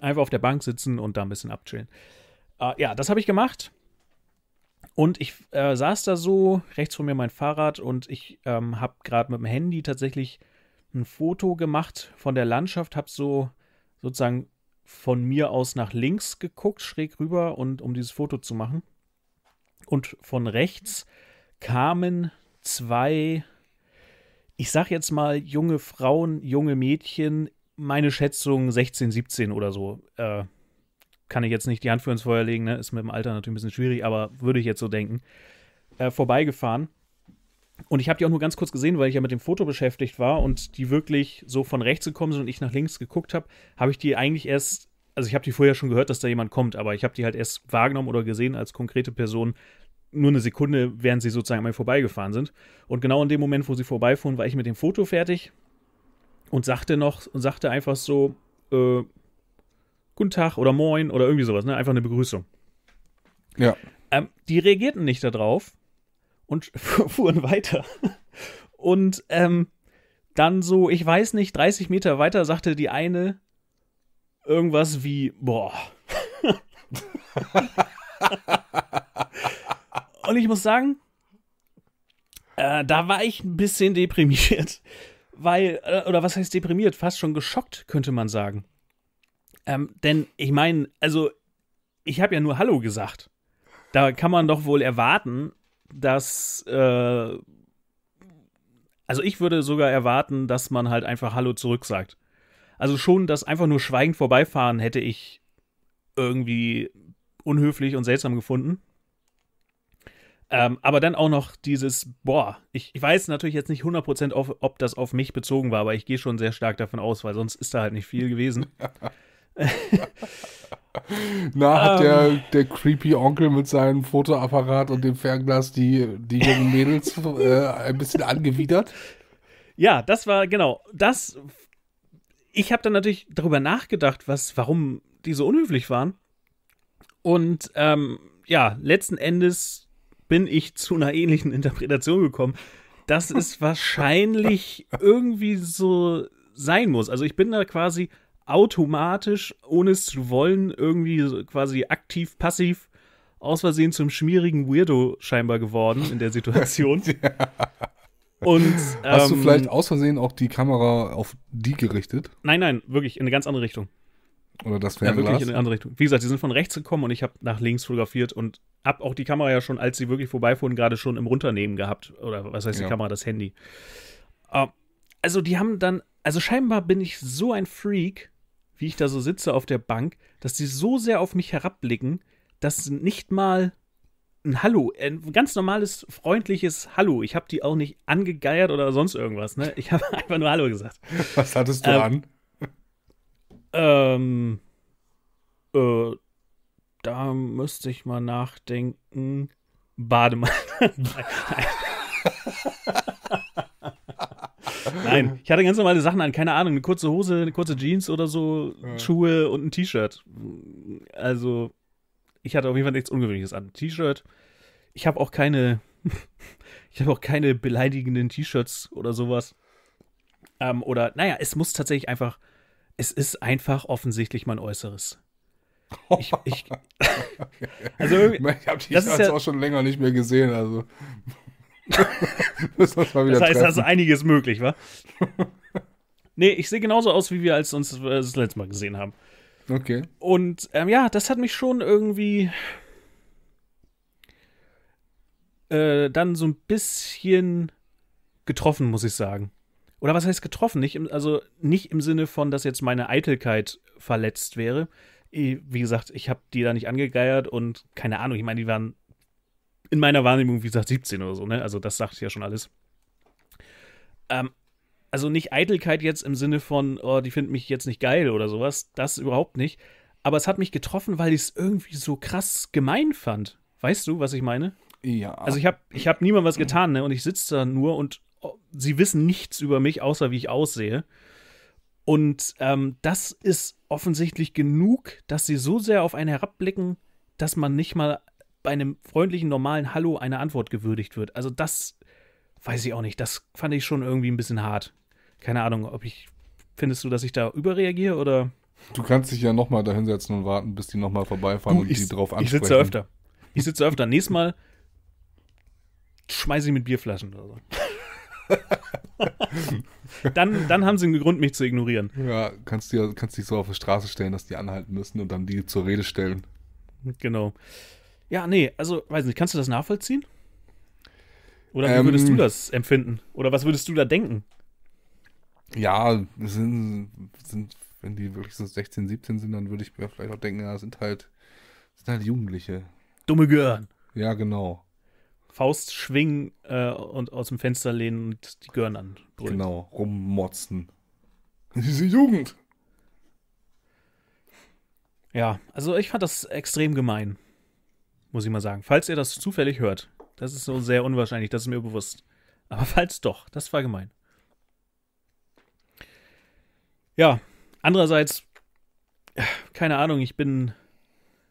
Einfach auf der Bank sitzen und da ein bisschen abchillen. Äh, ja, das habe ich gemacht. Und ich äh, saß da so, rechts von mir mein Fahrrad und ich ähm, habe gerade mit dem Handy tatsächlich ein Foto gemacht von der Landschaft, habe so sozusagen von mir aus nach links geguckt, schräg rüber und um dieses Foto zu machen. Und von rechts kamen zwei, ich sag jetzt mal, junge Frauen, junge Mädchen, meine Schätzung 16, 17 oder so. Äh, kann ich jetzt nicht die Hand für ins Feuer legen, ne? ist mit dem Alter natürlich ein bisschen schwierig, aber würde ich jetzt so denken. Äh, vorbeigefahren. Und ich habe die auch nur ganz kurz gesehen, weil ich ja mit dem Foto beschäftigt war und die wirklich so von rechts gekommen sind und ich nach links geguckt habe, habe ich die eigentlich erst, also ich habe die vorher schon gehört, dass da jemand kommt, aber ich habe die halt erst wahrgenommen oder gesehen als konkrete Person, nur eine Sekunde, während sie sozusagen mal vorbeigefahren sind. Und genau in dem Moment, wo sie vorbeifuhren, war ich mit dem Foto fertig und sagte noch, und sagte einfach so, äh, Guten Tag oder Moin oder irgendwie sowas, ne? Einfach eine Begrüßung. Ja. Ähm, die reagierten nicht darauf und fuhren weiter. Und ähm, dann so, ich weiß nicht, 30 Meter weiter sagte die eine irgendwas wie, boah. Und ich muss sagen, äh, da war ich ein bisschen deprimiert. Weil, äh, oder was heißt deprimiert? Fast schon geschockt, könnte man sagen. Ähm, denn ich meine, also, ich habe ja nur Hallo gesagt. Da kann man doch wohl erwarten, dass. Äh, also, ich würde sogar erwarten, dass man halt einfach Hallo zurücksagt. Also, schon das einfach nur schweigend vorbeifahren hätte ich irgendwie unhöflich und seltsam gefunden. Ähm, aber dann auch noch dieses, boah, ich, ich weiß natürlich jetzt nicht 100% auf, ob das auf mich bezogen war, aber ich gehe schon sehr stark davon aus, weil sonst ist da halt nicht viel gewesen. Na, hat um, der, ähm. der creepy Onkel mit seinem Fotoapparat und dem Fernglas die, die jungen Mädels äh, ein bisschen angewidert? Ja, das war genau das. Ich habe dann natürlich darüber nachgedacht, was, warum die so unhöflich waren. Und ähm, ja, letzten Endes bin ich zu einer ähnlichen Interpretation gekommen, dass es wahrscheinlich irgendwie so sein muss. Also ich bin da quasi automatisch, ohne es zu wollen, irgendwie quasi aktiv, passiv aus Versehen zum schmierigen Weirdo scheinbar geworden in der Situation. Und, ähm, Hast du ähm, vielleicht aus Versehen auch die Kamera auf die gerichtet? Nein, nein, wirklich in eine ganz andere Richtung. Oder das Fernglas? Ja, wirklich in eine andere Richtung. Wie gesagt, die sind von rechts gekommen und ich habe nach links fotografiert und hab auch die Kamera ja schon, als sie wirklich vorbeifuhren, gerade schon im Runternehmen gehabt. Oder was heißt ja. die Kamera, das Handy. Uh, also die haben dann, also scheinbar bin ich so ein Freak, wie ich da so sitze auf der Bank, dass sie so sehr auf mich herabblicken, dass nicht mal ein Hallo, äh, ein ganz normales, freundliches Hallo. Ich habe die auch nicht angegeiert oder sonst irgendwas. Ne? Ich habe einfach nur Hallo gesagt. Was hattest du ähm, an? Ähm, äh, da müsste ich mal nachdenken. Bademantel. Nein, ich hatte ganz normale Sachen an, keine Ahnung, eine kurze Hose, eine kurze Jeans oder so, ja. Schuhe und ein T-Shirt. Also, ich hatte auf jeden Fall nichts Ungewöhnliches an. T-Shirt. Ich habe auch keine, ich habe auch keine beleidigenden T-Shirts oder sowas. Ähm, oder, naja, es muss tatsächlich einfach, es ist einfach offensichtlich mein Äußeres. Ich, ich, also ich habe die das ist ja, auch schon länger nicht mehr gesehen. Also. das, das heißt, treffen. da ist einiges möglich, wa? nee, ich sehe genauso aus, wie wir als uns äh, das letzte Mal gesehen haben. Okay. Und ähm, ja, das hat mich schon irgendwie äh, dann so ein bisschen getroffen, muss ich sagen. Oder was heißt getroffen? Nicht im, also nicht im Sinne von, dass jetzt meine Eitelkeit verletzt wäre, Eh, wie gesagt, ich habe die da nicht angegeiert und keine Ahnung, ich meine, die waren in meiner Wahrnehmung, wie gesagt, 17 oder so, ne? Also das sagt ja schon alles. Ähm, also nicht Eitelkeit jetzt im Sinne von, oh, die finden mich jetzt nicht geil oder sowas, das überhaupt nicht. Aber es hat mich getroffen, weil ich es irgendwie so krass gemein fand. Weißt du, was ich meine? Ja. Also ich habe ich hab niemandem was getan, ne? Und ich sitze da nur und oh, sie wissen nichts über mich, außer wie ich aussehe. Und ähm, das ist offensichtlich genug, dass sie so sehr auf einen herabblicken, dass man nicht mal bei einem freundlichen, normalen Hallo eine Antwort gewürdigt wird. Also das weiß ich auch nicht. Das fand ich schon irgendwie ein bisschen hart. Keine Ahnung, ob ich. Findest du, dass ich da überreagiere oder. Du kannst dich ja nochmal da hinsetzen und warten, bis die nochmal vorbeifahren du, und ich, die drauf ansprechen. Ich sitze öfter. Ich sitze öfter. Nächstes Mal schmeiße ich mit Bierflaschen oder so. dann, dann haben sie einen Grund, mich zu ignorieren. Ja, kannst, dir, kannst dich so auf die Straße stellen, dass die anhalten müssen und dann die zur Rede stellen. Genau. Ja, nee, also, weiß nicht, kannst du das nachvollziehen? Oder wie ähm, würdest du das empfinden? Oder was würdest du da denken? Ja, sind, sind, wenn die wirklich so 16, 17 sind, dann würde ich mir vielleicht auch denken, ja, sind halt, sind halt Jugendliche. Dumme Gören. Ja, genau. Faust schwingen äh, und aus dem Fenster lehnen und die Gören an. Genau, rummotzen. Diese Jugend. Ja, also ich fand das extrem gemein, muss ich mal sagen. Falls ihr das zufällig hört, das ist so sehr unwahrscheinlich, das ist mir bewusst. Aber falls doch, das war gemein. Ja, andererseits, äh, keine Ahnung, ich bin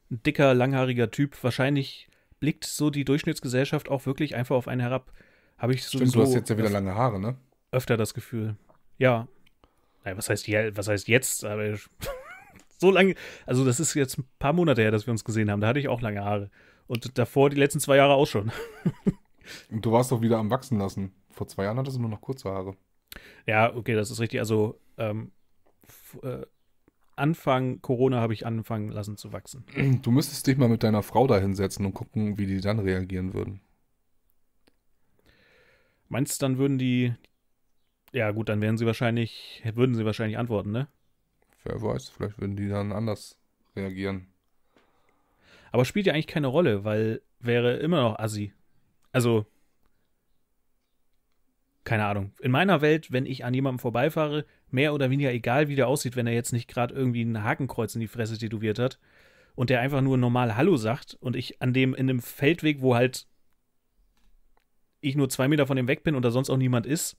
ein dicker, langhaariger Typ. Wahrscheinlich blickt so die Durchschnittsgesellschaft auch wirklich einfach auf einen herab. Habe ich sowieso. Stimmt, du hast jetzt ja wieder lange Haare, ne? Öfter das Gefühl. Ja. Naja, was heißt, was heißt jetzt? Aber so lange, also das ist jetzt ein paar Monate her, dass wir uns gesehen haben. Da hatte ich auch lange Haare. Und davor die letzten zwei Jahre auch schon. Und du warst doch wieder am Wachsen lassen. Vor zwei Jahren hattest du nur noch kurze Haare. Ja, okay, das ist richtig. Also ähm, äh, Anfang Corona habe ich anfangen lassen zu wachsen. Du müsstest dich mal mit deiner Frau da hinsetzen und gucken, wie die dann reagieren würden. Meinst du, dann würden die. Ja, gut, dann wären sie wahrscheinlich, würden sie wahrscheinlich antworten, ne? Wer weiß, vielleicht würden die dann anders reagieren. Aber spielt ja eigentlich keine Rolle, weil wäre immer noch Assi. Also, keine Ahnung. In meiner Welt, wenn ich an jemandem vorbeifahre, mehr oder weniger egal, wie der aussieht, wenn er jetzt nicht gerade irgendwie ein Hakenkreuz in die Fresse tätowiert hat und der einfach nur normal Hallo sagt und ich an dem, in dem Feldweg, wo halt ich nur zwei Meter von dem weg bin und da sonst auch niemand ist,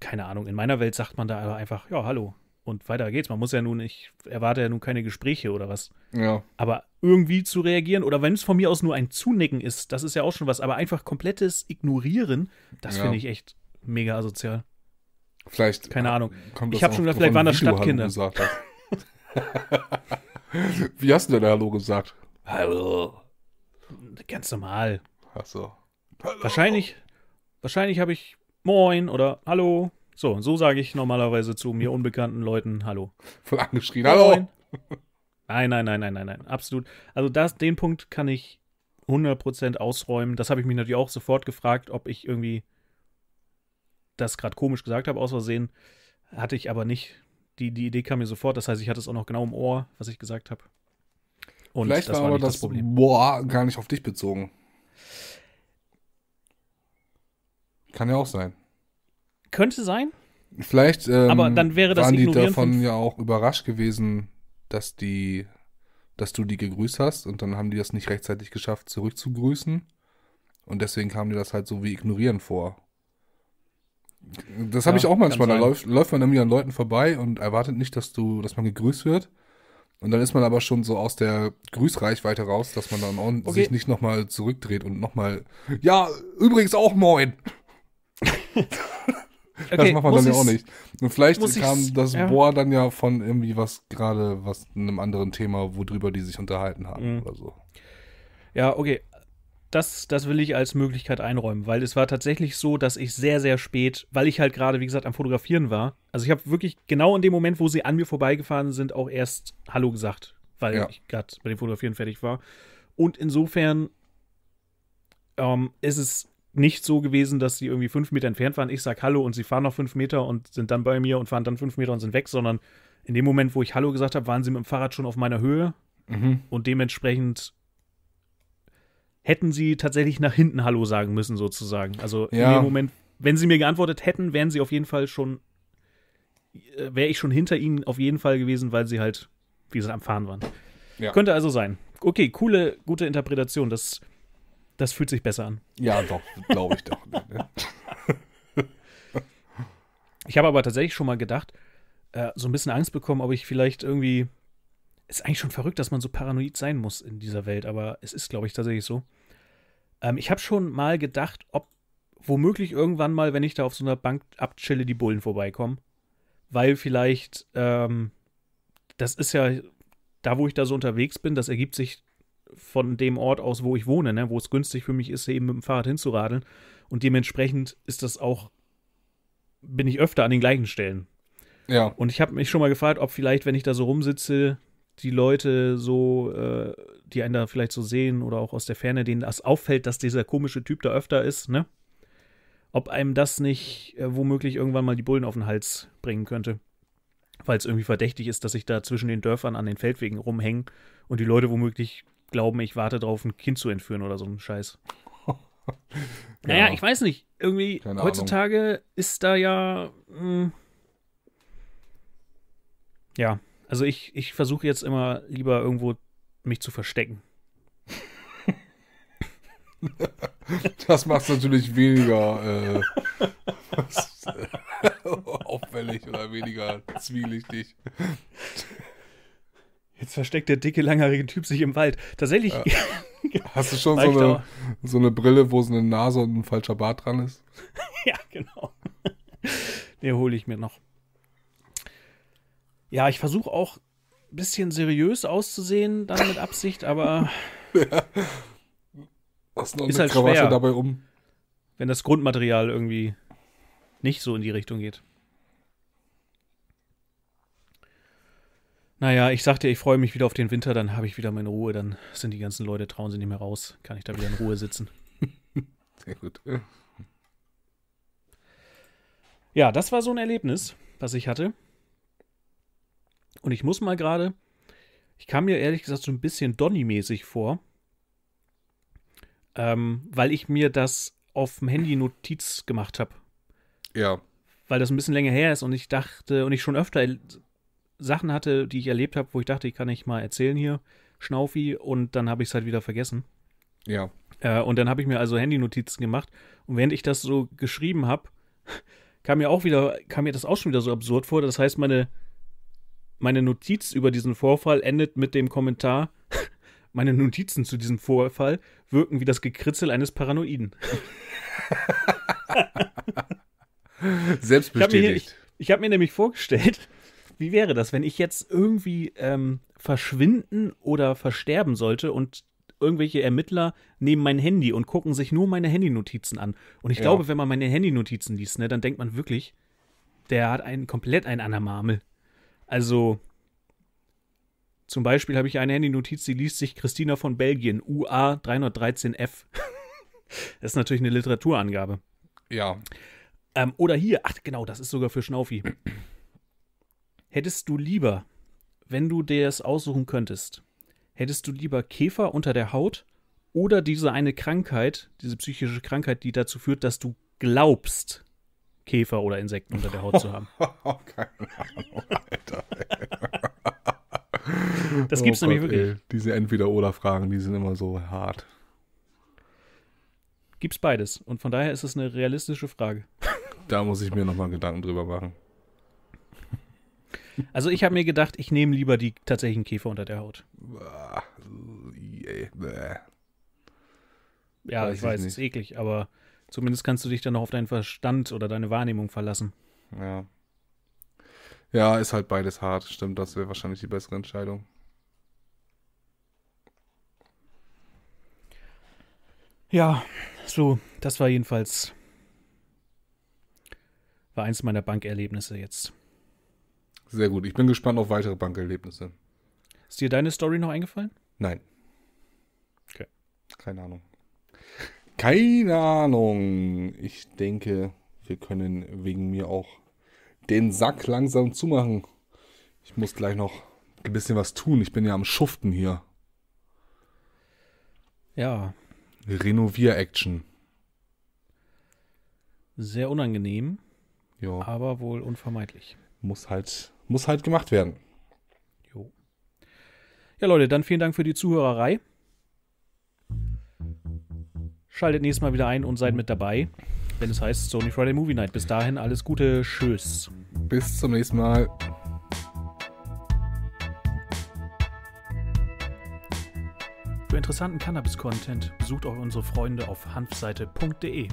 keine Ahnung, in meiner Welt sagt man da einfach, ja, hallo, und weiter geht's. Man muss ja nun, ich erwarte ja nun keine Gespräche oder was. Ja. Aber irgendwie zu reagieren oder wenn es von mir aus nur ein Zunicken ist, das ist ja auch schon was, aber einfach komplettes Ignorieren, das ja. finde ich echt mega asozial. Vielleicht. Keine Ahnung. ich habe schon gedacht, vielleicht waren das Stadtkinder. Wie hast du denn Hallo gesagt? Hallo. Ganz normal. Ach so. Hallo. Wahrscheinlich, wahrscheinlich habe ich Moin oder Hallo so, und so sage ich normalerweise zu mir unbekannten Leuten Hallo. Voll angeschrien, Hallo! Nein, nein, nein, nein, nein, nein, absolut. Also das, den Punkt kann ich 100% ausräumen. Das habe ich mich natürlich auch sofort gefragt, ob ich irgendwie das gerade komisch gesagt habe, aus Versehen. Hatte ich aber nicht. Die, die Idee kam mir sofort. Das heißt, ich hatte es auch noch genau im Ohr, was ich gesagt habe. Und Vielleicht das war aber das, das Problem. Boah, gar nicht auf dich bezogen. Kann ja auch sein. Könnte sein. Vielleicht ähm, aber dann wäre das waren die davon ja auch überrascht gewesen, dass die, dass du die gegrüßt hast und dann haben die das nicht rechtzeitig geschafft, zurückzugrüßen. Und deswegen kam dir das halt so wie ignorieren vor. Das ja, habe ich auch manchmal. Da läuft, läuft man irgendwie an Leuten vorbei und erwartet nicht, dass du, dass man gegrüßt wird. Und dann ist man aber schon so aus der Grüßreichweite raus, dass man dann okay. sich nicht nochmal zurückdreht und nochmal, ja, übrigens auch moin. Okay, das macht man dann ja auch nicht. Und vielleicht kam das ja. Bohr dann ja von irgendwie was gerade, was einem anderen Thema, worüber die sich unterhalten haben mhm. oder so. Ja, okay. Das, das will ich als Möglichkeit einräumen, weil es war tatsächlich so, dass ich sehr, sehr spät, weil ich halt gerade, wie gesagt, am Fotografieren war. Also ich habe wirklich genau in dem Moment, wo sie an mir vorbeigefahren sind, auch erst Hallo gesagt, weil ja. ich gerade bei dem Fotografieren fertig war. Und insofern ähm, ist es nicht so gewesen, dass sie irgendwie fünf Meter entfernt waren. Ich sage Hallo und sie fahren noch fünf Meter und sind dann bei mir und fahren dann fünf Meter und sind weg, sondern in dem Moment, wo ich Hallo gesagt habe, waren sie mit dem Fahrrad schon auf meiner Höhe mhm. und dementsprechend hätten sie tatsächlich nach hinten Hallo sagen müssen, sozusagen. Also ja. in dem Moment, wenn sie mir geantwortet hätten, wären sie auf jeden Fall schon, äh, wäre ich schon hinter ihnen auf jeden Fall gewesen, weil sie halt, wie gesagt, am Fahren waren. Ja. Könnte also sein. Okay, coole, gute Interpretation. Das das fühlt sich besser an. Ja, doch, glaube ich doch. Ne? ich habe aber tatsächlich schon mal gedacht, äh, so ein bisschen Angst bekommen, ob ich vielleicht irgendwie. Ist eigentlich schon verrückt, dass man so paranoid sein muss in dieser Welt, aber es ist, glaube ich, tatsächlich so. Ähm, ich habe schon mal gedacht, ob womöglich irgendwann mal, wenn ich da auf so einer Bank abchille, die Bullen vorbeikommen. Weil vielleicht, ähm, das ist ja da, wo ich da so unterwegs bin, das ergibt sich von dem Ort aus, wo ich wohne, ne, wo es günstig für mich ist, eben mit dem Fahrrad hinzuradeln. Und dementsprechend ist das auch, bin ich öfter an den gleichen Stellen. Ja. Und ich habe mich schon mal gefragt, ob vielleicht, wenn ich da so rumsitze, die Leute so, äh, die einen da vielleicht so sehen oder auch aus der Ferne, denen das auffällt, dass dieser komische Typ da öfter ist, ne? Ob einem das nicht äh, womöglich irgendwann mal die Bullen auf den Hals bringen könnte. Weil es irgendwie verdächtig ist, dass ich da zwischen den Dörfern an den Feldwegen rumhänge und die Leute womöglich glauben, ich warte drauf, ein Kind zu entführen oder so ein Scheiß. naja, ich weiß nicht. Irgendwie Keine heutzutage Ahnung. ist da ja. Mh, hm. ja, also ich, ich versuche jetzt immer lieber irgendwo mich zu verstecken. das macht es natürlich weniger äh, auffällig oder weniger zwielichtig. Jetzt versteckt der dicke, langhaarige Typ sich im Wald. Tatsächlich. Äh, hast du schon so eine, so eine, Brille, wo so eine Nase und ein falscher Bart dran ist? ja, genau. Den hole ich mir noch. Ja, ich versuche auch ein bisschen seriös auszusehen, dann mit Absicht, aber. ja. Hast noch ist eine halt Krawatte schwer, dabei um. Wenn das Grundmaterial irgendwie nicht so in die Richtung geht. Naja, ich sagte, ich freue mich wieder auf den Winter, dann habe ich wieder meine Ruhe, dann sind die ganzen Leute, trauen sie nicht mehr raus, kann ich da wieder in Ruhe sitzen. Sehr gut. Ja, das war so ein Erlebnis, was ich hatte. Und ich muss mal gerade, ich kam mir ehrlich gesagt so ein bisschen Donny-mäßig vor, ähm, weil ich mir das auf dem Handy Notiz gemacht habe. Ja. Weil das ein bisschen länger her ist und ich dachte, und ich schon öfter Sachen hatte, die ich erlebt habe, wo ich dachte, ich kann nicht mal erzählen hier, Schnaufi, und dann habe ich es halt wieder vergessen. Ja. Äh, und dann habe ich mir also Handynotizen gemacht und während ich das so geschrieben habe, kam mir auch wieder, kam mir das auch schon wieder so absurd vor. Das heißt, meine, meine Notiz über diesen Vorfall endet mit dem Kommentar, meine Notizen zu diesem Vorfall wirken wie das Gekritzel eines Paranoiden. Selbstbestätigt. Ich habe mir, hab mir nämlich vorgestellt, wie wäre das, wenn ich jetzt irgendwie ähm, verschwinden oder versterben sollte und irgendwelche Ermittler nehmen mein Handy und gucken sich nur meine Handynotizen an. Und ich ja. glaube, wenn man meine Handynotizen liest, ne, dann denkt man wirklich, der hat einen komplett einen an der Marmel. Also zum Beispiel habe ich eine Handynotiz, die liest sich Christina von Belgien, UA 313F. das ist natürlich eine Literaturangabe. Ja. Ähm, oder hier, ach genau, das ist sogar für Schnaufi. Hättest du lieber, wenn du dir es aussuchen könntest, hättest du lieber Käfer unter der Haut oder diese eine Krankheit, diese psychische Krankheit, die dazu führt, dass du glaubst, Käfer oder Insekten unter der Haut zu haben? Keine Ahnung, Alter. Das gibt's oh Gott, nämlich wirklich. Ey. Diese Entweder-Oder-Fragen, die sind immer so hart. Gibt's beides. Und von daher ist es eine realistische Frage. Da muss ich mir nochmal Gedanken drüber machen. Also ich habe mir gedacht, ich nehme lieber die tatsächlichen Käfer unter der Haut. Äh, ja, ich weiß, es ist eklig, aber zumindest kannst du dich dann noch auf deinen Verstand oder deine Wahrnehmung verlassen. Ja. Ja, ist halt beides hart. Stimmt, das wäre wahrscheinlich die bessere Entscheidung. Ja, so, das war jedenfalls war eins meiner Bankerlebnisse jetzt. Sehr gut. Ich bin gespannt auf weitere Bankerlebnisse. Ist dir deine Story noch eingefallen? Nein. Okay. Keine Ahnung. Keine Ahnung. Ich denke, wir können wegen mir auch den Sack langsam zumachen. Ich muss gleich noch ein bisschen was tun. Ich bin ja am Schuften hier. Ja. Renovier-Action. Sehr unangenehm. Ja. Aber wohl unvermeidlich. Muss halt muss halt gemacht werden. Jo. Ja, Leute, dann vielen Dank für die Zuhörerei. Schaltet nächstes Mal wieder ein und seid mit dabei, wenn es heißt Sony Friday Movie Night. Bis dahin alles Gute, tschüss. Bis zum nächsten Mal. Für interessanten Cannabis-Content besucht auch unsere Freunde auf hanfseite.de.